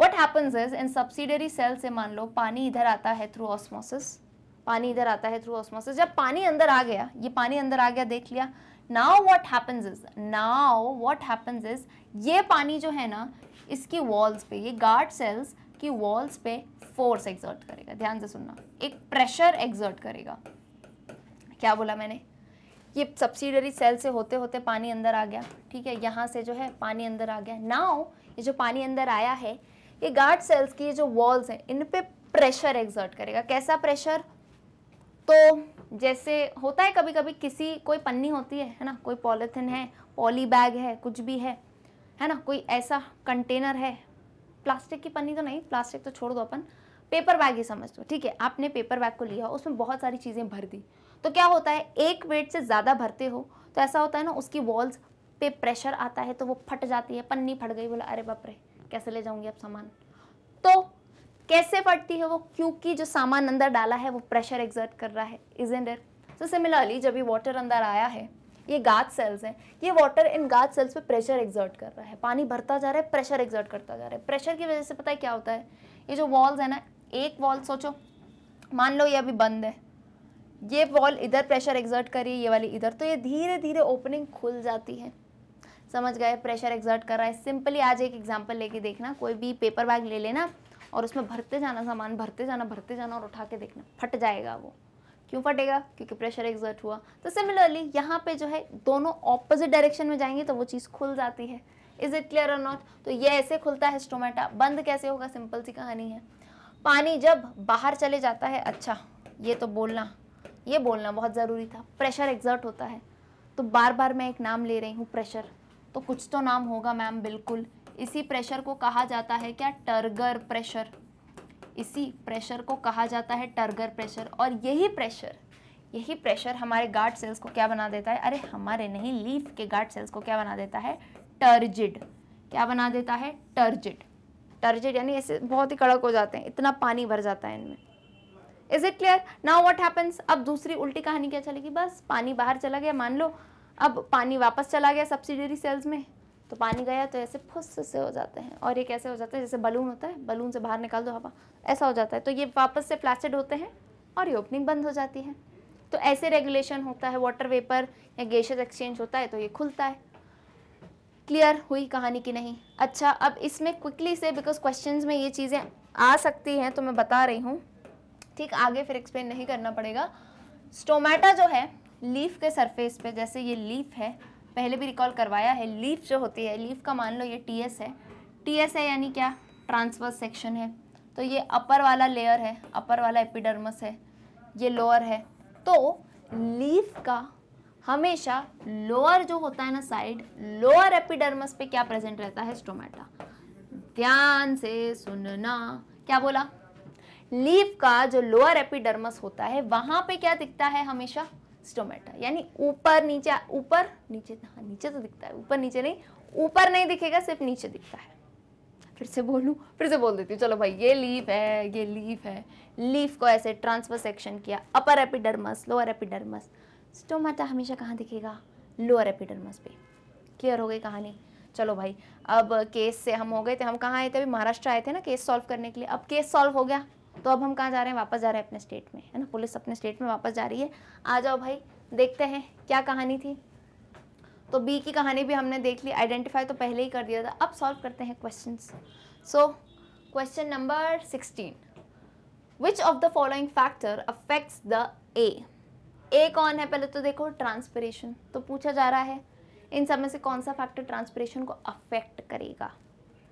what happens is in subsidiary cell से मान लो पानी इधर आता है थ्रू ऑस्मोसिस पानी इधर आता है थ्रू ऑस्मोसिस जब पानी अंदर आ गया ये पानी अंदर आ गया देख लिया now what happens is now what happens is ये पानी जो है ना इसकी वॉल्स पे ये गार्ड सेल्स की वॉल्स पे फोर्स एग्जर्ट करेगा ध्यान से सुनना एक प्रेशर एग्जर्ट करेगा क्या बोला मैंने ये सब्सिडरी सेल से होते होते पानी अंदर आ गया ठीक है यहाँ से जो है पानी अंदर आ गया नाव ये जो पानी अंदर आया है ये गार्ड सेल्स की जो वॉल्स हैं इन पे प्रेशर एग्जर्ट करेगा कैसा प्रेशर तो जैसे होता है कभी कभी किसी कोई पन्नी होती है है ना कोई पॉलीथिन है पॉली बैग है कुछ भी है है ना कोई ऐसा कंटेनर है प्लास्टिक की पन्नी तो नहीं प्लास्टिक तो छोड़ दो अपन पेपर बैग ही समझ दो ठीक है आपने पेपर बैग को लिया उसमें बहुत सारी चीज़ें भर दी तो क्या होता है एक वेट से ज़्यादा भरते हो तो ऐसा होता है ना उसकी वॉल्स पे प्रेशर आता है तो वो फट जाती है पन्नी फट गई बोला अरे बाप रे कैसे ले जाऊंगी अब सामान तो कैसे फटती है वो क्योंकि जो सामान अंदर डाला है वो प्रेशर एग्जर्ट कर रहा है is and it so similarly जब ये वाटर अंदर आया है ये गाद सेल्स हैं ये वाटर इन गाद सेल्स पे प्रेशर एग्जर्ट कर रहा है पानी भरता जा रहा है प्रेशर एग्जर्ट करता जा रहा है प्रेशर की वजह से पता है क्या होता है ये जो वॉल्स है ना एक वॉल सोचो मान लो ये अभी बंद है ये वॉल इधर प्रेशर एग्जर्ट करी ये वाली इधर तो ये धीरे धीरे ओपनिंग खुल जाती है समझ गए प्रेशर एग्जर्ट कर रहा है सिंपली आज एक एग्जाम्पल लेके देखना कोई भी पेपर बैग ले लेना और उसमें भरते जाना सामान भरते जाना भरते जाना और उठा के देखना फट जाएगा वो क्यों फटेगा क्योंकि प्रेशर एग्जर्ट हुआ तो सिमिलरली यहाँ पे जो है दोनों ऑपोजिट डायरेक्शन में जाएंगे तो वो चीज़ खुल जाती है इज इट क्लियर और नॉट तो ये ऐसे खुलता है स्टोमेटा बंद कैसे होगा सिंपल सी कहानी है पानी जब बाहर चले जाता है अच्छा ये तो बोलना ये बोलना बहुत ज़रूरी था प्रेशर एग्जर्ट होता है तो बार बार मैं एक नाम ले रही हूँ प्रेशर तो कुछ तो नाम होगा मैम बिल्कुल इसी प्रेशर को कहा जाता है क्या टर्गर प्रेशर इसी प्रेशर को कहा जाता है टर्गर प्रेशर और यही प्रेशर यही प्रेशर हमारे गार्ड सेल्स को क्या बना देता है अरे हमारे नहीं लीफ के गार्ड सेल्स को क्या बना देता है टर्जिड क्या बना देता है टर्जिड टर्जिड यानी ऐसे बहुत ही कड़क हो जाते हैं इतना पानी भर जाता है इनमें is it clear now what happens अब दूसरी उल्टी कहानी क्या चलेगी बस पानी बाहर चला गया मान लो अब पानी वापस चला गया सब्सिडरी सेल्स में तो पानी गया तो ऐसे फुस से हो जाते हैं और ये कैसे हो जाता है जैसे बलून होता है बलून से बाहर निकाल दो हवा ऐसा हो जाता है तो ये वापस से फ्लैशेड होते हैं और ये ओपनिंग बंद हो जाती है तो ऐसे रेगुलेशन होता है वाटर वेपर या गैसेज एक्सचेंज होता है तो ये खुलता है क्लियर हुई कहानी की नहीं अच्छा अब इसमें क्विकली से बिकॉज क्वेश्चंस में ये चीज़ें आ सकती हैं तो मैं बता रही हूँ ठीक आगे फिर एक्सप्लेन नहीं करना पड़ेगा स्टोमेटा जो है लीफ के सरफेस पे जैसे ये लीफ है पहले भी रिकॉल करवाया है लीफ जो होती है लीफ का मान लो ये टी है टी है यानी क्या ट्रांसफर सेक्शन है तो ये अपर वाला लेयर है अपर वाला एपिडर्मस है ये लोअर है तो लीफ का हमेशा लोअर जो होता है ना साइड लोअर एपिडर्मस पे क्या प्रेजेंट रहता है स्टोमेटा ध्यान से सुनना क्या बोला लीफ का जो लोअर एपिडर्मस होता है वहां पे क्या दिखता है हमेशा स्टोमेटा यानी ऊपर नीचे ऊपर नीचे हाँ नीचे तो दिखता है ऊपर नीचे नहीं ऊपर नहीं दिखेगा सिर्फ नीचे दिखता है फिर से बोलूँ फिर से बोल देती हूँ चलो भाई ये लीफ है ये लीफ है लीफ को ऐसे ट्रांसफर सेक्शन किया upper epidermis lower epidermis stomata हमेशा कहाँ दिखेगा लोअर एपिडर्मस पे क्लियर हो गई कहानी चलो भाई अब केस से हम हो गए थे हम कहाँ आए थे अभी महाराष्ट्र आए थे ना केस सॉल्व करने के लिए अब केस सॉल्व हो गया तो अब हम कहाँ जा रहे हैं वापस जा रहे हैं अपने स्टेट में है ना पुलिस अपने स्टेट में वापस जा रही है आ जाओ भाई देखते हैं क्या कहानी थी तो बी की कहानी भी हमने देख ली आइडेंटिफाई तो पहले ही कर दिया था अब सॉल्व करते हैं question so question number sixteen which of the following factor affects the A A कौन है पहले तो देखो ट्रांसपरेशन तो पूछा जा रहा है इन सब में से कौन सा फैक्टर ट्रांसपरेशन को अफेक्ट करेगा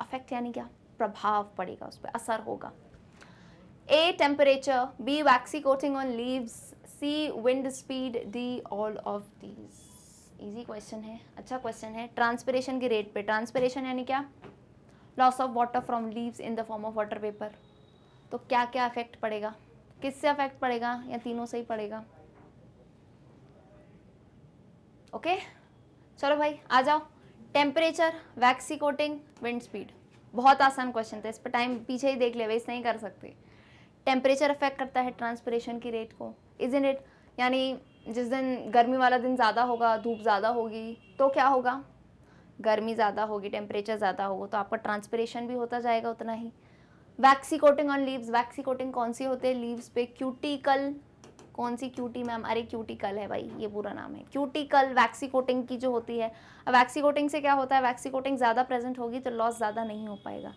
अफेक्ट यानी क्या प्रभाव पड़ेगा उस पर असर होगा A. Temperature. B. Waxy coating on leaves. C. Wind speed. D. All of these. Easy question है अच्छा question है Transpiration के rate पे Transpiration यानी क्या Loss of water from leaves in the form of water vapor. तो क्या क्या effect पड़ेगा किस से अफेक्ट पड़ेगा या तीनों से ही पड़ेगा ओके okay? चलो भाई आ जाओ temperature waxy coating wind speed बहुत आसान क्वेश्चन था इस पर टाइम पीछे ही देख ले वेस्ट नहीं कर सकते टेम्परेचर अफेक्ट करता है ट्रांसपरेशन की रेट को इज इन इट यानी जिस दिन गर्मी वाला दिन ज़्यादा होगा धूप ज़्यादा होगी तो क्या होगा गर्मी ज़्यादा होगी टेम्परेचर ज़्यादा होगा तो आपका ट्रांसपरेशन भी होता जाएगा उतना ही waxy coating on leaves waxy coating कौन सी होते हैं लीव्स पे क्यूटिकल कौन सी क्यूटी मैम अरे क्यूटिकल है भाई ये पूरा नाम है क्यूटिकल वैक्सी कोटिंग की जो होती है वैक्सी कोटिंग से क्या होता है वैक्सी कोटिंग ज़्यादा प्रेजेंट होगी तो लॉस ज़्यादा नहीं हो पाएगा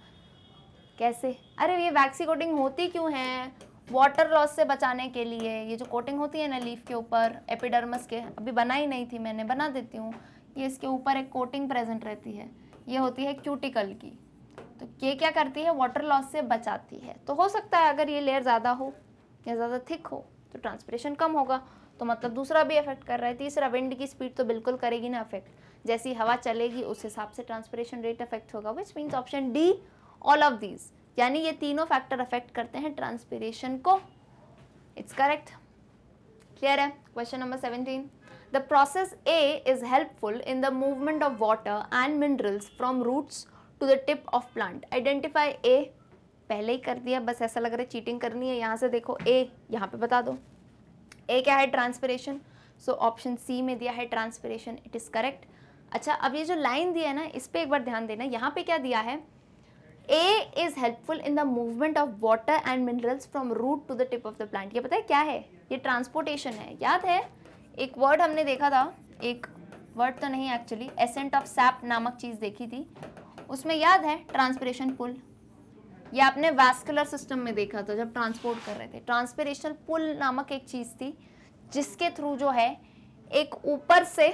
कैसे अरे ये वैक्सी कोटिंग होती क्यों है वाटर लॉस से बचाने के लिए ये जो कोटिंग होती है ना लीफ के ऊपर एपिडर्मस के अभी बनाई नहीं थी मैंने बना देती हूँ ये इसके ऊपर एक कोटिंग प्रेजेंट रहती है ये होती है क्यूटिकल की तो ये क्या करती है वाटर लॉस से बचाती है तो हो सकता है अगर ये लेयर ज़्यादा हो या ज़्यादा थिक हो तो ट्रांसपरेशन कम होगा तो मतलब दूसरा भी इफेक्ट कर रहा है तीसरा विंड की स्पीड तो बिल्कुल करेगी ना अफेक्ट जैसी हवा चलेगी उस हिसाब से ट्रांसपरेशन रेट अफेक्ट होगा which means option D all of these यानी ये तीनों फैक्टर अफेक्ट करते हैं ट्रांसपीरेशन को इट्स करेक्ट क्लियर है question number seventeen the process A is helpful in the movement of water and minerals from roots to the tip of plant identify A पहले ही कर दिया बस ऐसा लग रहा है चीटिंग करनी है यहाँ से देखो ए यहाँ पे बता दो ए क्या है ट्रांसपरेशन सो ऑप्शन सी में दिया है ट्रांसपरेशन इट इज़ करेक्ट अच्छा अब ये जो लाइन दिया है ना इस पर एक बार ध्यान देना यहाँ पे क्या दिया है A is helpful in the movement of water and minerals from root to the tip of the plant ये पता है क्या है ये ट्रांसपोर्टेशन है याद है एक वर्ड हमने देखा था एक वर्ड तो नहीं एक्चुअली एसेंट ऑफ सैप नामक चीज़ देखी थी उसमें याद है ट्रांसपरेशन पुल ये आपने वैस्कुलर सिस्टम में देखा था जब ट्रांसपोर्ट कर रहे थे ट्रांसपरेशन पुल नामक एक चीज़ थी जिसके थ्रू जो है एक ऊपर से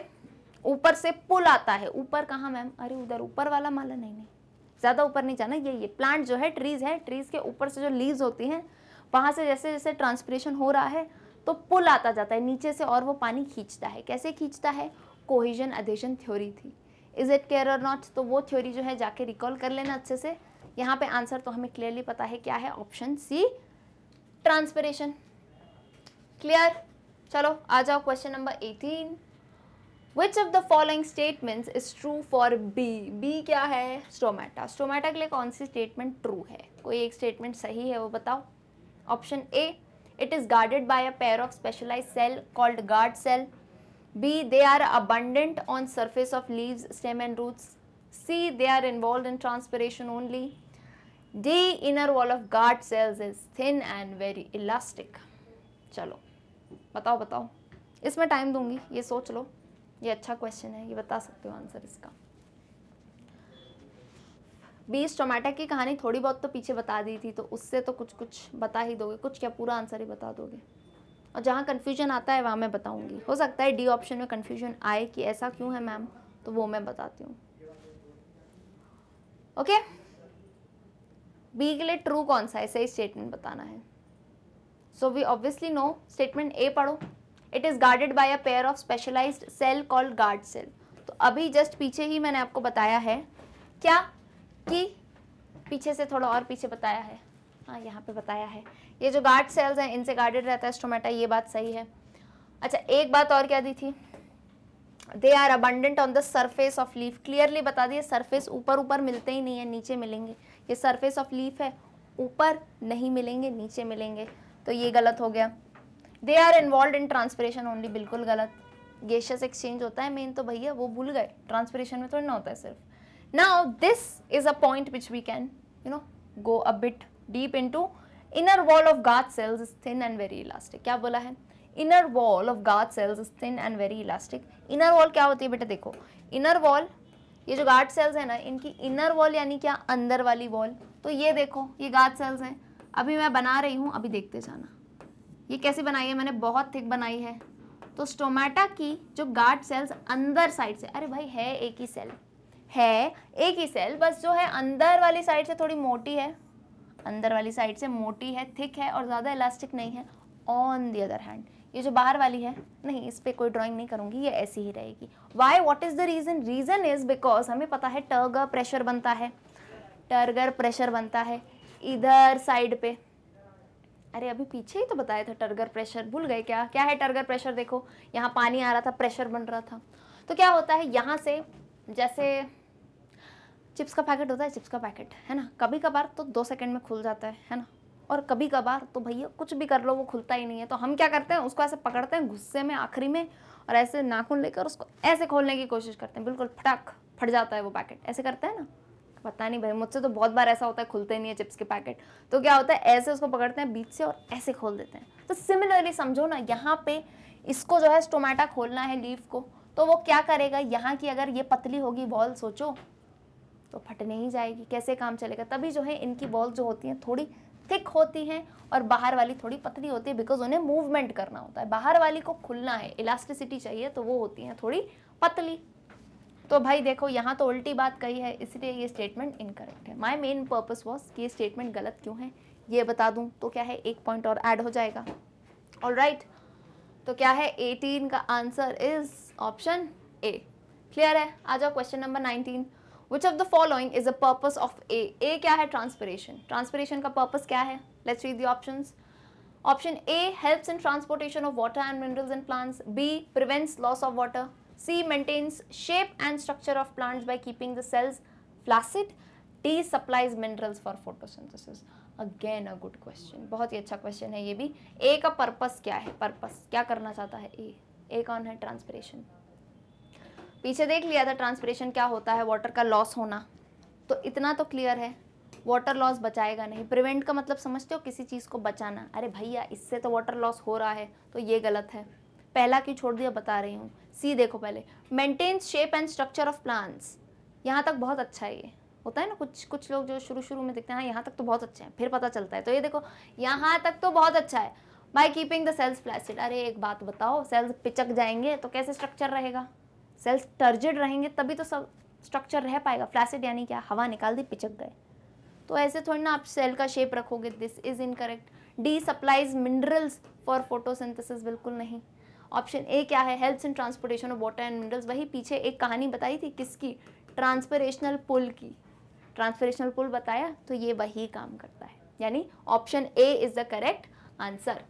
ऊपर से पुल आता है ऊपर कहाँ मैम अरे उधर ऊपर वाला माला नहीं नहीं ज़्यादा ऊपर नहीं जाना ये ये प्लांट जो है ट्रीज़ है ट्रीज़ के ऊपर से जो लीव्स होती हैं वहाँ से जैसे जैसे ट्रांसपरेशन हो रहा है तो पुल आता जाता है नीचे से और वो पानी खींचता है कैसे खींचता है कोहिजन अधेशन थ्योरी थी इज़ इट केयर और नॉट तो वो थ्योरी जो है जाके रिकॉल कर लेना अच्छे से यहाँ पे आंसर तो हमें क्लियरली पता है क्या है ऑप्शन सी ट्रांसपरेशन क्लियर चलो आ जाओ question number eighteen which of the following statement is true for B B क्या है स्टोमेटा स्टोमेटा के लिए कौन सी स्टेटमेंट ट्रू है कोई एक स्टेटमेंट सही है वो बताओ option A it is guarded by a pair of specialise cell called guard cell B they are abundant on surface of leaf stem and roots C they are involve in transpiration only D inner wall of guard cells is thin and very elastic चलो बताओ बताओ इसमें time दूंगी ये सोच लो ये अच्छा question है ये बता सकते हो आंसर इसका बीस टोमेटा की कहानी थोड़ी बहुत तो पीछे बता दी थी तो उससे तो कुछ कुछ बता ही दोगे कुछ क्या पूरा आंसर ही बता दोगे और जहाँ कन्फ्यूजन आता है वहाँ मैं बताऊँगी हो सकता है डी ऑप्शन में कन्फ्यूजन आए कि ऐसा क्यों है मैम तो वो मैं बताती हूँ ओके बी के लिए ट्रू कौन सा है सही स्टेटमेंट बताना है so we obviously know statement A पढ़ो it is guarded by a pair of specialised cell called guard cell तो अभी जस्ट पीछे ही मैंने आपको बताया है क्या कि पीछे से थोड़ा और पीछे बताया है हाँ यहाँ पे बताया है ये जो गार्ड सेल्स हैं इनसे गार्डेड रहता है स्टोमेटा ये बात सही है अच्छा एक बात और क्या दी थी they are abundant on the surface of leaf clearly बता दिए सर्फेस ऊपर ऊपर मिलते ही नहीं है नीचे मिलेंगे ये सर्फेस ऑफ लीफ है ऊपर नहीं मिलेंगे नीचे मिलेंगे तो ये गलत हो गया they are involve in transpiration only बिल्कुल गलत गेशियस एक्सचेंज होता है मेन तो भैया वो भूल गए ट्रांसपरेशन में थोड़ा ना होता है सिर्फ now this is a point which we can you know go a bit deep into inner wall of guard cells is thin and very elastic क्या बोला है inner wall of guard cells is thin and very elastic inner wall क्या होती है बेटा देखो inner wall ये जो गार्ड सेल्स है ना इनकी इनर वॉल यानी क्या अंदर वाली वॉल तो ये देखो ये गार्ड सेल्स हैं अभी मैं बना रही हूँ अभी देखते जाना ये कैसी बनाई है मैंने बहुत थिक बनाई है तो स्टोमेटा की जो गार्ड सेल्स अंदर साइड से अरे भाई है एक ही सेल है एक ही सेल बस जो है अंदर वाली साइड से थोड़ी मोटी है अंदर वाली साइड से मोटी है थिक है और ज़्यादा इलास्टिक नहीं है ऑन दी अदर हैंड ये जो बाहर वाली है नहीं इस पर कोई ड्राइंग नहीं करूँगी ये ऐसी ही रहेगी why what is the reason reason is because हमें पता है टर्गर प्रेशर बनता है टर्गर प्रेशर बनता है इधर साइड पे अरे अभी पीछे ही तो बताया था टर्गर प्रेशर भूल गए क्या क्या है टर्गर प्रेशर देखो यहाँ पानी आ रहा था प्रेशर बन रहा था तो क्या होता है यहाँ से जैसे चिप्स का पैकेट होता है चिप्स का पैकेट है ना कभी कभार तो दो सेकंड में खुल जाता है है ना और कभी कभार तो भैया कुछ भी कर लो वो खुलता ही नहीं है तो हम क्या करते हैं उसको ऐसे पकड़ते हैं गुस्से में आखिरी में और ऐसे नाखून लेकर उसको ऐसे खोलने की कोशिश करते हैं बिल्कुल फटाक फट जाता है वो पैकेट ऐसे करते हैं ना पता नहीं भाई मुझसे तो बहुत बार ऐसा होता है खुलते नहीं है चिप्स के पैकेट तो क्या होता है ऐसे उसको पकड़ते हैं बीच से और ऐसे खोल देते हैं तो सिमिलरली समझो ना यहाँ पे इसको जो है स्टोमेटा खोलना है लीफ को तो वो क्या करेगा यहाँ की अगर ये पतली होगी बॉल सोचो तो फटने ही जाएगी कैसे काम चलेगा तभी जो है इनकी बॉल जो होती हैं थोड़ी थिक होती हैं और बाहर वाली थोड़ी पतली होती है बिकॉज उन्हें मूवमेंट करना होता है बाहर वाली को खुलना है इलास्टिसिटी चाहिए तो वो होती हैं थोड़ी पतली तो भाई देखो यहाँ तो उल्टी बात कही है इसलिए ये स्टेटमेंट इनकरेक्ट है माई मेन पर्पज़ वॉज कि ये स्टेटमेंट गलत क्यों है ये बता दूँ तो क्या है एक पॉइंट और ऐड हो जाएगा और राइट right. तो क्या है एटीन का answer is option A clear है आ जाओ question number nineteen which of the following is a purpose of A A क्या है ट्रांसपोरेशन ट्रांसपोरेशन का पर्पज क्या है let's read the options option A helps in transportation of water and minerals and plants B prevents loss of water C maintains shape and structure of plants by keeping the cells flaccid. D supplies minerals for photosynthesis. Again a good question. बहुत ही अच्छा question है ये भी A का purpose क्या है Purpose क्या करना चाहता है A? A कौन है Transpiration. पीछे देख लिया था transpiration क्या होता है Water का loss होना तो इतना तो clear है वाटर लॉस बचाएगा नहीं प्रिवेंट का मतलब समझते हो किसी चीज़ को बचाना अरे भैया इससे तो वाटर लॉस हो रहा है तो ये गलत है पहला क्यों छोड़ दिया बता रही हूँ सी देखो पहले maintains shape and structure of plants यहाँ तक बहुत अच्छा है ये होता है ना कुछ कुछ लोग जो शुरू शुरू में देखते हैं हाँ, यहाँ तक तो बहुत अच्छा है फिर पता चलता है तो ये देखो यहाँ तक तो बहुत अच्छा है by keeping the cells flaccid अरे एक बात बताओ सेल्स पिचक जाएंगे तो कैसे स्ट्रक्चर रहेगा सेल्स टर्जिड रहेंगे तभी तो सब स्ट्रक्चर रह पाएगा फ्लैसिड यानी क्या हवा निकाल दी पिचक गए तो ऐसे थोड़ी ना आप सेल का शेप रखोगे this is incorrect D supplies minerals for photosynthesis बिल्कुल नहीं ऑप्शन ए क्या है हेल्थ and transportation of water and minerals वही पीछे एक कहानी बताई थी किसकी ट्रांसपरेशनल पुल की ट्रांसपरेशनल पुल बताया तो ये वही काम करता है यानी option A is the correct answer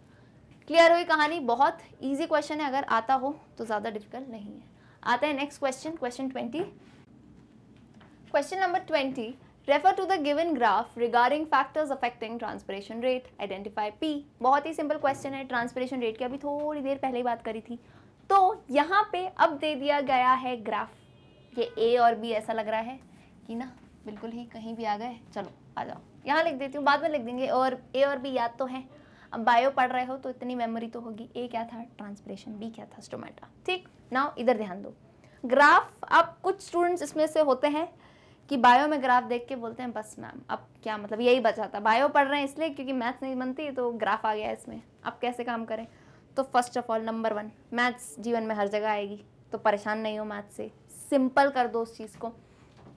clear हुई कहानी बहुत इजी क्वेश्चन है अगर आता हो तो ज़्यादा डिफिकल्ट नहीं है आता है next question question twenty question number twenty refer to the given graph regarding factors affecting transpiration rate identify P बहुत ही सिंपल क्वेश्चन है ट्रांसपरेशन रेट की अभी थोड़ी देर पहले ही बात करी थी तो यहाँ पे अब दे दिया गया है ग्राफ ये ए और बी ऐसा लग रहा है कि ना बिल्कुल ही कहीं भी आ गए चलो आ जाओ यहाँ लिख देती हूँ बाद में लिख देंगे और ए और बी याद तो है अब बायो पढ़ रहे हो तो इतनी मेमोरी तो होगी ए क्या था ट्रांसपरेशन बी क्या था स्टोमेटा ठीक नाउ इधर ध्यान दो ग्राफ अब कुछ स्टूडेंट्स इसमें से होते हैं कि बायो में ग्राफ देख के बोलते हैं बस मैम अब क्या मतलब यही बचा था बायो पढ़ रहे हैं इसलिए क्योंकि मैथ्स नहीं बनती तो ग्राफ आ गया इसमें अब कैसे काम करें तो first of all number one maths जीवन में हर जगह आएगी तो परेशान नहीं हो मैथ्स से सिंपल कर दो उस चीज़ को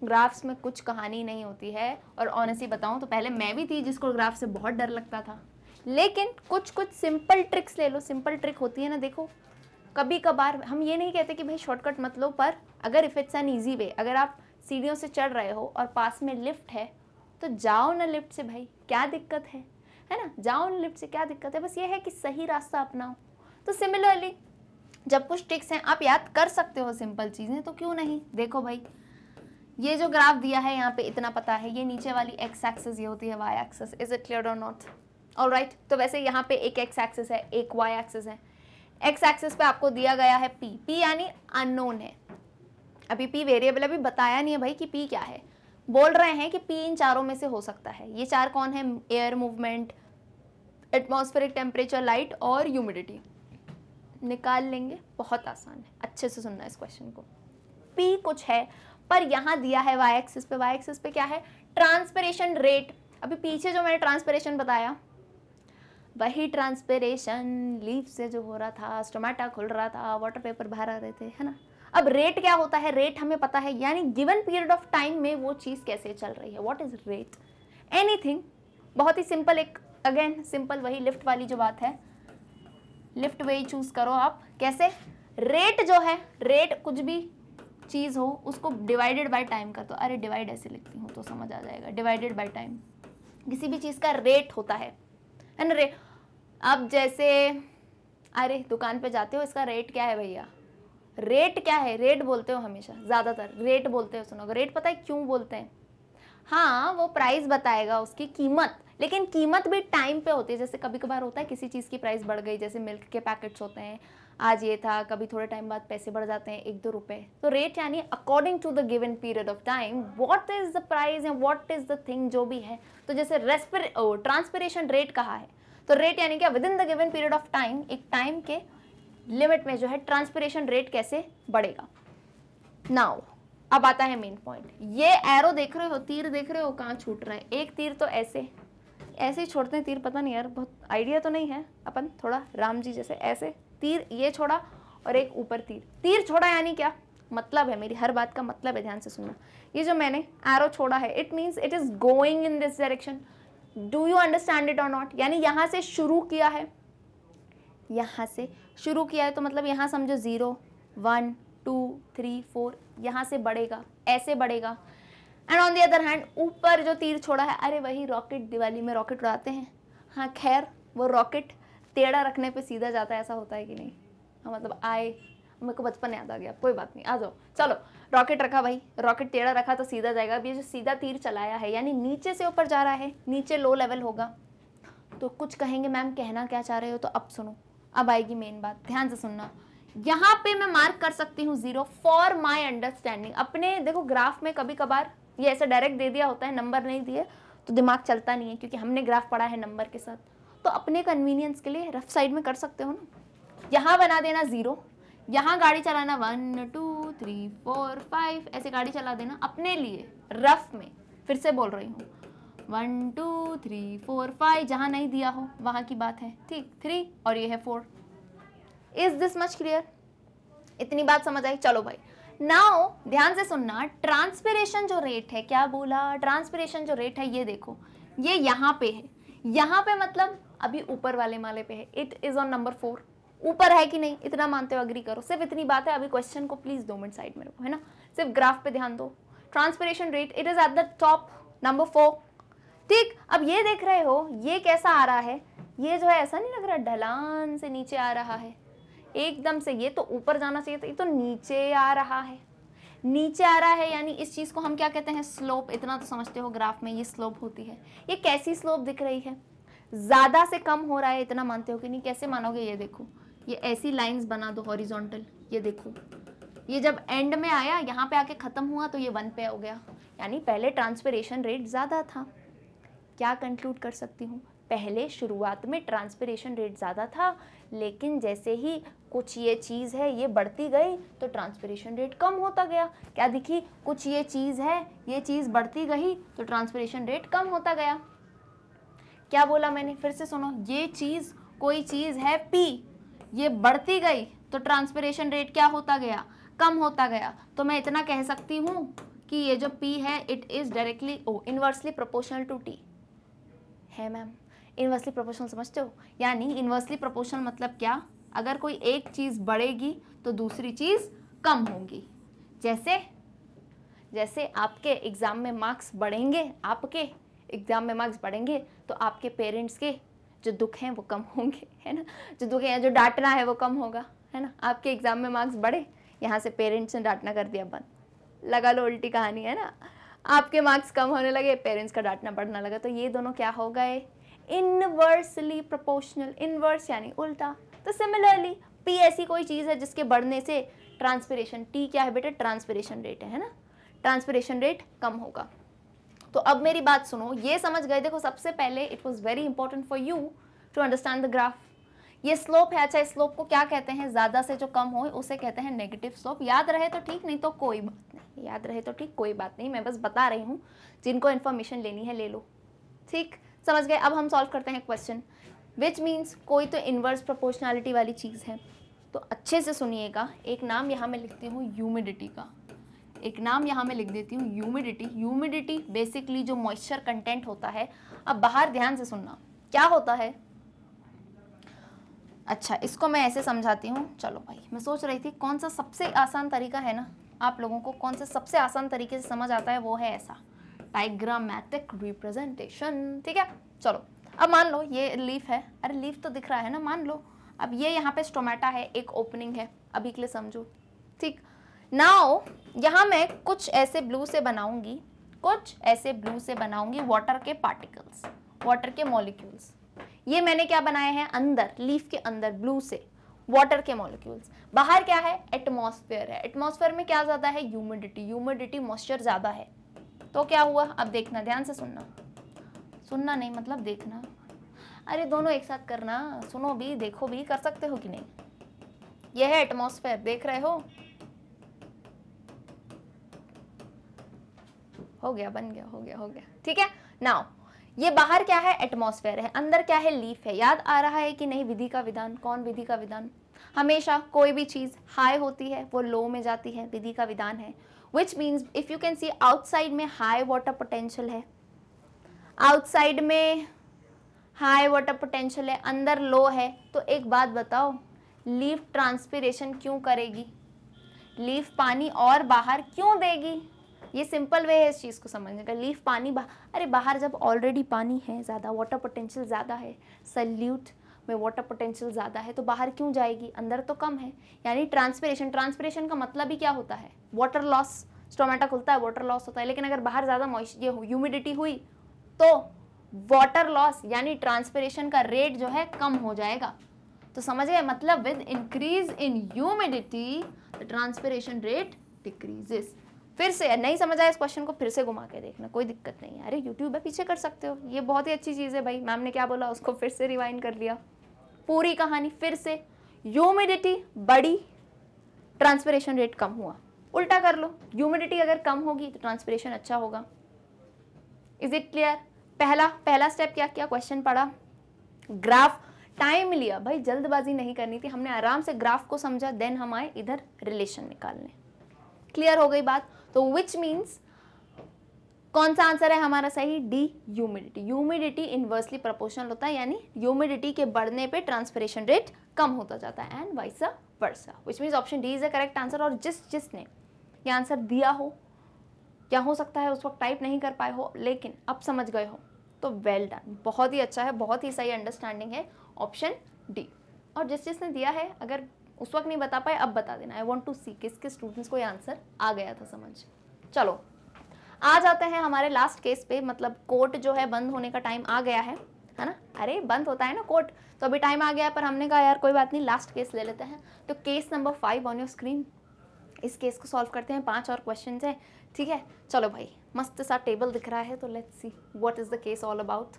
ग्राफ्स में कुछ कहानी नहीं होती है और ऑनेस्टली बताऊँ तो पहले मैं भी थी जिसको ग्राफ से बहुत डर लगता था लेकिन कुछ कुछ सिंपल ट्रिक्स ले लो सिंपल ट्रिक होती है ना देखो कभी कभार हम ये नहीं कहते कि भाई शॉर्टकट मत लो पर अगर if it's an easy way अगर आप सीढ़ियों से चढ़ रहे हो और पास में लिफ्ट है तो जाओ ना लिफ्ट से भाई क्या दिक्कत है है ना जाओ ना लिफ्ट से क्या दिक्कत है बस ये है कि सही रास्ता अपनाओ तो सिमिलरली जब कुछ ट्रिक्स हैं आप याद कर सकते हो सिंपल चीज़ें तो क्यों नहीं देखो भाई ये जो ग्राफ दिया है यहाँ पे इतना पता है ये नीचे वाली एक्स एक्सेस ये होती है Y axis is it clear और नॉट ऑल राइट तो वैसे यहाँ पे एक एक्स एक्सेस है एक वाई एक्सेस है एक्स एक्सेस पे आपको दिया गया है पी पी यानी अननोन है अभी पी वेरिएबल अभी बताया नहीं है भाई कि पी क्या है बोल रहे हैं कि पी इन चारों में से हो सकता है ये चार कौन है air movement atmospheric temperature light और ह्यूमिडिटी निकाल लेंगे बहुत आसान है अच्छे से सुनना इस क्वेश्चन को पी कुछ है पर यहाँ दिया है वाई एक्सिस पे वाई एक्सिस पे क्या है ट्रांसपेरेशन रेट अभी पीछे जो मैंने ट्रांसपेरेशन बताया वही ट्रांसपेरेशन लीफ से जो हो रहा था स्टोमाटा खुल रहा था वाटर पेपर बाहर आ रहे थे है ना अब रेट क्या होता है रेट हमें पता है यानी गिवन पीरियड ऑफ टाइम में वो चीज़ कैसे चल रही है वॉट इज रेट एनी बहुत ही सिंपल एक अगेन सिंपल वही लिफ्ट वाली जो बात है लिफ्ट वे ही चूज करो आप कैसे रेट जो है रेट कुछ भी चीज़ हो उसको डिवाइडेड बाय टाइम कर दो अरे डिवाइड ऐसे लिखती हूँ तो समझ आ जाएगा डिवाइडेड बाय टाइम किसी भी चीज़ का रेट होता है है ना रे आप जैसे अरे दुकान पे जाते हो इसका रेट क्या है भैया रेट क्या है रेट बोलते हो हमेशा ज़्यादातर रेट बोलते हो सुनोगे रेट पता है क्यों बोलते हैं हाँ वो प्राइस बताएगा उसकी कीमत लेकिन कीमत भी टाइम पे होती है जैसे कभी कभार होता है किसी चीज़ की प्राइस बढ़ गई जैसे मिल्क के पैकेट्स होते हैं आज ये था कभी थोड़े टाइम बाद पैसे बढ़ जाते हैं एक दो रुपए तो रेट यानी according to the given period of time what is the price या व्हाट इज़ द थिंग जो भी है तो जैसे रेस्पिर ट्रांसपिरेशन रेट कहा है तो रेट यानी क्या within the given period of time एक टाइम के लिमिट में जो है ट्रांसपीरेशन रेट कैसे बढ़ेगा नाउ अब आता है मेन पॉइंट ये एरो देख रहे हो तीर देख रहे हो कहाँ छूट रहे हैं एक तीर तो ऐसे ऐसे ही छोड़ते हैं तीर पता नहीं यार बहुत आइडिया तो नहीं है अपन थोड़ा राम जी जैसे ऐसे तीर ये छोड़ा और एक ऊपर तीर तीर छोड़ा यानी क्या मतलब है मेरी हर बात का मतलब है ध्यान से सुनना ये जो मैंने एरो छोड़ा है it means it is going in this direction do you understand it और नॉट यानी यहाँ से शुरू किया है यहाँ से शुरू किया है तो मतलब यहाँ समझो zero one two three four यहाँ से बढ़ेगा ऐसे बढ़ेगा and on the other hand ऊपर जो तीर छोड़ा है अरे वही रॉकेट दिवाली में रॉकेट उड़ाते हैं हाँ खैर वो रॉकेट टेढ़ा रखने पे सीधा जाता है ऐसा होता है कि नहीं हाँ मतलब आए मेरे को बचपन याद आ गया कोई बात नहीं आ जाओ चलो रॉकेट रखा भाई रॉकेट टेढ़ा रखा तो सीधा जाएगा अब ये जो सीधा तीर चलाया है यानी नीचे से ऊपर जा रहा है नीचे लो लेवल होगा तो कुछ कहेंगे मैम कहना क्या चाह रहे हो तो अब सुनो अब आएगी मेन बात ध्यान से सुनना यहाँ पे मैं मार्क कर सकती हूँ जीरो फॉर माई अंडरस्टैंडिंग अपने देखो ग्राफ में कभी कभार ये ऐसा डायरेक्ट दे दिया होता है नंबर नहीं दिए तो दिमाग चलता नहीं है क्योंकि हमने ग्राफ पढ़ा है नंबर के साथ तो अपने कन्वीनियंस के लिए रफ साइड में कर सकते हो ना यहाँ बना देना ज़ीरो यहाँ गाड़ी चलाना one two three four five ऐसे गाड़ी चला देना अपने लिए रफ में फिर से बोल रही हूँ one two three four five जहाँ नहीं दिया हो वहाँ की बात है ठीक थ्री और ये है four is this much clear इतनी बात समझ आई चलो भाई नाउ ध्यान से सुनना ट्रांसपिरेशन जो रेट है क्या बोला ट्रांसपिरेशन जो रेट है ये देखो ये यहाँ पे है यहाँ पे मतलब अभी ऊपर वाले माले पे है it is on number four ऊपर है कि नहीं इतना मानते हो अग्री करो सिर्फ इतनी बात है अभी क्वेश्चन को प्लीज़ दो मिनट साइड में रखो है ना सिर्फ ग्राफ पे ध्यान दो transpiration rate it is at the top number four ठीक अब ये देख रहे हो ये कैसा आ रहा है ये जो है ऐसा नहीं लग रहा ढलान से नीचे आ रहा है एकदम से ये तो ऊपर जाना चाहिए था ये तो नीचे आ रहा है नीचे आ रहा है यानी इस चीज़ को हम क्या कहते हैं स्लोप इतना तो समझते हो ग्राफ में ये स्लोप होती है ये कैसी स्लोप दिख रही है ज़्यादा से कम हो रहा है इतना मानते हो कि नहीं कैसे मानोगे ये देखो ये ऐसी लाइंस बना दो हॉरिजॉन्टल ये देखो ये जब एंड में आया यहाँ पे आके ख़त्म हुआ तो ये वन पे हो गया यानी पहले ट्रांसपेरेशन रेट ज़्यादा था क्या कंक्लूड कर सकती हूँ पहले शुरुआत में ट्रांसपिरेशन रेट ज़्यादा था लेकिन जैसे ही कुछ ये चीज़ है ये बढ़ती गई तो ट्रांसपिरेशन रेट कम होता गया क्या देखी कुछ ये चीज़ है ये चीज़ बढ़ती गई तो ट्रांसपिरेशन रेट कम होता गया क्या बोला मैंने फिर से सुनो ये चीज़ कोई चीज़ है पी ये बढ़ती गई तो ट्रांसपिरेशन रेट क्या होता गया कम होता गया तो मैं इतना कह सकती हूँ कि ये जो पी है it is directly oh inversely proportional to T है मैम इन्वर्सली प्रोपोर्शनल समझते हो यानी इन्वर्सली प्रोपोर्शनल मतलब क्या अगर कोई एक चीज़ बढ़ेगी तो दूसरी चीज़ कम होगी जैसे जैसे आपके एग्ज़ाम में मार्क्स बढ़ेंगे आपके एग्ज़ाम में मार्क्स बढ़ेंगे तो आपके पेरेंट्स के जो दुख हैं वो कम होंगे है ना जो दुख हैं जो डांटना है वो कम होगा है ना आपके एग्ज़ाम में मार्क्स बढ़े यहाँ से पेरेंट्स ने डांटना कर दिया बंद लगा लो उल्टी कहानी है ना आपके मार्क्स कम होने लगे पेरेंट्स का डांटना बढ़ना लगा तो ये दोनों क्या हो गए इनवर्सली प्रोपोर्शनल इनवर्स यानी उल्टा तो सिमिलरली पी ऐसी कोई चीज़ है जिसके बढ़ने से ट्रांसपरेशन टी क्या है बेटा ट्रांसपिरेशन रेट है ना ट्रांसपरेशन रेट कम होगा तो अब मेरी बात सुनो ये समझ गए देखो सबसे पहले it was very important for you to understand the graph ये स्लोप है अच्छा स्लोप को क्या कहते हैं ज़्यादा से जो कम हो उसे कहते हैं नेगेटिव स्लोप याद रहे तो ठीक नहीं तो कोई बात नहीं याद रहे तो ठीक कोई बात नहीं मैं बस बता रही हूँ जिनको इन्फॉर्मेशन लेनी है ले लो ठीक समझ गए अब हम सॉल्व करते हैं क्वेश्चन विच मीन्स कोई तो इन्वर्स प्रपोर्शनैलिटी वाली चीज़ है तो अच्छे से सुनिएगा एक नाम यहाँ मैं लिखती हूँ ह्यूमिडिटी का एक नाम यहाँ मैं लिख देती हूँ ह्यूमिडिटी ह्यूमिडिटी बेसिकली जो मॉइस्चर कंटेंट होता है अब बाहर ध्यान से सुनना क्या होता है अच्छा इसको मैं ऐसे समझाती हूँ चलो भाई मैं सोच रही थी कौन सा सबसे आसान तरीका है ना आप लोगों को कौन सा सबसे आसान तरीके से समझ आता है वो है ऐसा डाइग्रामेटिक रिप्रेजेंटेशन ठीक है चलो अब मान लो ये लीफ है अरे लीफ तो दिख रहा है ना मान लो अब ये यहाँ पे स्टोमेटा है एक ओपनिंग है अभी के लिए समझो ठीक नाओ यहाँ मैं कुछ ऐसे ब्लू से बनाऊंगी कुछ ऐसे ब्लू से बनाऊंगी वाटर के पार्टिकल्स वाटर के मॉलिक्यूल्स ये मैंने क्या बनाए हैं अंदर लीफ के अंदर ब्लू से वाटर के मॉलिक्यूल्स बाहर क्या है एटमॉस्फेयर है एटमॉस्फेयर में क्या ज़्यादा है ह्यूमिडिटी ह्यूमिडिटी मॉइस्चर ज़्यादा है तो क्या हुआ अब देखना ध्यान से सुनना सुनना नहीं मतलब देखना अरे दोनों एक साथ करना सुनो भी देखो भी कर सकते हो कि नहीं यह है एटमॉस्फेयर देख रहे हो हो गया बन गया हो गया हो गया ठीक है नाउ ये बाहर क्या है एटमॉस्फेयर है अंदर क्या है लीफ है याद आ रहा है कि नहीं विधि का विधान कौन विधि का विधान हमेशा कोई भी चीज़ हाई होती है वो लो में जाती है विधि का विधान है which means if you can see outside में हाई वाटर पोटेंशियल है आउटसाइड में हाई वाटर पोटेंशियल है अंदर लो है तो एक बात बताओ लीफ ट्रांसपीरेशन क्यों करेगी लीफ पानी और बाहर क्यों देगी ये सिंपल वे है इस चीज़ को समझने का लीफ पानी बा, अरे बाहर जब ऑलरेडी पानी है ज़्यादा वाटर पोटेंशियल ज़्यादा है सल्यूट में वाटर पोटेंशियल ज़्यादा है तो बाहर क्यों जाएगी अंदर तो कम है यानी ट्रांसपरेशन ट्रांसपरेशन का मतलब ही क्या होता है वाटर लॉस स्टोमेटा खुलता है वाटर लॉस होता है लेकिन अगर बाहर ज़्यादा मॉइस्ट ये ह्यूमिडिटी हुई तो वाटर लॉस यानी ट्रांसपरेशन का रेट जो है कम हो जाएगा तो समझ गए मतलब with increase in humidity transpiration rate decreases फिर से नहीं समझ आया इस क्वेश्चन को फिर से घुमा के देखना कोई दिक्कत नहीं है अरे यूट्यूब है पीछे कर सकते हो ये बहुत ही अच्छी चीज़ है भाई मैम ने क्या बोला उसको फिर से रिवाइंड कर लिया पूरी कहानी फिर से ह्यूमिडिटी बड़ी ट्रांसपरेशन रेट कम हुआ उल्टा कर लो ह्यूमिडिटी अगर कम होगी तो ट्रांसपरेशन अच्छा होगा इज इट क्लियर पहला पहला स्टेप क्या क्या क्वेश्चन पढ़ा ग्राफ टाइम लिया भाई जल्दबाजी नहीं करनी थी हमने आराम से ग्राफ को समझा देन हम आए इधर रिलेशन निकालने क्लियर हो गई बात तो विच मीन्स कौन सा आंसर है हमारा सही D humidity humidity inversely proportional होता है यानी ह्यूमिडिटी के बढ़ने पे ट्रांसफरेशन रेट कम होता जाता है and vice versa which means option D is a correct answer और जिस जिसने ये आंसर दिया हो क्या हो सकता है उस वक्त टाइप नहीं कर पाए हो लेकिन अब समझ गए हो तो वेल डन बहुत ही अच्छा है बहुत ही सही अंडरस्टैंडिंग है ऑप्शन डी और जिस जिसने दिया है अगर उस वक्त नहीं बता पाए अब बता देना आई वॉन्ट टू सी किस किस स्टूडेंट्स को ये आंसर आ गया था समझ चलो आ जाते हैं हमारे लास्ट केस पे मतलब कोर्ट जो है बंद होने का टाइम आ गया है है ना अरे बंद होता है ना कोर्ट तो अभी टाइम आ गया पर हमने कहा यार कोई बात नहीं लास्ट केस ले लेते हैं तो case number five on your screen इस केस को सॉल्व करते हैं पांच और क्वेश्चन हैं ठीक है चलो भाई मस्त सा टेबल दिख रहा है तो let's see what is the case all about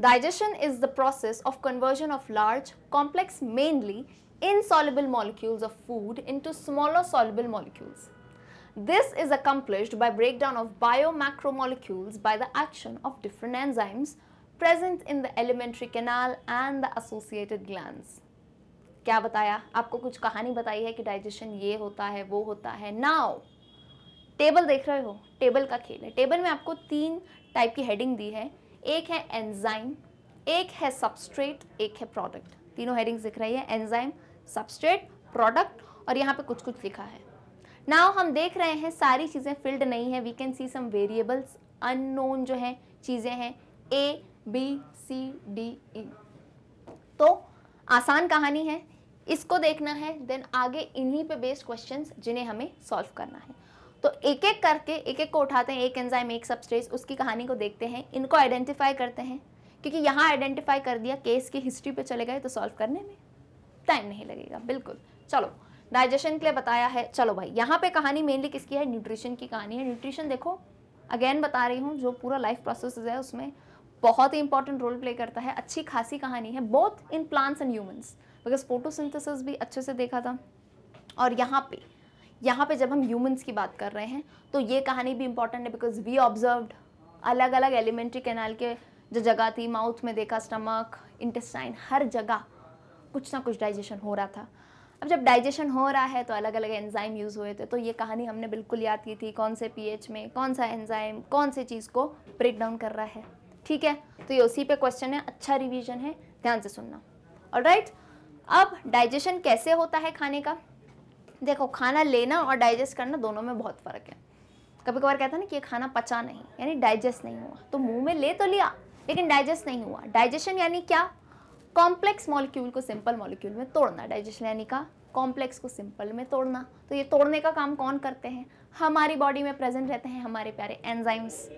digestion is the process of conversion of large complex mainly insoluble molecules of food into smaller soluble molecules. This is accomplished by breakdown of biomacromolecules by the action of different enzymes present in the elementary canal and the associated glands. क्या बताया आपको कुछ कहानी बताई है कि digestion ये होता है वो होता है नाउ टेबल देख रहे हो टेबल का खेल है टेबल में आपको तीन टाइप की हेडिंग दी है एक है एंजाइम एक है सबस्ट्रेट एक है प्रोडक्ट तीनों हेडिंग्स दिख रही है एंजाइम सबस्ट्रेट प्रोडक्ट और यहाँ पे कुछ कुछ लिखा है नाउ हम देख रहे हैं सारी चीज़ें फिल्ड नहीं है we can see some variables unknown जो है चीज़ें हैं ए बी सी डी ई तो आसान कहानी है इसको देखना है देन आगे इन्हीं पे बेस्ड क्वेश्चंस जिन्हें हमें सॉल्व करना है तो एक एक करके एक एक को उठाते हैं एक एंजाइम एक सबस्ट्रेस उसकी कहानी को देखते हैं इनको आइडेंटिफाई करते हैं क्योंकि यहाँ आइडेंटिफाई कर दिया केस की हिस्ट्री पे चले गए तो सॉल्व करने में टाइम नहीं लगेगा बिल्कुल चलो डाइजेशन के लिए बताया है चलो भाई यहाँ पे कहानी मेनली किसकी है न्यूट्रिशन की कहानी है न्यूट्रिशन देखो अगेन बता रही हूँ जो पूरा लाइफ प्रोसेस है उसमें बहुत ही इंपॉर्टेंट रोल प्ले करता है अच्छी खासी कहानी है both in plants and humans because photosynthesis भी अच्छे से देखा था और यहाँ पे यहाँ पे जब हम ह्यूमंस की बात कर रहे हैं तो ये कहानी भी इंपॉर्टेंट है बिकॉज वी ऑब्जर्व अलग अलग एलिमेंट्री कैनाल के जो जगह थी माउथ में देखा स्टमक इंटेस्टाइन हर जगह कुछ ना कुछ डाइजेशन हो रहा था अब जब डाइजेशन हो रहा है तो अलग अलग एंजाइम यूज़ हुए थे तो ये कहानी हमने बिल्कुल याद की थी कौन से पीएच में कौन सा एंजाइम कौन से चीज़ को ब्रेक डाउन कर रहा है ठीक है तो ये उसी पे क्वेश्चन है अच्छा रिवीजन है ध्यान से सुनना और राइट अब डाइजेशन कैसे होता है खाने का देखो खाना लेना और डाइजेस्ट करना दोनों में बहुत फ़र्क है कभी कभार कहता है ना कि ये खाना पचा नहीं यानी डाइजेस्ट नहीं हुआ तो मुंह में ले तो लिया लेकिन डाइजेस्ट नहीं हुआ डाइजेशन यानी क्या कॉम्प्लेक्स मॉलिक्यूल को सिंपल मॉलिक्यूल में तोड़ना डाइजेशन यानी का कॉम्प्लेक्स को सिंपल में तोड़ना तो ये तोड़ने का काम कौन करते हैं हमारी बॉडी में प्रेजेंट रहते हैं हमारे प्यारे एंजाइम्स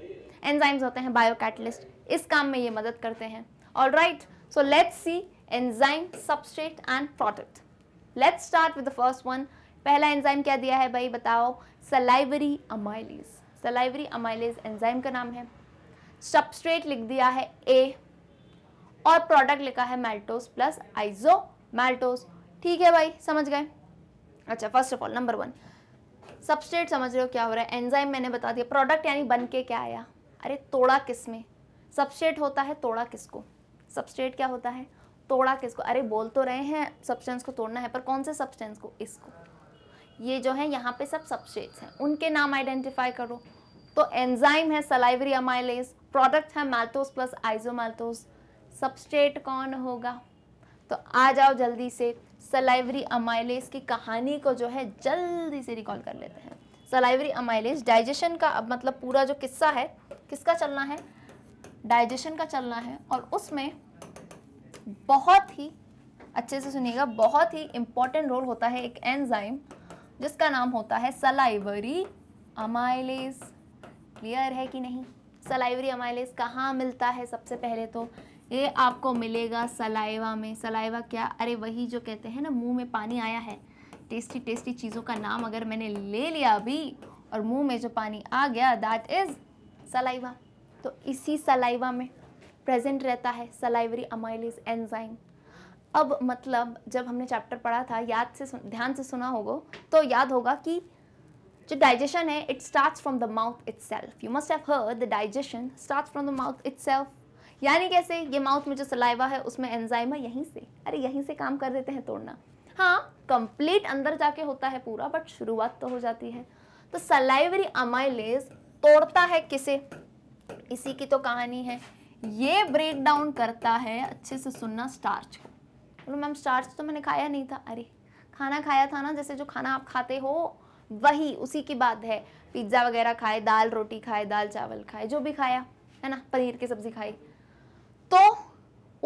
एंजाइम्स होते हैं बायोकैटलिस्ट इस काम में ये मदद करते हैं all right so let's see enzyme substrate and product let's start with the first one पहला एंजाइम क्या दिया है भाई बताओ salivary amylase salivary amylase enzyme का नाम है सबस्ट्रेट लिख दिया है ए और प्रोडक्ट लिखा है मेल्टोज प्लस आइजो मेल्टोस ठीक है भाई समझ गए अच्छा first of all number one substrate समझ रहे हो क्या हो रहा है एंजाइम मैंने बता दिया प्रोडक्ट यानी बन के क्या आया अरे तोड़ा किस में सबस्टेट होता है तोड़ा किसको सबस्टेट क्या होता है तोड़ा किसको अरे बोल तो रहे हैं सब्सटेंस को तोड़ना है पर कौन से सब्सटेंस को इसको ये जो है यहाँ पे सब सब्सट्रेट्स हैं उनके नाम आइडेंटिफाई करो तो एंजाइम है सलाइवरी अमाइलेज प्रोडक्ट है माल्टोस प्लस आइजोमाल्टोस सबस्टेट कौन होगा तो आ जाओ जल्दी से सलाइवरी अमाइलेस की कहानी को जो है जल्दी से रिकॉल कर लेते हैं सलाइवरी अमाइलेस डाइजेशन का अब मतलब पूरा जो किस्सा है किसका चलना है डाइजेशन का चलना है और उसमें बहुत ही अच्छे से सुनिएगा बहुत ही इम्पॉर्टेंट रोल होता है एक एनजाइम जिसका नाम होता है सलाइवरी अमाइलेस क्लियर है कि नहीं सलाइवरी अमाइलेस कहाँ मिलता है सबसे पहले तो ये आपको मिलेगा सलाइवा में सलाइवा क्या अरे वही जो कहते हैं ना मुंह में पानी आया है टेस्टी टेस्टी चीज़ों का नाम अगर मैंने ले लिया अभी और मुंह में जो पानी आ गया दैट इज़ सलाइवा तो इसी सलाइवा में प्रेजेंट रहता है सलाइवरी अमाइलिस एंजाइम अब मतलब जब हमने चैप्टर पढ़ा था याद से ध्यान से सुना होगा तो याद होगा कि जो डाइजेशन है it starts from the mouth itself you must have heard the digestion start from the mouth itself यानी कैसे ये माउथ में जो सलाइवा है उसमें एंजाइम है यहीं से अरे यहीं से काम कर देते हैं तोड़ना हाँ कंप्लीट अंदर जाके होता है पूरा बट शुरुआत तो हो जाती है तो सलाइवरी अमाइलेज तोड़ता है किसे इसी की तो कहानी है ये ब्रेक डाउन करता है अच्छे से सुनना स्टार्च को बोलो मैम स्टार्च तो मैंने खाया नहीं था अरे खाना खाया था ना जैसे जो खाना आप खाते हो वही उसी की बात है पिज्ज़ा वगैरह खाए दाल रोटी खाए दाल चावल खाए जो भी खाया है ना पनीर की सब्ज़ी खाई तो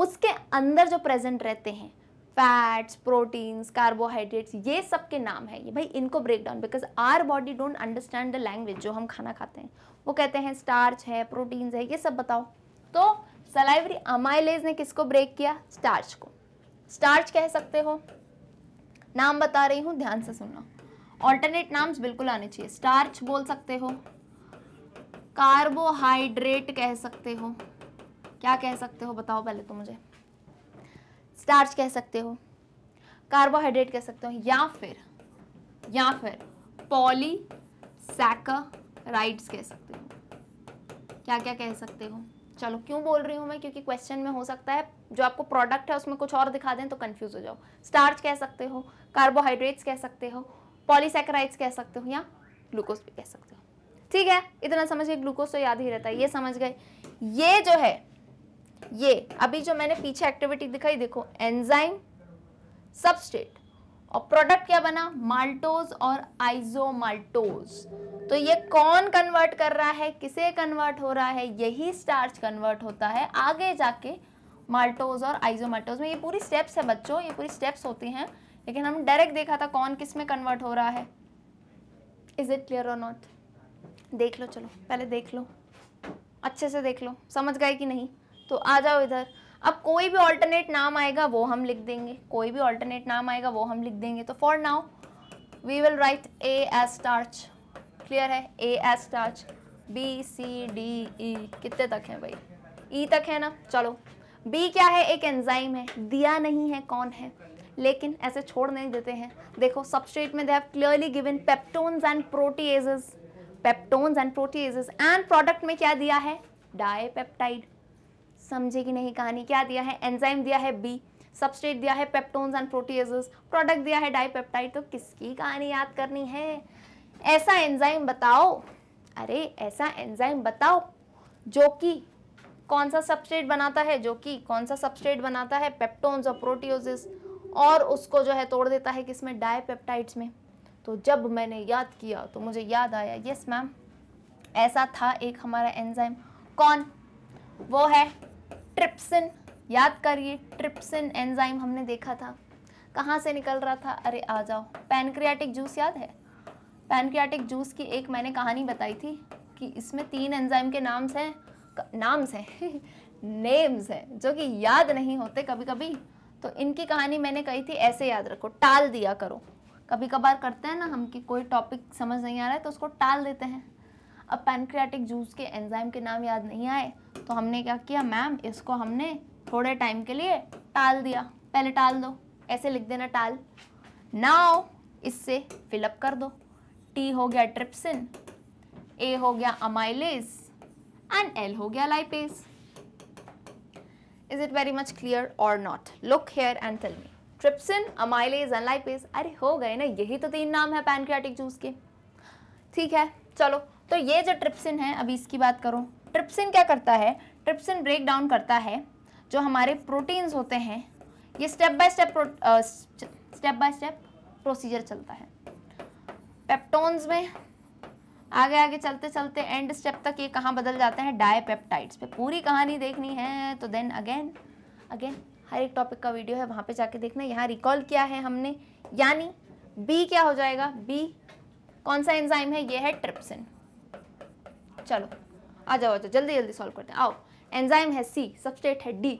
उसके अंदर जो प्रेजेंट रहते हैं फैट्स प्रोटीन्स कार्बोहाइड्रेट्स ये सब के नाम है ये भाई इनको break down because our body don't understand the language जो हम खाना खाते हैं वो कहते हैं स्टार्च है प्रोटीन्स है ये सब बताओ तो सलाइवरी अमाइलेज ने किसको ब्रेक किया स्टार्च को स्टार्च कह सकते हो नाम बता रही हूँ ध्यान से सुनना ऑल्टरनेट नाम्स बिल्कुल आने चाहिए स्टार्च बोल सकते हो कार्बोहाइड्रेट कह सकते हो क्या कह सकते हो बताओ पहले तो मुझे स्टार्च कह सकते हो कार्बोहाइड्रेट कह सकते हो या फिर या फिर पॉलीसैकराइड्स कह सकते हो क्या क्या कह सकते हो चलो क्यों बोल रही हूँ मैं क्योंकि क्वेश्चन में हो सकता है जो आपको प्रोडक्ट है उसमें कुछ और दिखा दें तो कंफ्यूज हो जाओ स्टार्च कह सकते हो कार्बोहाइड्रेट्स कह सकते हो पॉलीसेक्राइड्स कह सकते हो या ग्लूकोज भी कह सकते हो ठीक है इतना समझ गए ग्लूकोज तो याद ही रहता है ये समझ गए ये जो है ये अभी जो मैंने पीछे एक्टिविटी दिखाई देखो एंजाइम सबस्टेट और प्रोडक्ट क्या बना माल्टोज और आइजोमाल्टोज तो ये कौन कन्वर्ट कर रहा है किसे कन्वर्ट हो रहा है यही स्टार्च कन्वर्ट होता है आगे जाके माल्टोज और आइजोमाल्टोज में ये पूरी स्टेप्स है बच्चों ये पूरी स्टेप्स होती हैं लेकिन हम डायरेक्ट देखा था कौन किस में कन्वर्ट हो रहा है इज इट क्लियर और नॉट देख लो चलो पहले देख लो अच्छे से देख लो समझ गए कि नहीं तो आ जाओ इधर अब कोई भी ऑल्टरनेट नाम आएगा वो हम लिख देंगे कोई भी ऑल्टरनेट नाम आएगा वो हम लिख देंगे तो for now we will write A starch clear है A starch B C D E कितने तक है भाई ई e तक है ना चलो बी क्या है एक एंजाइम है दिया नहीं है कौन है लेकिन ऐसे छोड़ नहीं देते हैं देखो सबस्ट्रेट में they have clearly given peptones and protease peptones and protease and product में क्या दिया है पेप्टाइड समझेगी नहीं कहानी क्या दिया है एंजाइम दिया है बी सबस्टेट दिया है पेप्टोन्स एंड प्रोटीजेस प्रोडक्ट दिया है डाईपेप्टाइड तो किसकी कहानी याद करनी है ऐसा एंजाइम बताओ अरे ऐसा एंजाइम बताओ जो कि कौन सा सबस्टेट बनाता है जो कि कौन सा सबस्टेट बनाता है पेप्टोन्स और प्रोटीजेस और उसको जो है तोड़ देता है किसमें डाईपेप्टाइड्स में तो जब मैंने याद किया तो मुझे याद आया यस मैम ऐसा था एक हमारा एंजाइम कौन वो है ट्रिप्सिन याद करिए ट्रिप्सिन एंजाइम हमने देखा था कहाँ से निकल रहा था अरे आ जाओ पैनक्रियाटिक जूस याद है पैनक्रियाटिक जूस की एक मैंने कहानी बताई थी कि इसमें तीन एंजाइम के नाम्स हैं नाम्स हैं नेम्स हैं जो कि याद नहीं होते कभी कभी तो इनकी कहानी मैंने कही थी ऐसे याद रखो टाल दिया करो कभी कभार करते हैं ना हम कि कोई टॉपिक समझ नहीं आ रहा है तो उसको टाल देते हैं अब पैनक्रियाटिक जूस के एंजाइम के नाम याद नहीं आए तो हमने क्या किया मैम इसको हमने थोड़े टाइम के लिए टाल दिया पहले टाल दो ऐसे लिख देना टाल नाउ इससे फिलअप कर दो टी हो गया ट्रिप्सिन ए हो गया अमाइलेज एंड एल हो गया lipase is it very much clear और not look here and tell me trypsin amylase and lipase अरे हो गए ना यही तो तीन नाम है पैनक्रियाटिक जूस के ठीक है चलो तो ये जो ट्रिप्सिन है अभी इसकी बात करो ट्रिप्सिन क्या करता है ट्रिप्सिन ब्रेक डाउन करता है जो हमारे प्रोटीन्स होते हैं ये step by step step by step procedure चलता है पेप्टोन्स में आगे आगे चलते चलते एंड स्टेप तक ये कहाँ बदल जाते हैं डायपेप्टाइड्स पे पूरी कहानी देखनी है तो देन अगेन अगेन हर एक टॉपिक का वीडियो है वहाँ पे जाके देखना यहाँ रिकॉल किया है हमने यानी बी क्या हो जाएगा बी कौन सा एंजाइम है ये है ट्रिप्सिन चलो आ जाओ आ जाओ जल्दी जल्दी सॉल्व करते हैं आओ एंजाइम है सी सबस्टेट है डी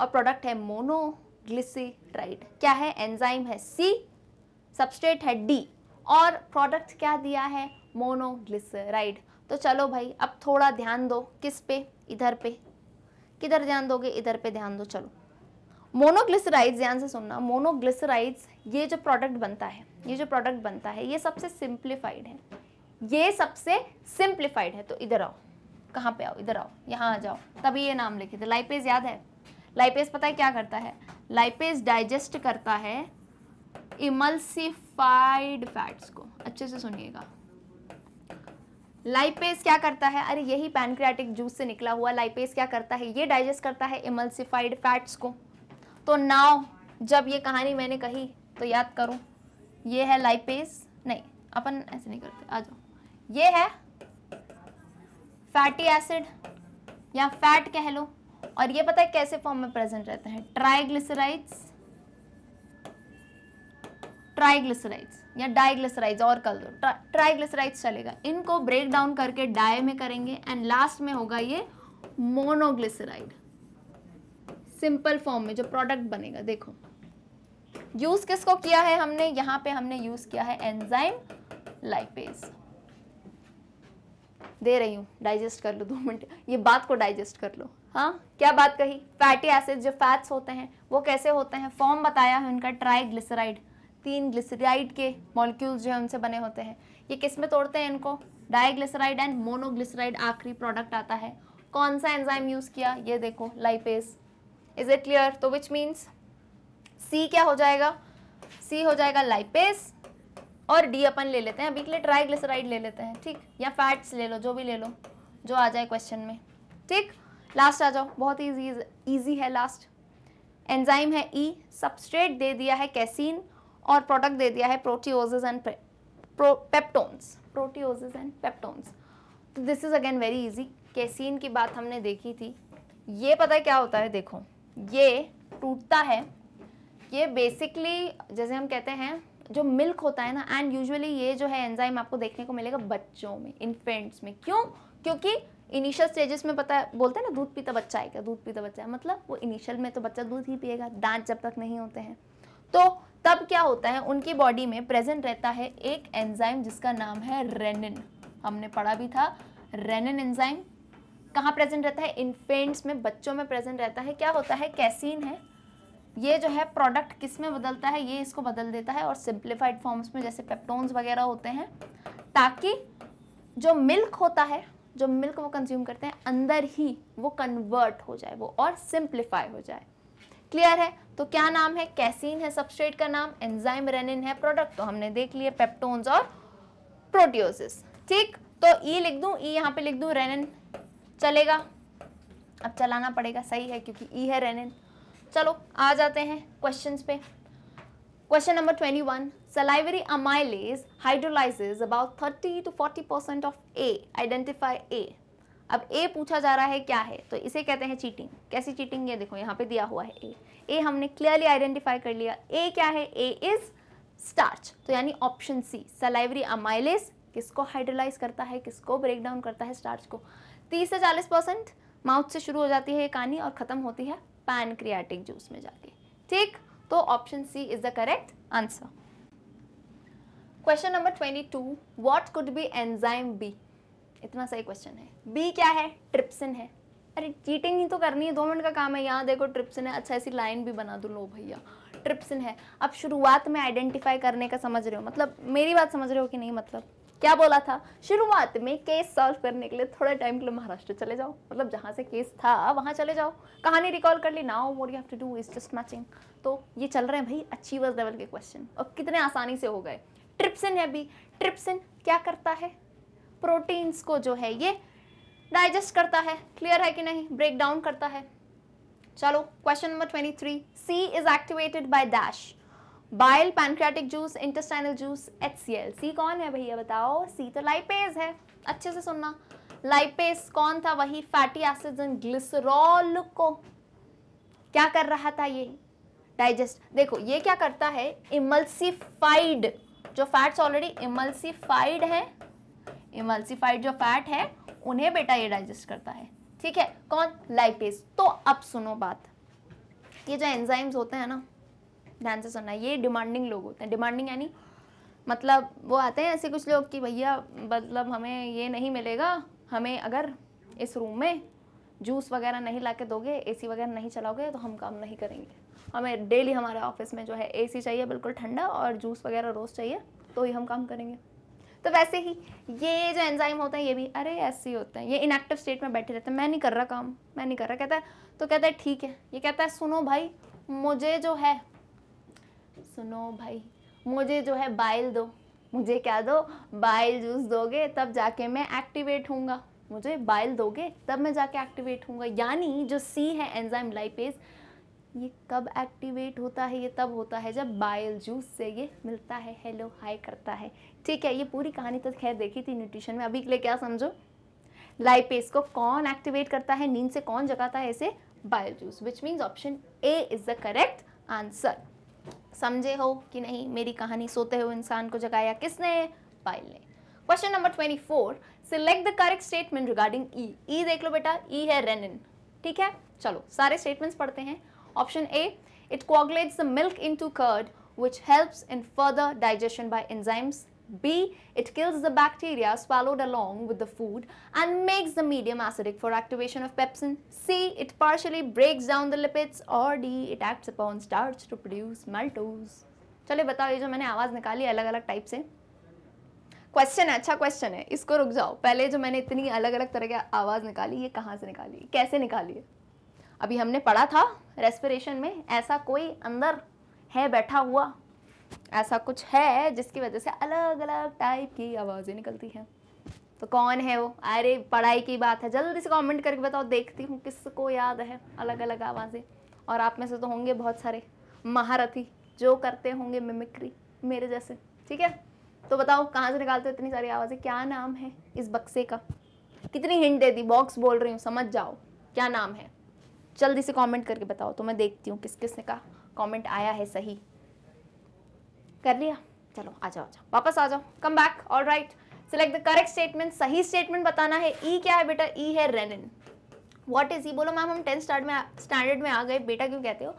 और प्रोडक्ट है मोनोग्लिसराइड क्या है एंजाइम है सी सबस्टेट है डी और प्रोडक्ट क्या दिया है मोनोग्लिसराइड तो चलो भाई अब थोड़ा ध्यान दो किस पे इधर पे किधर ध्यान दोगे इधर पे ध्यान दो चलो मोनोग्लिसराइड ध्यान से सुनना मोनोग्लिसराइड ये जो प्रोडक्ट बनता है ये जो प्रोडक्ट बनता है ये सबसे सिंप्लीफाइड है ये सबसे सिंप्लीफाइड है तो इधर आओ कहाँ पे आओ इधर आओ यहाँ आ जाओ तभी ये नाम लिखे थे लाइपेज याद है लाइपेज पता है क्या करता है लाइपेज डाइजेस्ट करता है इमल्सिफाइड फैट्स को अच्छे से सुनिएगा लाइपेज क्या करता है अरे यही पैनक्रियाटिक जूस से निकला हुआ लाइपेज क्या करता है ये डाइजेस्ट करता है इमल्सिफाइड फैट्स को तो नाव जब ये कहानी मैंने कही तो याद करो ये है लाइपेज नहीं अपन ऐसे नहीं करते आ जाओ ये है फैटी एसिड या फैट कह लो और ये पता है कैसे फॉर्म में प्रेजेंट रहते हैं ट्राइग्लिसराइड्स ट्राइग्लिसराइड्स या डाइग्लिसराइड्स और कर दो ट्राइग्लिसराइड्स चलेगा इनको ब्रेक डाउन करके डाय में करेंगे एंड लास्ट में होगा ये मोनोग्लिसराइड सिंपल फॉर्म में जो प्रोडक्ट बनेगा देखो यूज़ किसको किया है हमने यहाँ पे हमने यूज़ किया है एंजाइम लाइपेज दे रही हूँ डाइजेस्ट कर लो दो मिनट ये बात को डाइजेस्ट कर लो हाँ क्या बात कही फैटी एसिड जो फैट्स होते हैं वो कैसे होते हैं फॉर्म बताया है उनका ट्राई तीन ग्लिसराइड के मॉलिक्यूल्स जो है उनसे बने होते हैं ये किस में तोड़ते हैं इनको डाइग्लिसराइड एंड मोनोग्लिसराइड आखिरी प्रोडक्ट आता है कौन सा एंजाइम यूज़ किया ये देखो लाइपेस इज इट क्लियर तो विच मीन्स सी क्या हो जाएगा सी हो जाएगा लाइपेस और डी अपन ले लेते हैं अभी के लिए ट्राइग्लिसराइड ले लेते हैं ठीक या फैट्स ले लो जो भी ले लो जो आ जाए क्वेश्चन में ठीक लास्ट आ जाओ बहुत ईजी ईजी है लास्ट एंजाइम है ई e, सबस्ट्रेट दे दिया है कैसीन और प्रोडक्ट दे दिया है proteoses and peptones proteoses and peptones तो this is again very easy casein की बात हमने देखी थी ये पता है क्या होता है देखो ये टूटता है ये बेसिकली जैसे हम कहते हैं जो मिल्क होता है ना एंड यूजुअली ये जो है एंजाइम आपको देखने को मिलेगा बच्चों में इन्फेंट्स में क्यों क्योंकि इनिशियल स्टेजेस में पता है बोलते हैं ना दूध पीता बच्चा आएगा दूध पीता बच्चा है मतलब वो इनिशियल में तो बच्चा दूध ही पिएगा दांत जब तक नहीं होते हैं तो तब क्या होता है उनकी बॉडी में प्रेजेंट रहता है एक एंजाइम जिसका नाम है रेनिन हमने पढ़ा भी था रेनिन एंजाइम कहाँ प्रेजेंट रहता है इन्फेंट्स में बच्चों में प्रेजेंट रहता है क्या होता है कैसीन है ये जो है प्रोडक्ट किस में बदलता है ये इसको बदल देता है और सिंप्लीफाइड फॉर्म्स में जैसे पेप्टोन्स वगैरह होते हैं ताकि जो मिल्क होता है जो मिल्क वो कंज्यूम करते हैं अंदर ही वो कन्वर्ट हो जाए वो और सिंप्लीफाई हो जाए क्लियर है तो क्या नाम है कैसीन है सबस्ट्रेट का नाम एंजाइम रेनिन है प्रोडक्ट तो हमने देख लिया पेप्टोन्स और प्रोटियोसिस ठीक तो ई e लिख दूँ ई e यहाँ पे लिख दूँ रेनिन चलेगा अब चलाना पड़ेगा सही है क्योंकि ई e है रेनिन चलो आ जाते हैं क्वेश्चन पे question number twenty one salivary amylase hydrolyses about thirty to forty percent of A identify A अब ए पूछा जा रहा है क्या है तो इसे कहते हैं चीटिंग कैसी चीटिंग है देखो यहाँ पे दिया हुआ है ए ए हमने क्लियरली आइडेंटिफाई कर लिया ए क्या है ए इज स्टार्च तो यानी ऑप्शन सी सलाइवरी अमाइलेज किसको हाइड्रोलाइज करता है किसको ब्रेक डाउन करता है स्टार्च को तीस से चालीस परसेंट माउथ से शुरू हो जाती है ये कहानी और ख़त्म होती है पैनक्रियाटिक जूस में जाके ठीक तो option C is the correct answer question number twenty two what could be enzyme B इतना सही क्वेश्चन है बी क्या है ट्रिप्सिन है अरे चीटिंग ही तो करनी है दो मिनट का काम है यहाँ देखो ट्रिप्सिन है अच्छा ऐसी लाइन भी बना दूँ लो भैया ट्रिप्सिन है अब शुरुआत में आइडेंटिफाई करने का समझ रहे हो मतलब मेरी बात समझ रहे हो कि नहीं मतलब क्या बोला था शुरुआत में केस सॉल्व करने के लिए थोड़े टाइम के लिए महाराष्ट्र चले जाओ मतलब जहाँ से केस था वहाँ चले जाओ कहानी रिकॉल कर ली now more you have to do is just matching तो ये चल रहे हैं भाई अचीवर्स लेवल के क्वेश्चन और कितने आसानी से हो गए ट्रिप्सिन है भी ट्रिप्सिन क्या करता है प्रोटीन्स को जो है ये डाइजेस्ट करता है क्लियर है कि नहीं ब्रेक डाउन करता है चलो question number twenty three C is activated by dash bile pancreatic juice intestinal juice H C L C कौन है भैया बताओ सी तो लाइपेज है अच्छे से सुनना लाइपेज कौन था वही फैटी एसिड एंड ग्लिसरॉल को क्या कर रहा था ये डाइजेस्ट देखो ये क्या करता है इमल्सिफाइड जो फैट्स ऑलरेडी इमल्सिफाइड है इमल्सिफाइड जो फैट है उन्हें बेटा ये डाइजेस्ट करता है ठीक है कौन लाइपेज तो अब सुनो बात ये जो एंजाइम्स होते हैं ना ध्यान से सुनना ये डिमांडिंग लोग होते हैं डिमांडिंग यानी मतलब वो आते हैं ऐसे कुछ लोग कि भैया मतलब हमें ये नहीं मिलेगा हमें अगर इस रूम में जूस वगैरह नहीं ला के दोगे ए वगैरह नहीं चलाओगे तो हम काम नहीं करेंगे हमें डेली हमारे ऑफिस में जो है ए चाहिए बिल्कुल ठंडा और जूस वगैरह रोज़ चाहिए तो ही हम काम करेंगे तो वैसे ही ये जो एंजाइम होते हैं ये भी अरे ऐसे ही होते हैं ये इनएक्टिव स्टेट में बैठे रहते हैं मैं नहीं कर रहा काम मैं नहीं कर रहा कहता है तो कहता है ठीक है ये कहता है सुनो भाई मुझे जो है सुनो भाई मुझे जो है बाइल दो मुझे क्या दो बाइल जूस दोगे तब जाके मैं एक्टिवेट होऊंगा मुझे बाइल दोगे तब मैं जाके एक्टिवेट होऊंगा यानी जो सी है एंजाइम लाइपेज ये कब एक्टिवेट होता है ये तब होता है जब बाइल जूस से ये मिलता है हेलो हाई करता है ठीक है ये पूरी कहानी तो खैर देखी थी न्यूट्रिशन में अभी के लिए क्या समझो लाइपेज को कौन एक्टिवेट करता है नींद से कौन जगाता है इसे बायोजूस juice which means option A is the correct answer समझे हो कि नहीं मेरी कहानी सोते हुए इंसान को जगाया किसने पाइल ने question number twenty four select the correct statement regarding E E देख लो बेटा ई e है रेनिन ठीक है चलो सारे स्टेटमेंट्स पढ़ते हैं option A it coagulates the milk into curd which helps in further digestion by enzymes B. It kills the bacteria swallowed along with the food and makes the medium acidic for activation of pepsin. C. It partially breaks down the lipids or D. It acts upon starch to produce maltose. चले बताओ ये जो मैंने आवाज़ निकाली अलग अलग type से क्वेश्चन है अच्छा क्वेश्चन है इसको रुक जाओ पहले जो मैंने इतनी अलग अलग तरह की आवाज़ निकाली ये कहाँ से निकाली कैसे निकाली है अभी हमने पढ़ा था रेस्पिरेशन में ऐसा कोई अंदर है बैठा हुआ ऐसा कुछ है जिसकी वजह से अलग अलग टाइप की आवाज़ें निकलती हैं तो कौन है वो अरे पढ़ाई की बात है जल्दी से कमेंट करके बताओ देखती हूँ किसको याद है अलग अलग आवाज़ें और आप में से तो होंगे बहुत सारे महारथी जो करते होंगे मिमिक्री मेरे जैसे ठीक है तो बताओ कहाँ से निकालते हो इतनी सारी आवाज़ें क्या नाम है इस बक्से का कितनी हिंट दे दी बॉक्स बोल रही हूँ समझ जाओ क्या नाम है जल्दी से कमेंट करके बताओ तो मैं देखती हूँ किस किस का कमेंट आया है सही कर लिया चलो आ जाओ आ जाओ वापस आ जाओ come back all right select the correct statement सही स्टेटमेंट बताना है ई e क्या है बेटा ई e है रेनिन वॉट इज ई बोलो मैम हम टेंथ स्टार्ट में स्टैंडर्ड में आ गए बेटा क्यों कहते हो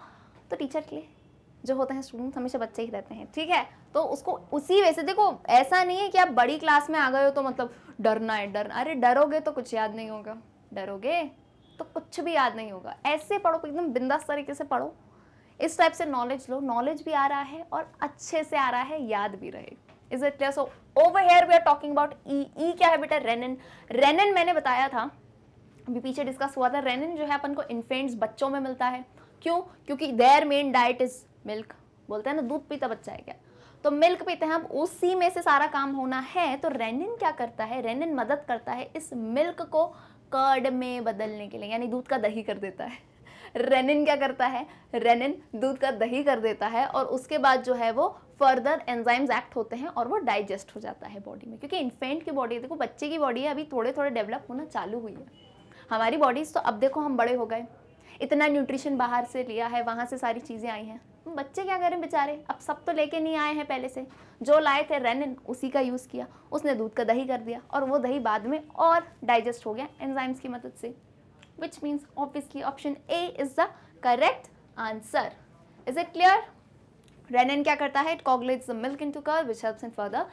तो टीचर के लिए जो होते हैं स्टूडेंट्स हमेशा बच्चे ही रहते हैं ठीक है तो उसको उसी वजह से देखो ऐसा नहीं है कि आप बड़ी क्लास में आ गए हो तो मतलब डरना है डर अरे डरोगे तो कुछ याद नहीं होगा डरोगे तो कुछ भी याद नहीं होगा ऐसे पढ़ो एकदम बिंदास तरीके से पढ़ो इस टाइप से नॉलेज लो नॉलेज भी आ रहा है और अच्छे से आ रहा है याद भी रहे is it clear so over here we are talking about E क्या है बेटा रेनिन रेनिन मैंने बताया था अभी पीछे डिस्कस हुआ था रेनिन जो है अपन को इन्फेंट्स बच्चों में मिलता है क्यों क्योंकि their main diet is milk बोलते हैं ना दूध पीता बच्चा है क्या तो मिल्क पीते हैं अब उसी में से सारा काम होना है तो रेनिन क्या करता है रेनिन मदद करता है इस मिल्क को कर्ड में बदलने के लिए यानी दूध का दही कर देता है रेनिन क्या करता है रेनिन दूध का दही कर देता है और उसके बाद जो है वो फर्दर एंजाइम्स एक्ट होते हैं और वो डाइजेस्ट हो जाता है बॉडी में क्योंकि इन्फेंट की बॉडी देखो बच्चे की बॉडी अभी थोड़े थोड़े डेवलप होना चालू हुई है हमारी बॉडीज़ तो अब देखो हम बड़े हो गए इतना न्यूट्रिशन बाहर से लिया है वहाँ से सारी चीज़ें आई हैं बच्चे क्या करें बेचारे अब सब तो लेके नहीं आए हैं पहले से जो लाए थे रेनिन उसी का यूज़ किया उसने दूध का दही कर दिया और वो दही बाद में और डाइजेस्ट हो गया एंजाइम्स की मदद से which means obviously option A is the correct answer. Is it clear? Renin क्या करता है It coagulates the milk into curd, which helps in further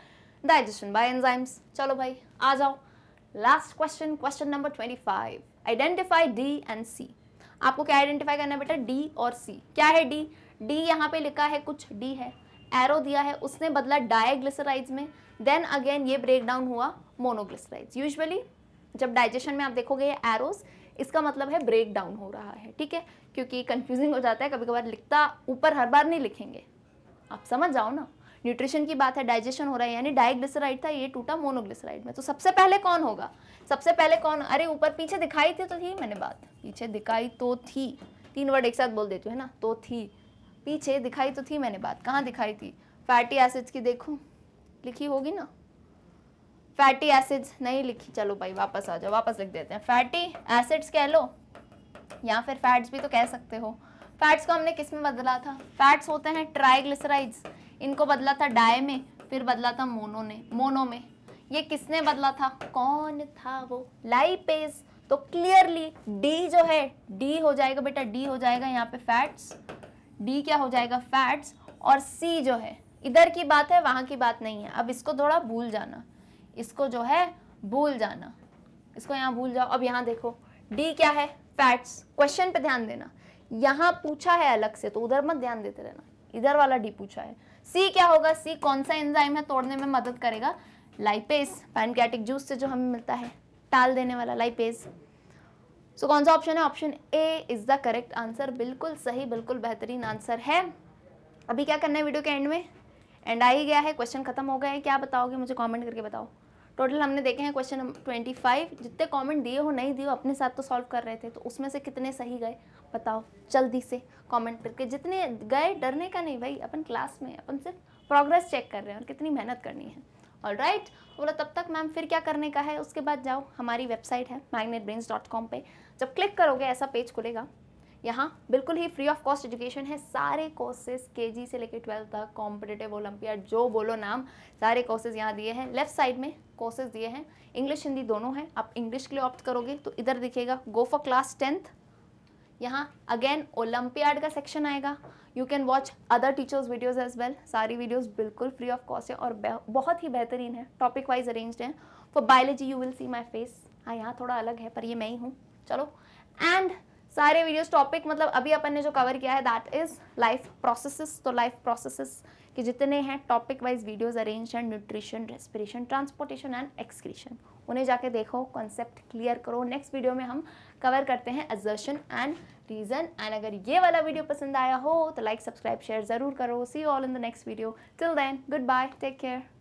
digestion by enzymes. चलो भाई आ जाओ Last question, question number twenty-five. Identify D and C. आपको क्या identify करना है बेटा D और C. क्या है D? D यहाँ पे लिखा है कुछ D है एरो दिया है उसने बदला डायग्लिसराइड्स में देन अगेन ये ब्रेकडाउन हुआ मोनोग्लिसराइड्स यूजुअली जब डाइजेशन में आप देखोगे ये एरोस इसका मतलब है ब्रेक डाउन हो रहा है ठीक है क्योंकि कन्फ्यूजिंग हो जाता है कभी कभार लिखता ऊपर हर बार नहीं लिखेंगे आप समझ जाओ ना न्यूट्रिशन की बात है डाइजेशन हो रहा है यानी डाइग्लिसराइड था ये टूटा मोनोग्लिसराइड में तो सबसे पहले कौन होगा सबसे पहले कौन अरे ऊपर पीछे दिखाई थी तो थी मैंने बात पीछे दिखाई तो थी तीन वर्ड एक साथ बोल देती हूँ है ना तो थी पीछे दिखाई तो थी मैंने बात कहाँ दिखाई थी फैटी एसिड्स की देखूँ लिखी होगी ना फैटी एसिड्स नहीं लिखी चलो भाई वापस आ जाओ वापस लिख देते हैं फैटी एसिड्स कह लो या फिर फैट्स भी तो कह सकते हो फैट्स को हमने किस में बदला था फैट्स होते हैं ट्राइग्लिसराइड्स इनको बदला था डाई में फिर बदला था मोनो ने मोनो में ये किसने बदला था कौन था वो लाइपेज तो क्लियरली डी जो है डी हो जाएगा बेटा डी हो जाएगा यहाँ पे फैट्स डी क्या हो जाएगा फैट्स और सी जो है इधर की बात है वहां की बात नहीं है अब इसको थोड़ा भूल जाना इसको जो है भूल जाना इसको यहाँ भूल जाओ अब यहाँ देखो डी क्या है फैट्स क्वेश्चन पे ध्यान देना यहाँ पूछा है अलग से तो उधर मत ध्यान देते रहना इधर वाला डी पूछा है सी क्या होगा सी कौन सा एंजाइम है तोड़ने में मदद करेगा लाइपेस पैनक्रेटिक जूस से जो हमें मिलता है टाल देने वाला लाइपेस सो so, कौन सा ऑप्शन है option A is the correct answer बिल्कुल सही बिल्कुल बेहतरीन आंसर है अभी क्या करना है वीडियो के एंड में एंड आ ही गया है क्वेश्चन खत्म हो गया है क्या बताओगे मुझे कमेंट करके बताओ टोटल हमने देखे हैं क्वेश्चन नंबर ट्वेंटी फाइव जितने कॉमेंट दिए हो नहीं दिए हो अपने साथ तो सॉल्व कर रहे थे तो उसमें से कितने सही गए बताओ जल्दी से कॉमेंट करके जितने गए डरने का नहीं भाई अपन क्लास में अपन सिर्फ प्रोग्रेस चेक कर रहे हैं और कितनी मेहनत करनी है ऑल राइट तो बोला तब तक मैम फिर क्या करने का है उसके बाद जाओ हमारी वेबसाइट है मैगनेट ब्रेन्स डॉट कॉम पर जब क्लिक करोगे ऐसा पेज खुलेगा यहाँ बिल्कुल ही फ्री ऑफ कॉस्ट एजुकेशन है सारे कोर्सेज के से लेकर ट्वेल्थ तक कॉम्पिटेटिव ओलंपियाड जो बोलो नाम सारे कोर्सेज यहाँ दिए हैं लेफ्ट साइड में कोर्सेज दिए हैं इंग्लिश हिंदी दोनों हैं आप इंग्लिश के लिए ऑप्ट करोगे तो इधर दिखेगा गो फॉर क्लास टेंथ यहाँ अगेन ओलंपियाड का सेक्शन आएगा you can watch other teachers videos as well सारी वीडियोज़ बिल्कुल फ्री ऑफ कॉस्ट है और बहुत ही बेहतरीन है टॉपिक वाइज अरेंज है for biology you will see my face हाँ यहाँ थोड़ा अलग है पर ये मैं ही हूँ चलो एंड सारे वीडियोस टॉपिक मतलब अभी अपन ने जो कवर किया है दैट इज़ लाइफ प्रोसेसेस तो लाइफ प्रोसेसेस के जितने हैं topic wise videos arrange and nutrition respiration transportation and excretion उन्हें जाके देखो कॉन्सेप्ट क्लियर करो नेक्स्ट वीडियो में हम कवर करते हैं एजर्शन एंड रीज़न एंड अगर ये वाला वीडियो पसंद आया हो तो लाइक सब्सक्राइब शेयर ज़रूर करो see all in the next video till then good bye take care